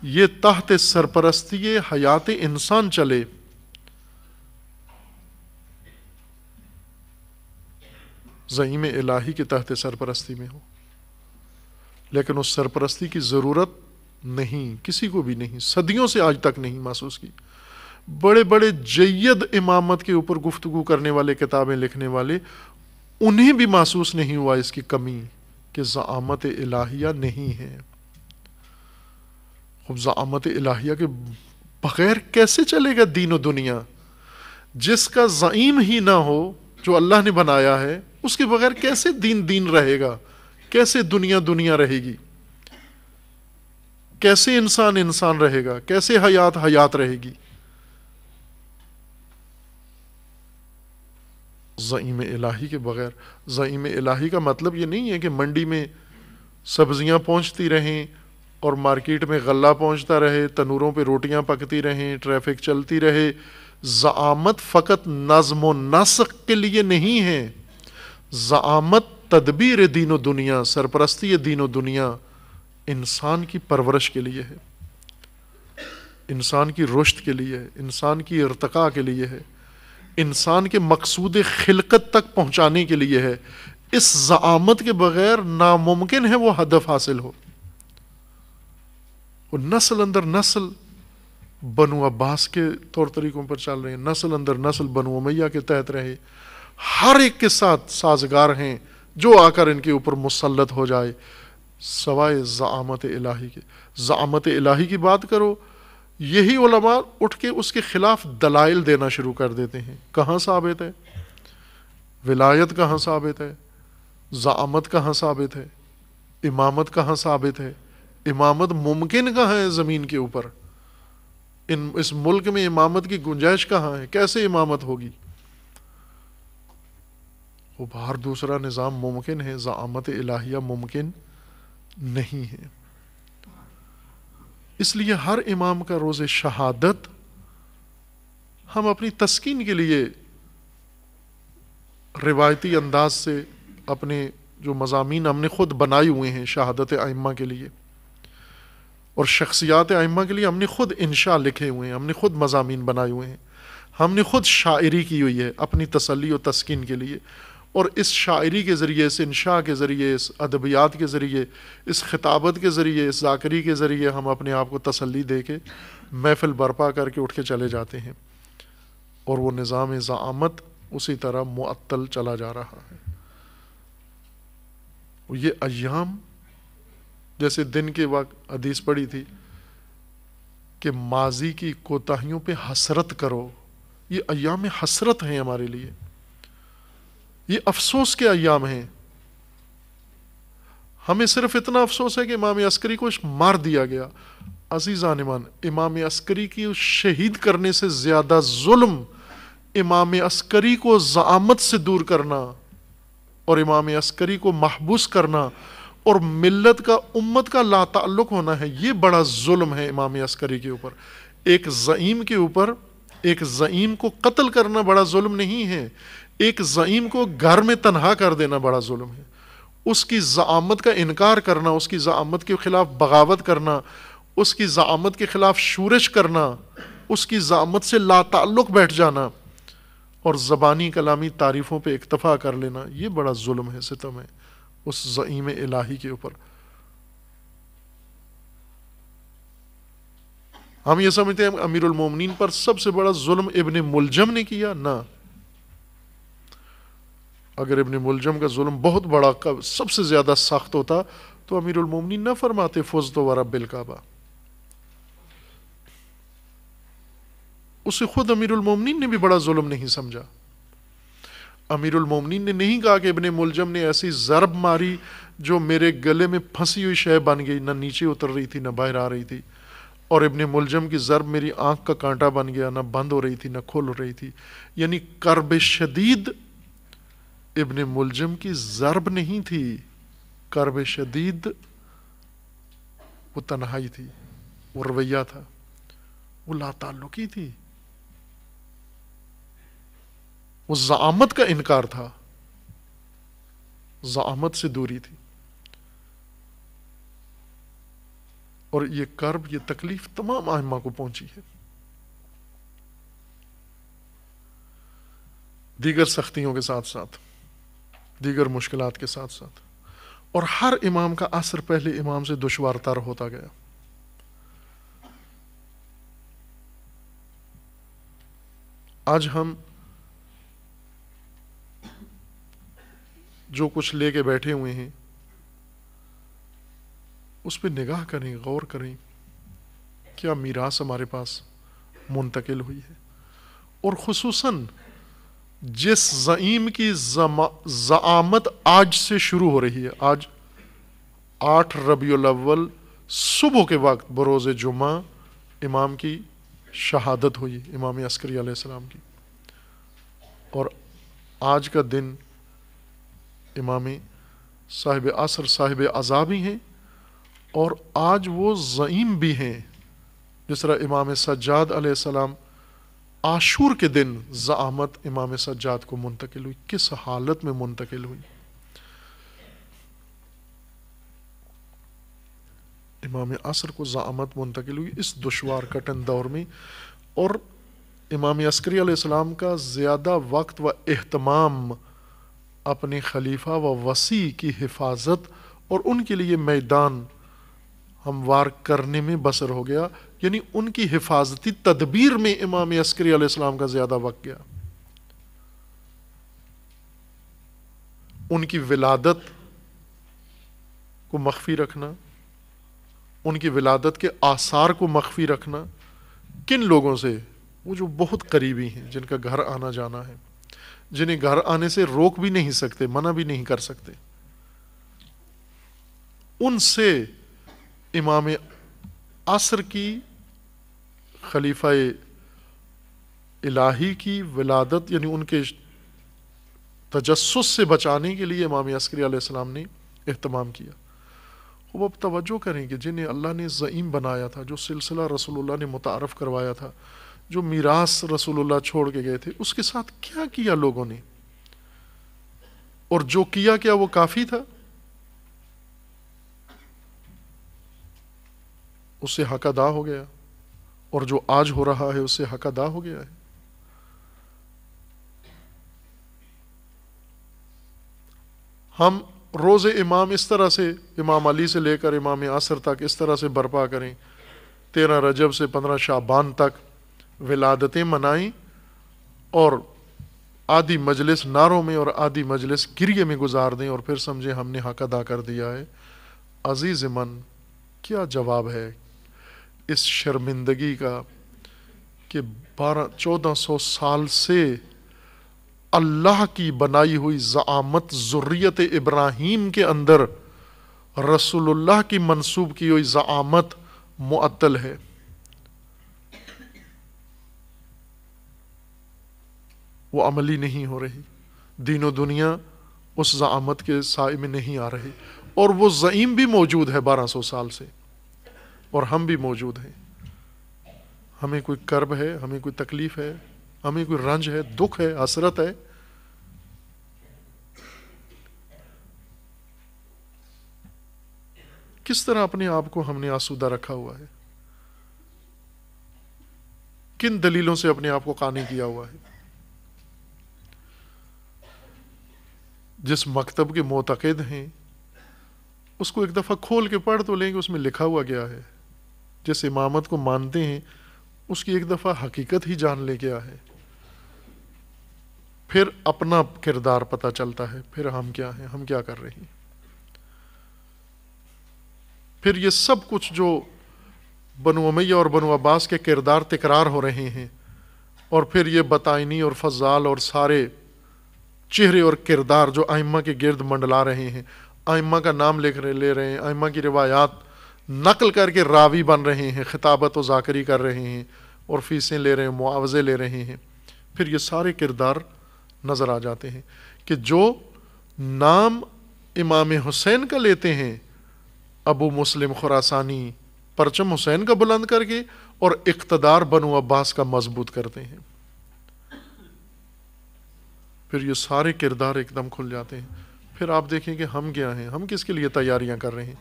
ये तहत सरपरस्ती हयात इंसान चले जहीम इलाही के तहत सरपरस्ती में हो लेकिन उस सरपरस्ती की ज़रूरत नहीं किसी को भी नहीं सदियों से आज तक नहीं महसूस की बड़े बड़े जैद इमामत के ऊपर गुफ्तु करने वाले किताबें लिखने वाले उन्हें भी महसूस नहीं हुआ इसकी कमी कि ज़ामत इलाहिया नहीं है अब ज़ामत इलाहिया के बग़ैर कैसे चलेगा दीन दुनिया जिसका जईम ही ना हो जो अल्लाह ने बनाया है उसके बगैर कैसे दीन दीन रहेगा कैसे दुनिया दुनिया रहेगी कैसे इंसान इंसान रहेगा कैसे हयात हयात रहेगी ज़ीम इलाही के बगैर ज़ीम इलाही का मतलब ये नहीं है कि मंडी में सब्जियां पहुंचती रहें और मार्केट में गला पहुंचता रहे तनूरों पे रोटियां पकती रहें ट्रैफिक चलती रहे ज़ामत फ़कत नज़म नसक के लिए नहीं है ज़ामत तदबीर दीन दुनिया सरपरस्ती दीन दुनिया इंसान की परवरिश के लिए है इंसान की रुश्त के लिए है इंसान की इरतका के लिए है इंसान के मकसूद खिलकत तक पहुँचाने के लिए है इस ज़ामत के बग़ैर नामुमकिन है वह हदफ हासिल हो वो नस्ल अंदर नस्ल बनु अब्बास के तौर तरीकों पर चल रहे हैं नस्ल अंदर नस्ल बनु मैया के तहत रहे हर एक के साथ साजगार हैं जो आकर इनके ऊपर मुसलत हो जाए सवाए ज़ामत इलाही के ज़ामत इलाही की बात करो यही उलमा उठ के उसके ख़िलाफ़ दलाइल देना शुरू कर देते हैं कहाँ साबित है विलायत कहाँ साबित है ज़ामत कहाँ साबित है इमामत कहाँ साबित है इमामत मुमकिन कहाँ है ज़मीन के ऊपर इन इस मुल्क में इमामत की गुंजाइश कहाँ है कैसे इमामत होगी वो बाहर दूसरा निज़ाम मुमकिन है ज़ामत इलाहिया मुमकिन नहीं है इसलिए हर इमाम का रोजे शहादत हम अपनी तस्कीन के लिए रिवायती अंदाज से अपने जो मजामी हमने ख़ुद बनाए हुए हैं शहादत आइम्मा के लिए और शख्सियात आइमा के लिए हमने खुद इंशा लिखे हुए हैं हमने खुद मजामी बनाए हुए हैं हमने खुद शायरी की हुई है अपनी तसली और तस्किन के लिए और इस शायरी के ज़रिए इस इंशा के ज़रिए इस अदबियात के ज़रिए इस खिताबत के ज़रिए इस जाकरी के ज़रिए हम अपने आप को तसली दे के महफिल बर्पा करके उठ के चले जाते हैं और वो निज़ाम ज़ामत उसी तरह मअतल चला जा रहा है ये अयाम जैसे दिन के वक्त अदीस पड़ी थी कि माजी की कोताहियों पे हसरत करो ये अयाम हसरत हैं हमारे लिए ये अफसोस के अयाम हैं हमें सिर्फ इतना अफसोस है कि इमाम अस्करी को मार दिया गया अजीज ईमान इमाम अस्करी की शहीद करने से ज़्यादा जुल्म इमाम अस्करी को ज़ामत से दूर करना और इमाम अस्करी को महबूस करना और मिल्लत का उम्मत का ला लातल्लुक होना है ये बड़ा जुल्म है इमाम अस्करी के ऊपर एक ज़ईम के ऊपर एक ज़ईम को कत्ल करना बड़ा जुल्म नहीं है एक ज़ईम को घर में तनहा कर देना बड़ा जुल्म है उसकी ज़ामत का इनकार करना उसकी ज़ामत के ख़िलाफ़ बगावत करना उसकी ज़ामत के ख़िलाफ़ शूरश करना उसकी ज़ामत से लातल्लुक बैठ जाना और ज़बानी कलामी तारीफ़ों पर इक्तफ़ा कर लेना ये बड़ा जुल्म है सितम है उस ज़ईम इलाही के ऊपर हम ये समझते हैं अमीर अमीरमिन पर सबसे बड़ा जुल्म इबन मुलजम ने किया ना अगर इबन मुलजम का जुल्म बहुत बड़ा कब सबसे ज़्यादा सख्त होता तो अमीर अमीरमिन न फरमाते तो वारा बिलकाबा उसे खुद अमीर अमीरमिन ने भी बड़ा जुल्म नहीं समझा अमीरुल मोमिनीन ने नहीं कहा कि इबन मुलजम ने ऐसी ज़रब मारी जो मेरे गले में फंसी हुई शय बन गई ना नीचे उतर रही थी ना बाहर आ रही थी और इबन मुलजम की ज़रब मेरी आँख का कांटा बन गया ना बंद हो रही थी ना खोल हो रही थी यानी करब शदीद इबन मुलजम की ज़रब नहीं थी करब शदीद वो तन्हाई थी वो रवैया था वो लाताल्लुकी थी वो जामत का इनकार था जामत से दूरी थी और ये कर्ब ये तकलीफ तमाम आयमा को पहुंची है दीगर सख्तियों के साथ साथ दीगर मुश्किल के साथ साथ और हर इमाम का असर पहले इमाम से दुशवार दुशवारतर होता गया आज हम जो कुछ लेके बैठे हुए हैं उस पर निगाह करें गौर करें क्या मीरास हमारे पास मुंतकिल हुई है और खसूस जिस ज़ीम की ज़ामत आज से शुरू हो रही है आज आठ रबी अव्वल सुबह के वक्त बरोज़ जुमा इमाम की शहादत हुई इमाम अस्करी आसमाम की और आज का दिन इमाम साहिब असर साहिब अज़ा भी हैं और आज वो ज़ईम भी हैं जिस तरह इमाम सज्जाद सलाम आशूर के दिन ज़ामत इमाम सज्जाद को मुंतकिल हुई किस हालत में मुंतकिल हुई इमाम असर को ज़ामत मुंतकिल हुई इस दुशवार कटन दौर में और इमाम अस्करी सलाम का ज़्यादा वक्त व अहतमाम अपने खलीफा व वसी की हिफाजत और उनके लिए मैदान हमवार करने में बसर हो गया यानी उनकी हिफाजती तदबीर में इमाम अस्करी आसमाम का ज़्यादा वक्त गया उनकी विलादत को मख्फी रखना उनकी विलादत के आसार को मख्फी रखना किन लोगों से वो जो बहुत करीबी हैं जिनका घर आना जाना है जिन्हें घर आने से रोक भी नहीं सकते मना भी नहीं कर सकते उनसे इमाम असर की खलीफा इलाही की विलादत यानी उनके तजस्स से बचाने के लिए इमाम अस्करी आसमाम ने अहतमाम किया खूब अब तवज्जो करें कि जिन्हें अल्लाह ने ज़ईम बनाया था जो सिलसिला रसोल्ला ने मुतारफ़ करवाया था जो मीरास रसूलुल्लाह छोड़ के गए थे उसके साथ क्या किया लोगों ने और जो किया क्या वो काफी था उससे हक अदा हो गया और जो आज हो रहा है उससे हक अदा हो गया है हम रोज़ इमाम इस तरह से इमाम अली से लेकर इमाम आसर तक इस तरह से बर्पा करें तेरह रजब से पंद्रह शाबान तक विलादतें मनाई और आधी मजलिस नारों में और आधी मजलिस गिरिए में गुजार दें और फिर समझें हमने हक अदा कर दिया है अजीज़ मन क्या जवाब है इस शर्मिंदगी का कि बारह चौदह सौ साल से अल्लाह की बनाई हुई ज़ामत ज़ुर्रियत इब्राहिम के अंदर रसूलुल्लाह की मनसूब की हुई ज़ामत मुअत्तल है वो अमली नहीं हो रही दीन दुनिया उस ज़ामत के साय में नहीं आ रही और वो ज़ईम भी मौजूद है बारह सौ साल से और हम भी मौजूद हैं हमें कोई कर्ब है हमें कोई तकलीफ़ है हमें कोई रंज है दुख है हसरत है किस तरह अपने आप को हमने आसूदा रखा हुआ है किन दलीलों से अपने आप को कानी किया हुआ है जिस मकतब के मोतद हैं उसको एक दफ़ा खोल के पढ़ तो लेंगे उसमें लिखा हुआ गया है जिस इमामत को मानते हैं उसकी एक दफ़ा हकीकत ही जान ले गया है फिर अपना किरदार पता चलता है फिर हम क्या हैं हम क्या कर रहे हैं फिर ये सब कुछ जो बनु अमैया और बनो अब्बास के किरदार तकरार हो रहे हैं और फिर ये बताइनी और फजाल और सारे चेहरे और किरदार जो आइमा के गिर्द मंडला रहे हैं आइमा का नाम ले रहे ले रहे हैं आइमा की रिवायात नकल करके रावी बन रहे हैं खिताबत व जाकरी कर रहे हैं और फीसें ले रहे हैं मुआवजे ले रहे हैं फिर ये सारे किरदार नज़र आ जाते हैं कि जो नाम इमाम हुसैन का लेते हैं अबू मुस्लिम खुरासानी परचम हुसैन का बुलंद करके और इकतदार बनु अब्बास का मजबूत करते हैं फिर ये सारे किरदार एकदम खुल जाते हैं फिर आप देखें कि हम क्या हैं हम किसके लिए तैयारियां कर रहे हैं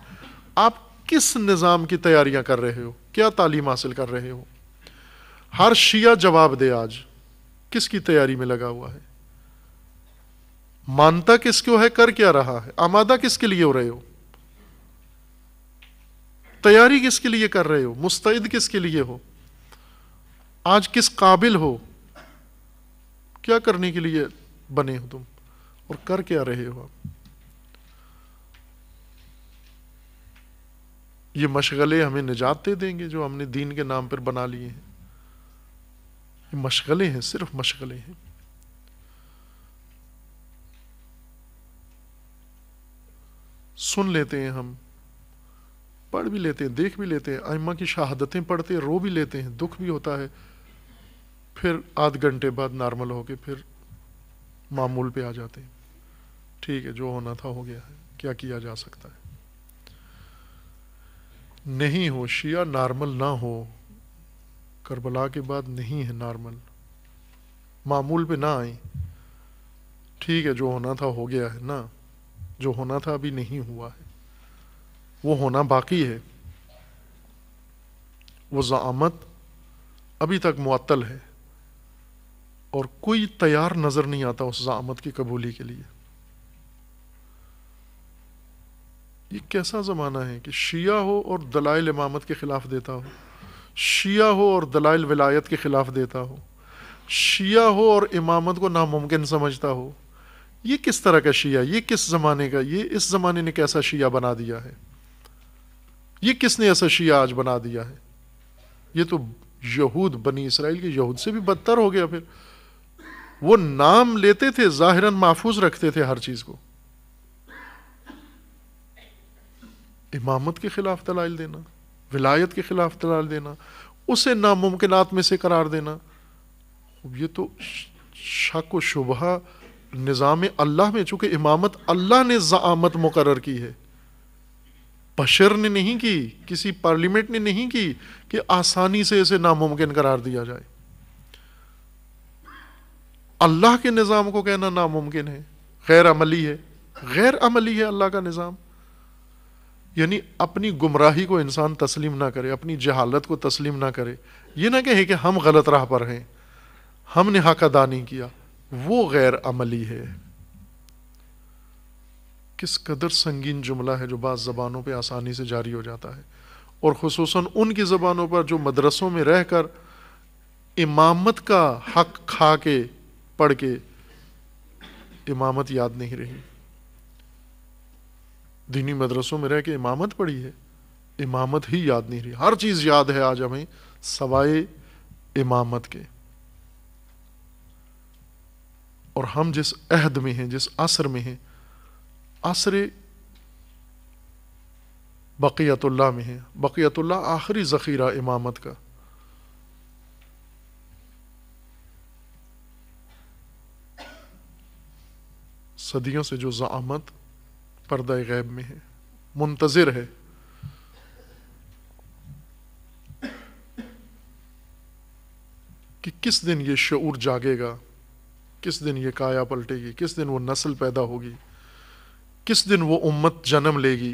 आप किस निज़ाम की तैयारियां कर रहे हो क्या तालीम हासिल कर रहे हो हर शिया जवाब दे आज किसकी तैयारी में लगा हुआ है मानता किसको है कर क्या रहा है आमादा किसके लिए हो रहे हो तैयारी किसके लिए कर रहे हो मुस्तैद किसके लिए हो आज किस काबिल हो क्या करने के लिए बने हो तुम और कर क्या रहे हो आप ये मशगले हमें निजात दे देंगे जो हमने दीन के नाम पर बना लिए हैं ये मशगले हैं सिर्फ मशगले हैं सुन लेते हैं हम पढ़ भी लेते हैं देख भी लेते हैं आयमा की शहादतें पढ़ते हैं रो भी लेते हैं दुख भी होता है फिर आध घंटे बाद नॉर्मल होके फिर मामूल पे आ जाते हैं ठीक है जो होना था हो गया है क्या किया जा सकता है नहीं हो शिया नॉर्मल ना हो करबला के बाद नहीं है नॉर्मल मामूल पे ना आई ठीक है जो होना था हो गया है ना जो होना था अभी नहीं हुआ है वो होना बाकी है वो ज़ामत अभी तक मुअत्तल है और कोई तैयार नज़र नहीं आता उस ज़ामत की कबूली के लिए ये कैसा ज़माना है कि शिया हो और दलाइल इमामत के ख़िलाफ़ देता हो शिया हो और दलाइल विलायत के ख़िलाफ़ देता हो शिया हो और इमामत को नामुमकिन समझता हो ये किस तरह का शिया ये किस ज़माने का ये इस ज़माने ने कैसा शिया बना दिया है ये किसने ऐसा शिया आज बना दिया है ये तो यहूद बनी इसराइल के यहूद से भी बदतर हो गया फिर वो नाम लेते थे जाहिरन महफूज रखते थे हर चीज को इमामत के खिलाफ दलाइल देना विलायत के खिलाफ दलाल देना उसे नामुमकिन में से करार देना ये तो शक व शुबा निज़ाम अल्लाह में चूंकि इमामत अल्लाह ने ज़ामत मुकर की है बशर ने नहीं की किसी पार्लियामेंट ने नहीं की कि आसानी से इसे नामुमकिन करार दिया जाए अल्लाह के निज़ाम को कहना नामुमकिन है गैर अमली है गैर अमली है अल्लाह का निज़ाम यानी अपनी गुमराही को इंसान तस्लीम ना करे अपनी जहालत को तस्लीम ना करे ये ना कहे कि हम गलत राह पर हैं हमने हक अदा नहीं किया वो गैर अमली है किस कदर संगीन जुमला है जो बाज़ ज़बानों पर आसानी से जारी हो जाता है और खसूस उनकी ज़बानों पर जो मदरसों में रह कर इमामत का हक खा के पढ़ के इमामत याद नहीं रही दीनी मदरसों में रह के इमामत पढ़ी है इमामत ही याद नहीं रही हर चीज़ याद है आज हमें सवाए इमामत के और हम जिस अहद में हैं जिस असर में हैं असर बक़ियतुल्ला में हैं बक़ियतुल्ला आखिरी ज़ख़ीरा इमामत का सदियों से जो ज़ामत पर्दा गैब में है मुंतज़र है कि किस दिन ये शूर जागेगा किस दिन ये काया पलटेगी किस दिन वो नस्ल पैदा होगी किस दिन वो उम्मत जन्म लेगी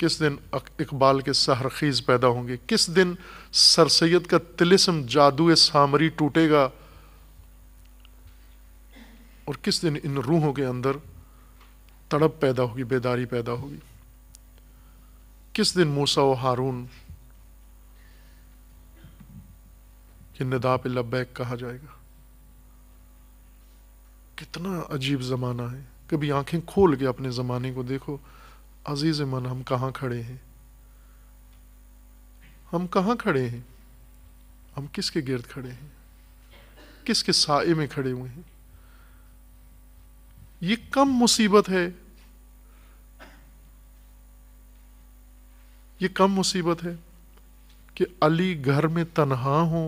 किस दिन इकबाल के सहरखीज़ पैदा होंगे किस दिन सर सैद का तिलिस्म जादू सामरी टूटेगा और किस दिन इन रूहों के अंदर तड़प पैदा होगी बेदारी पैदा होगी किस दिन मूसा व हारून कि नदा लब्बैक कहा जाएगा कितना अजीब ज़माना है कभी आंखें खोल के अपने ज़माने को देखो अजीज़ मन हम कहाँ खड़े हैं हम कहाँ खड़े हैं हम किसके गिर्द खड़े हैं किसके साए में खड़े हुए हैं ये कम मुसीबत है ये कम मुसीबत है कि अली घर में तनहा हो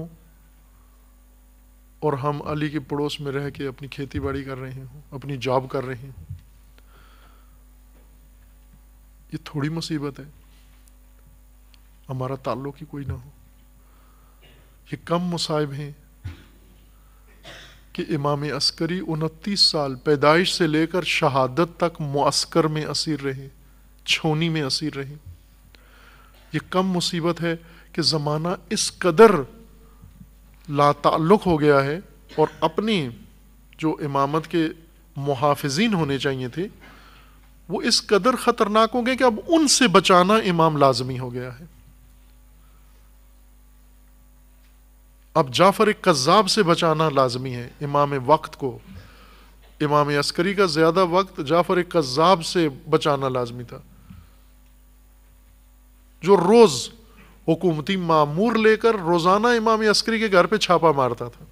और हम अली के पड़ोस में रह के अपनी खेती बाड़ी कर रहे हों अपनी जॉब कर रहे हों ये थोड़ी मुसीबत है हमारा ताल्लुक ही कोई ना हो ये कम मुसाइब हैं कि इमाम अस्करी उनतीस साल पैदाइश से लेकर शहादत तक मुस्कर में असीर रहे छोनी में असीर रहे ये कम मुसीबत है कि ज़माना इस कदर लाताल्लुक हो गया है और अपने जो इमामत के मुहाफिजीन होने चाहिए थे वो इस कदर ख़तरनाक हो गए कि अब उनसे बचाना इमाम लाजमी हो गया है अब जाफ़र एक कज़ाब से बचाना लाजमी है इमाम वक्त को इमाम अस्करी का ज़्यादा वक्त जाफ़र एक कज़ाब से बचाना लाजमी था जो रोज़ हुकूमती मामूर लेकर रोज़ाना इमाम अस्करी के घर पर छापा मारता था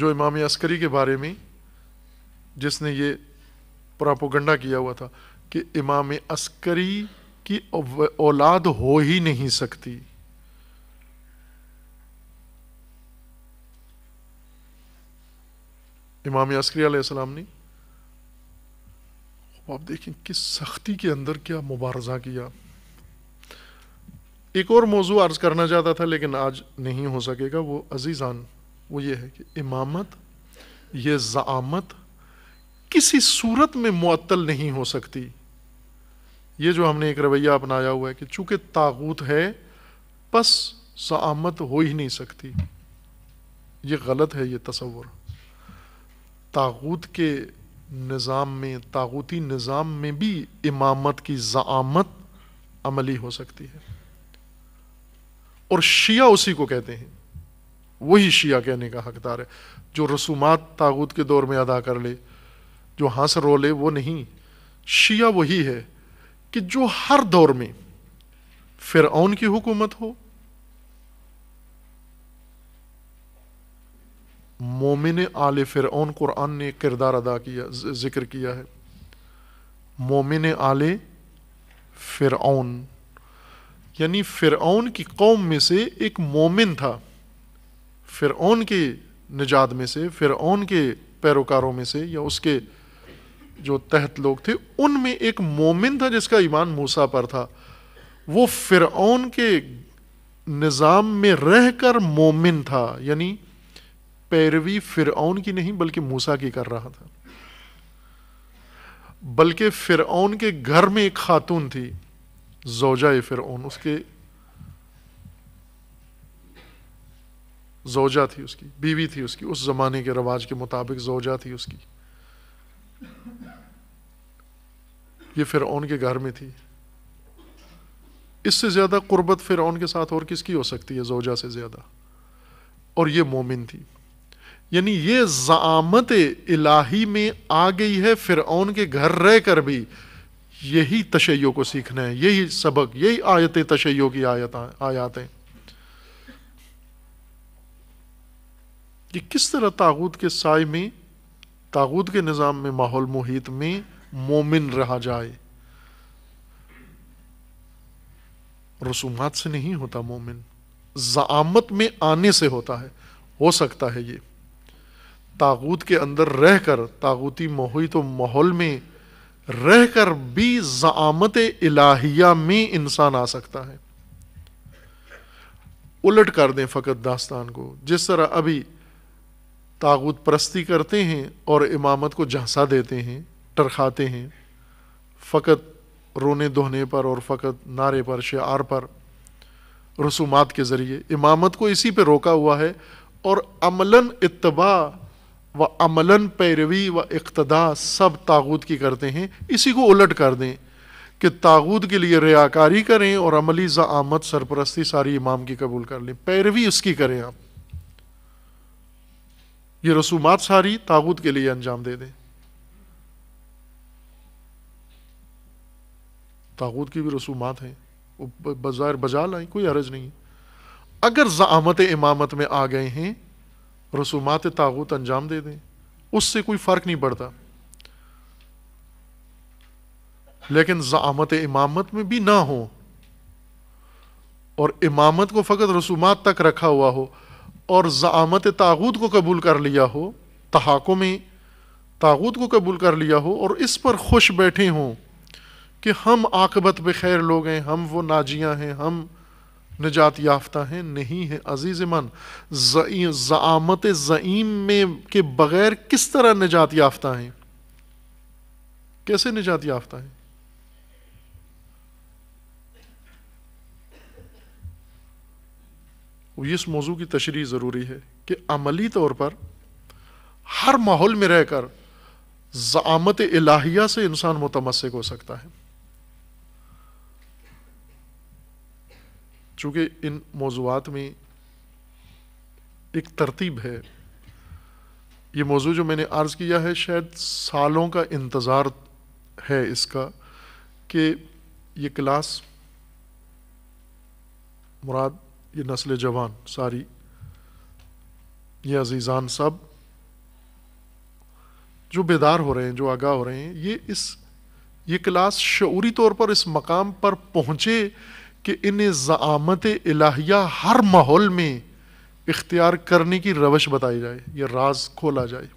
जो इमाम अस्करी के बारे में जिसने ये प्रापोगंडा किया हुआ था कि इमाम अस्करी कि औलाद हो ही नहीं सकती इमाम यास्करी सलाम ने आप देखें किस सख्ती के अंदर क्या मुबारजा किया एक और मौजू अर्ज करना चाहता था लेकिन आज नहीं हो सकेगा वो अजीज़ान वो ये है कि इमामत ये ज़ामत किसी सूरत में मअतल नहीं हो सकती ये जो हमने एक रवैया अपनाया हुआ है कि चूंकि तागूत है बस सआमत हो ही नहीं सकती ये गलत है ये तस्वुर तागूत के निज़ाम में तागूती निज़ाम में भी इमामत की ज़ामत अमली हो सकती है और शिया उसी को कहते हैं वही शिया कहने का हकदार है जो रसूमात तागूत के दौर में अदा कर ले जो हंस रो ले वो नहीं शिया वही है कि जो हर दौर में फिर की हुकूमत हो मोमिन आल फिर कुरान ने किरदार अदा किया जिक्र किया है मोमिन आल फिर यानी फिर की कौम में से एक मोमिन था फिर के निजात में से फिर के पैरोकारों में से या उसके जो तहत लोग थे उनमें एक मोमिन था जिसका ईमान मूसा पर था वो फिरौन के निज़ाम में रह कर मोमिन था यानी पैरवी फिरौन की नहीं बल्कि मूसा की कर रहा था बल्कि फिरौन के घर में एक खातून थी जोजा फिरौन उसके जोजा थी उसकी बीवी थी उसकी उस जमाने के रवाज के मुताबिक जोजा थी उसकी ये फिर के घर में थी इससे ज़्यादा कुर्बत फिर के साथ और किसकी हो सकती है जोजा से ज़्यादा और ये मोमिन थी यानी ये ज़ामत इलाही में आ गई है फिर के घर रह कर भी यही तशैयों को सीखना है यही सबक यही आयतें तशैयों की आयत आयातें कि किस तरह तागूत के साय में तागूत के निज़ाम में माहौल मुहित में मोमिन रहा जाए रसूमात से नहीं होता मोमिन ज़ामत में आने से होता है हो सकता है ये तागूत के अंदर रह कर तागूती माहौल तो माहौल में रह कर भी ज़ामत इलाहिया में इंसान आ सकता है उलट कर दें फ़कत दास्तान को जिस तरह अभी तागूत परस्ती करते हैं और इमामत को झांसा देते हैं टक्कर खाते हैं फ़कत रोने दोहने पर और फ़कत नारे पर शार पर रसूमात के ज़रिए इमामत को इसी पर रोका हुआ है और अमलन इतबा व अमलन पैरवी व इकतदा सब तागूत की करते हैं इसी को उलट कर दें कि तागूत के लिए रियाकारी करें और अमली ज़ामत सरपरस्ती सारी इमाम की कबूल कर लें पैरवी उसकी करें आप ये रसूमात सारी तागूत के लिए अंजाम दे दें तागूत की भी रसूमात हैं वो बाज़ाहिर बजा लाएं कोई हरज नहीं है अगर ज़ामत इमामत में आ गए हैं रसूमात तागूत अंजाम दे दें उससे कोई फ़र्क नहीं पड़ता लेकिन ज़ामत इमामत में भी ना हो और इमामत को फ़कत रसूमात तक रखा हुआ हो और ज़ामत तागूत को कबूल कर लिया हो तहाक़ों में तागूत को कबूल कर लिया हो और इस पर खुश बैठे हों कि हम आकबत खैर लोग हैं हम वो नाजियाँ हैं हम निजात याफ्ता हैं नहीं है अजीज़ मन जमत ज़ईम में के बग़ैर किस तरह निजात याफ्ता है कैसे निजात याफ्ता है इस मौजू की तशरी ज़रूरी है कि अमली तौर पर हर माहौल में रहकर ज़ामत इलाहिया से इंसान मुतमसक हो सकता है चूँकि इन मौजूद में एक तरतीब है ये मौजू जो मैंने अर्ज़ किया है शायद सालों का इंतज़ार है इसका कि ये क्लास मुराद ये नस्ल जवान सारी ये अजीज़ान सब जो बेदार हो रहे हैं जो आगाह हो रहे हैं ये इस ये क्लास शूरी तौर पर इस मकाम पर पहुँचे कि इन्हें ज़ामत इलाहिया हर माहौल में इख्तियार करने की रवश बताई जाए यह राज खोला जाए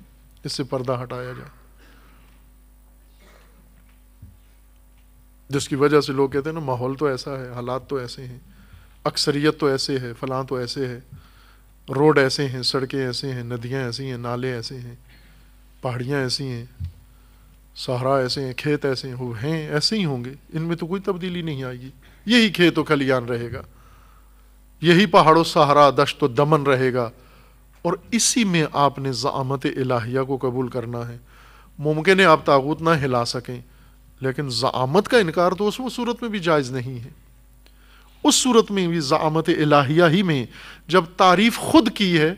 इससे पर्दा हटाया जाए जिसकी वजह से लोग कहते हैं ना माहौल तो ऐसा है हालात तो ऐसे हैं अक्सरियत तो ऐसे है फ़लाँ तो ऐसे है रोड ऐसे हैं सड़कें ऐसे हैं नदियाँ ऐसी हैं नाले ऐसे हैं पहाड़ियाँ ऐसी हैं सहारा ऐसे हैं खेत ऐसे हैं वो हैं ऐसे ही होंगे इनमें तो कोई तब्दीली नहीं आएगी यही खेतो खलियान रहेगा यही पहाड़ों सहारा दश्त तो दमन रहेगा और इसी में आपने ज़ामत इलाहिया को कबूल करना है मुमकिन है आप तागुत ना हिला सकें लेकिन ज़ामत का इनकार तो उस वो सूरत में भी जायज़ नहीं है उस सूरत में भी ज़ामत इलाहिया ही में जब तारीफ़ खुद की है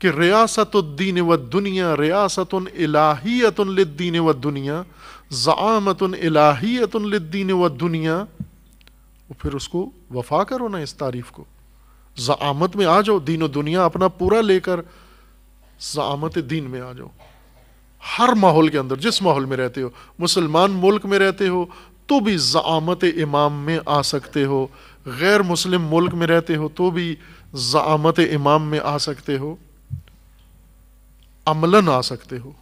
कि रियासतुद्दीन व दुनिया रियासत इलाहियतुल्दीन व दुनिया ज़ामत इलाहियतुल्दीन व दुनिया और फिर उसको वफा करो ना इस तारीफ को ज़ामत में आ जाओ दीन दुनिया अपना पूरा लेकर ज़ामत दीन में आ जाओ हर माहौल के अंदर जिस माहौल में रहते हो मुसलमान मुल्क में रहते हो तो भी ज़ामत इमाम में आ सकते हो गैर मुस्लिम मुल्क में रहते हो तो भी ज़ामत इमाम में आ सकते हो अमलन आ सकते हो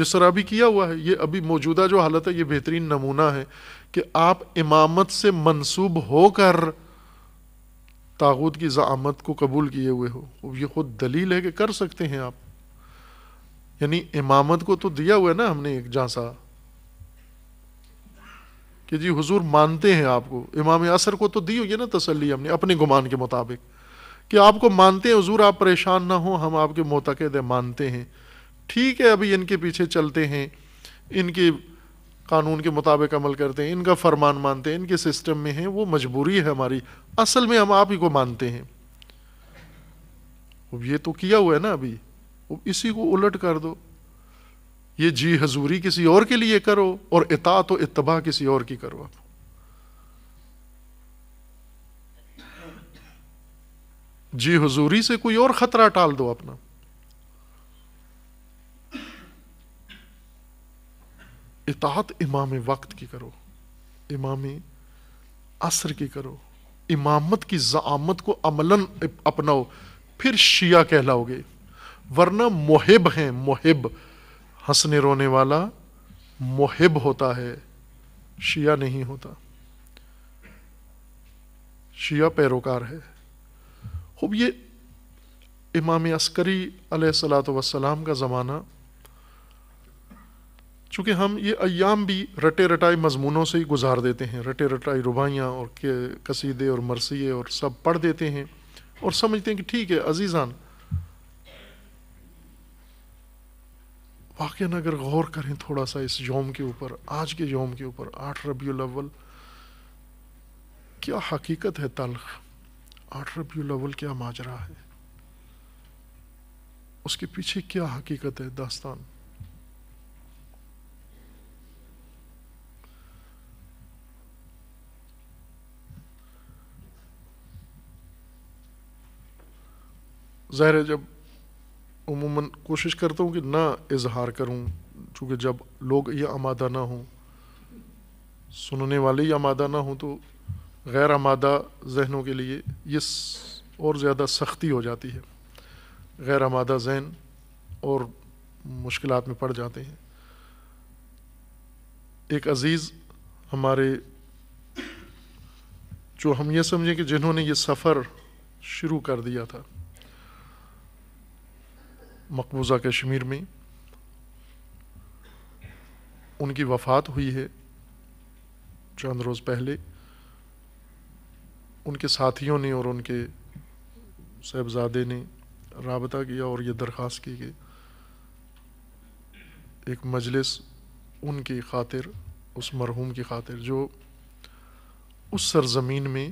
जो सराबी किया हुआ है ये अभी मौजूदा जो हालत है ये बेहतरीन नमूना है कि आप इमामत से मंसूब होकर तागूत की ज़ामत को कबूल किए हुए हो ये खुद दलील है कि कर सकते हैं आप यानी इमामत को तो दिया हुआ है ना हमने एक झांसा कि जी हुजूर मानते हैं आपको इमाम असर को तो दी हुई है ना तसली हमने अपने गुमान के मुताबिक कि आपको मानते हैं हुजूर आप परेशान ना हो हम आपके मोतकद मानते हैं ठीक है अभी इनके पीछे चलते हैं इनके कानून के मुताबिक अमल करते हैं इनका फरमान मानते हैं इनके सिस्टम में है वो मजबूरी है हमारी असल में हम आप ही को मानते हैं अब ये तो किया हुआ है ना अभी अब इसी को उलट कर दो ये जी हजूरी किसी और के लिए करो और इता तो इतबा किसी और की करो आप जी हजूरी से कोई और ख़तरा टाल दो अपना इतात इमाम वक्त की करो इमाम असर की करो इमामत की ज़ामत को अमलन अपनाओ फिर शिया कहलाओगे वरना मोहिब हैं मोहिब हंसने रोने वाला मोहिब होता है शिया नहीं होता शिया पैरोकार है खूब ये इमाम अस्करी सलात वसलाम का ज़माना चूँकि हम ये अयाम भी रटे रटाई मजमूनों से ही गुजार देते हैं रटे रटाई रुबाइयाँ और के कसीदे और मरसिए और सब पढ़ देते हैं और समझते हैं कि ठीक है अजीज़ान वाक़ अगर गौर करें थोड़ा सा इस योम के ऊपर आज के योम के ऊपर आठ रबील अव्वल क्या हकीकत है तलख आठ रबील अव्वल क्या माजरा है उसके पीछे क्या हकीकत है दास्तान ज़हर है जब उमूमन कोशिश करता हूँ कि ना इजहार करूँ चूँकि जब लोग ये आमादा ना हों सुनने वाले ही आमादा ना हों तो गैर आमादा जहनों के लिए ये और ज़्यादा सख्ती हो जाती है गैर आमादा जहन और मुश्किल में पड़ जाते हैं एक अज़ीज़ हमारे जो हम ये समझें कि जिन्होंने ये सफ़र शुरू कर दिया था मकबूजा कश्मीर में उनकी वफ़ात हुई है चंद रोज़ पहले उनके साथियों ने और उनके साहबजादे ने रबता किया और ये दरख्वास्त की कि एक मजलिस उनकी खातिर उस मरहूम की खातिर जो उस सरज़मीन में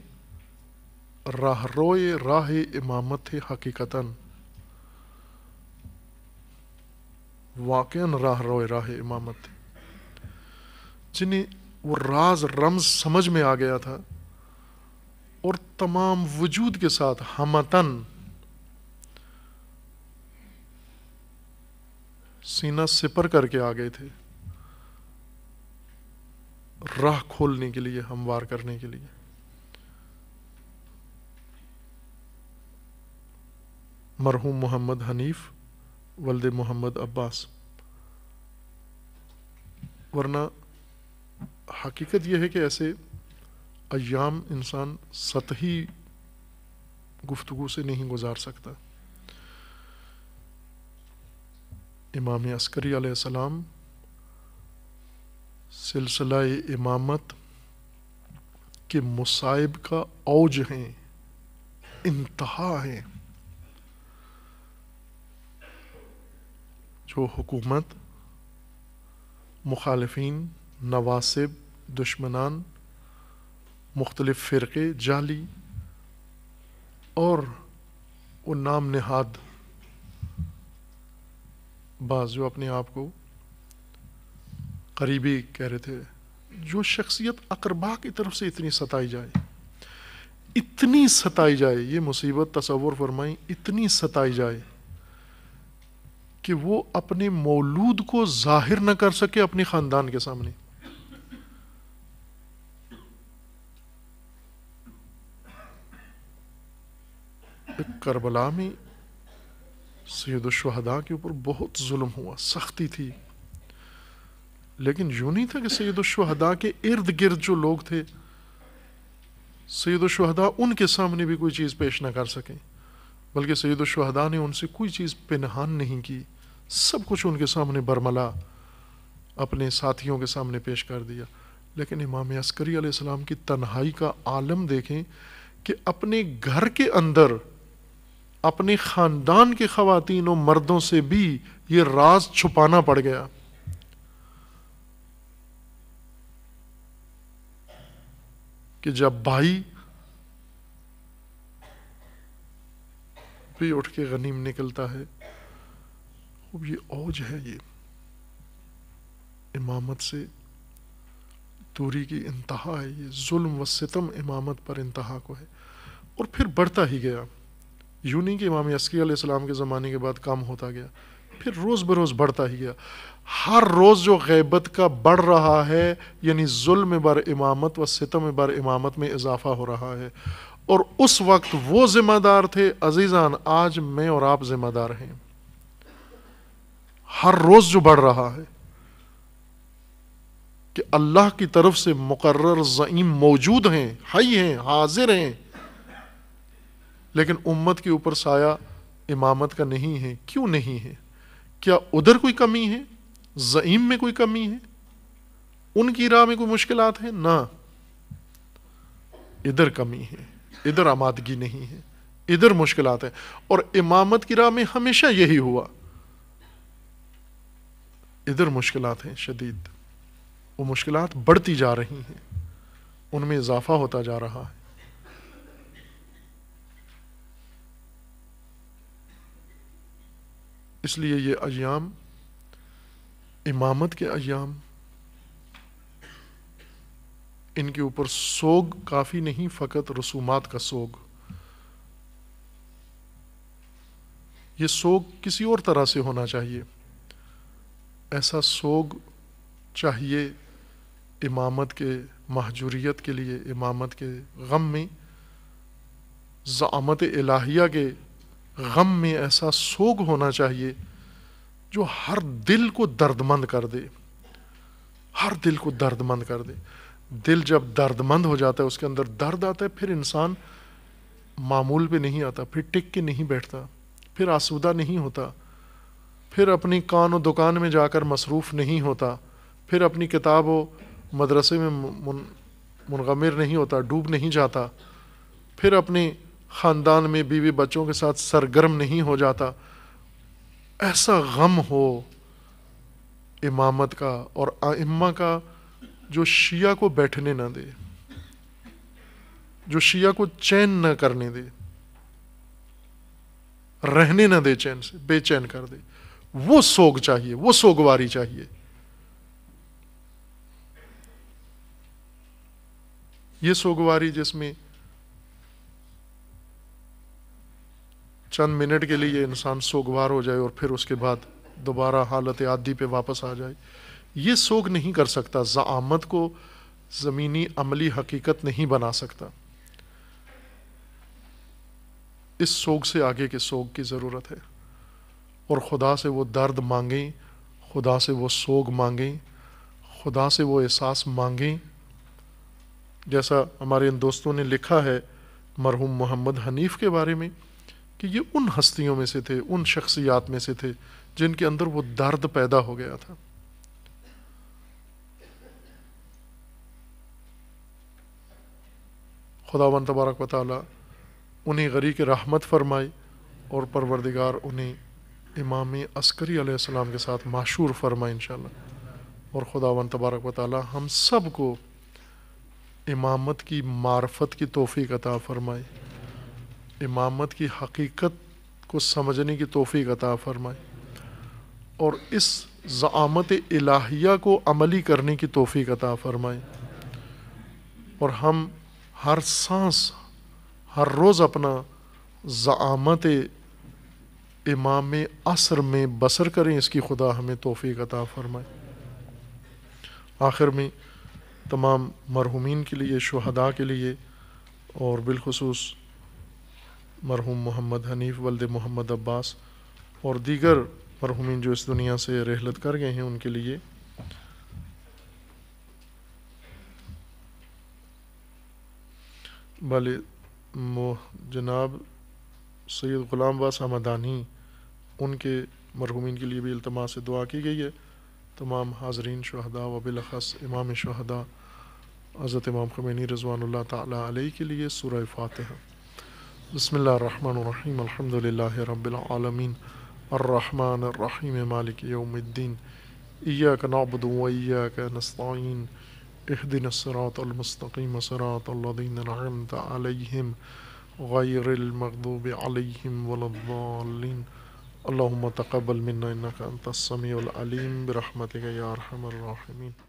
राह रोए राह इमामत है हकीकतन वाक राह रोए राह इमामत जिन्हें वो राज रमज समझ में आ गया था और तमाम वजूद के साथ हमतन सीना सिपर करके आ गए थे राह खोलने के लिए हमवार करने के लिए मरहूम मोहम्मद हनीफ़ वल्द मोहम्मद अब्बास वरना हकीकत यह है कि ऐसे अयाम इंसान सतही गुफ्तु से नहीं गुजार सकता इमाम अस्करी आसमाम सिलसिला इमामत के मुसाइब का औज हैं इंतहा है जो हुकूमत मुखालफन नवासिब दुश्मनान मुख्तलिफ़ फ़िरक़े जाली और वो नाम नहाद बाज जो अपने आप को करीबी कह रहे थे जो शख्सियत अकरबा की तरफ से इतनी सताई जाए इतनी सताई जाए ये मुसीबत तस्वुर फरमाई इतनी सताई जाए कि वो अपने मौलूद को जाहिर न कर सके अपने ख़ानदान के सामने करबला में सैदुलशहदा के ऊपर बहुत जुल्म हुआ सख्ती थी लेकिन यूं नहीं था कि शहदा के इर्द गिर्द जो लोग थे शहदा उनके सामने भी कोई चीज़ पेश ना कर सकें बल्कि शहदा ने उनसे कोई चीज़ पिनहान नहीं की सब कुछ उनके सामने बरमला अपने साथियों के सामने पेश कर दिया लेकिन इमाम अस्करी आसमाम की तन्हाई का आलम देखें कि अपने घर के अंदर अपने ख़ानदान के ख़वान और मर्दों से भी ये राज छुपाना पड़ गया कि जब भाई भी उठ के गनीम निकलता है अब ये औज है ये इमामत से दूरी की इंतहा है ये जुल्म व सितम इमामत पर इंतहा को है और फिर बढ़ता ही गया यूं नहीं कि इमाम यसकी सलाम के ज़माने के बाद कम होता गया फिर रोज़ बरोज़ बढ़ता ही गया हर रोज़ जो गैबत का बढ़ रहा है यानी जुल्म बर इमामत व सितम बर इमामत में इजाफा हो रहा है और उस वक्त वो ज़िम्मेदार थे अजीज़ान आज मैं और आप ज़िम्मेदार हैं हर रोज़ जो बढ़ रहा है कि अल्लाह की तरफ से मुकर्र ज़ईम मौजूद हैं हई हैं हाजिर हैं लेकिन उम्मत के ऊपर साया इमामत का नहीं है क्यों नहीं है क्या उधर कोई कमी है ज़ईम में कोई कमी है उनकी राह में कोई मुश्किल है ना इधर कमी है इधर आमादगी नहीं है इधर मुश्किल है और इमामत की राह में हमेशा यही हुआ इधर मुश्किल हैं शदीद वो मुश्किल बढ़ती जा रही हैं उनमें इजाफा होता जा रहा है इसलिए ये अयाम इमामत के अयाम इनके ऊपर सोग काफ़ी नहीं फ़कत रसूमात का सोग ये सोग किसी और तरह से होना चाहिए ऐसा सोग चाहिए इमामत के महजूरीत के लिए इमामत के गम में ज़ामत इलाहिया के गम में ऐसा सोग होना चाहिए जो हर दिल को दर्दमंद कर दे हर दिल को दर्दमंद कर दे दिल जब दर्दमंद हो जाता है उसके अंदर दर्द आता है फिर इंसान मामूल पे नहीं आता फिर टिक के नहीं बैठता फिर आसुदा नहीं होता फिर अपनी कान व दुकान में जाकर मसरूफ़ नहीं होता फिर अपनी किताब व मदरसे में मुन, मुनगमर नहीं होता डूब नहीं जाता फिर अपने ख़ानदान में बीवी बच्चों के साथ सरगर्म नहीं हो जाता ऐसा गम हो इमामत का और आइम्मा का जो शिया को बैठने ना दे जो शिया को चैन ना करने दे रहने ना दे चैन से बेचैन कर दे वो सोग चाहिए वो सोगवारी चाहिए ये सोगवारी जिसमें चंद मिनट के लिए इंसान सोगवार हो जाए और फिर उसके बाद दोबारा हालत आदि पे वापस आ जाए ये सोग नहीं कर सकता ज़ामत को ज़मीनी अमली हकीकत नहीं बना सकता इस सोग से आगे के सोग की ज़रूरत है और ख़ुदा से वो दर्द मांगें खुदा से वो सोग मांगें खुदा से वो एहसास मांगें जैसा हमारे इन दोस्तों ने लिखा है मरहूम मोहम्मद हनीफ के बारे में कि ये उन हस्तियों में से थे उन शख्सियात में से थे जिनके अंदर वो दर्द पैदा हो गया था खुदा वन तबारक वाली उन्हें गरी के रहमत फरमाई और परवरदिगार उन्हें इमाम अस्करी आसमाम के साथ मशहूर फरमा इन शाला और खुदावन तबारक व ताली हम सब को इमामत की मार्फत की तोहफ़ी अता फ़रमाए इमामत की हकीकत को समझने की तोहफ़ी अता फ़रमाए और इस ज़ामत इलाहिया को अमली करने की तोहफ़ी अता फ़रमाए और हम हर सांस हर रोज़ अपना ज़ामत इमाम असर में बसर करें इसकी खुदा हमें तोफ़ी अता फरमाए आखिर में तमाम मरहूमिन के लिए शहदा के लिए और बिलखसूस मरहूम मोहम्मद हनीफ वल्द मोहम्मद अब्बास और दीगर मरहूमिन जो इस दुनिया से रहलत कर गए हैं उनके लिए भले जनाब सैद ग़ुलाम वास हमदानी उनके मरहूमिन के लिए भी अल्तमा से दुआ की गई है तमाम हाजरीन शहदा वबिलखस इमाम शहदा हज़रत इमाम खमैनी रजवान तई के लिए सूर फ़ातह बसमीम अल्हम्दुलिल्लाह रब्बिलआलमीन अर्रहमान अर्रहीम मालिक यौमिद्दीन इय्याक नअबुदु व इय्याक नस्ताईन इहदिनस सिरातल मुस्तकीम सिरातल लज़ीना अनअमत अलैहिम غير المغضوب عليهم ولا الضالين اللهم تقبل منا إنك أنت السميع العليم برحمتك يا أرحم الراحمين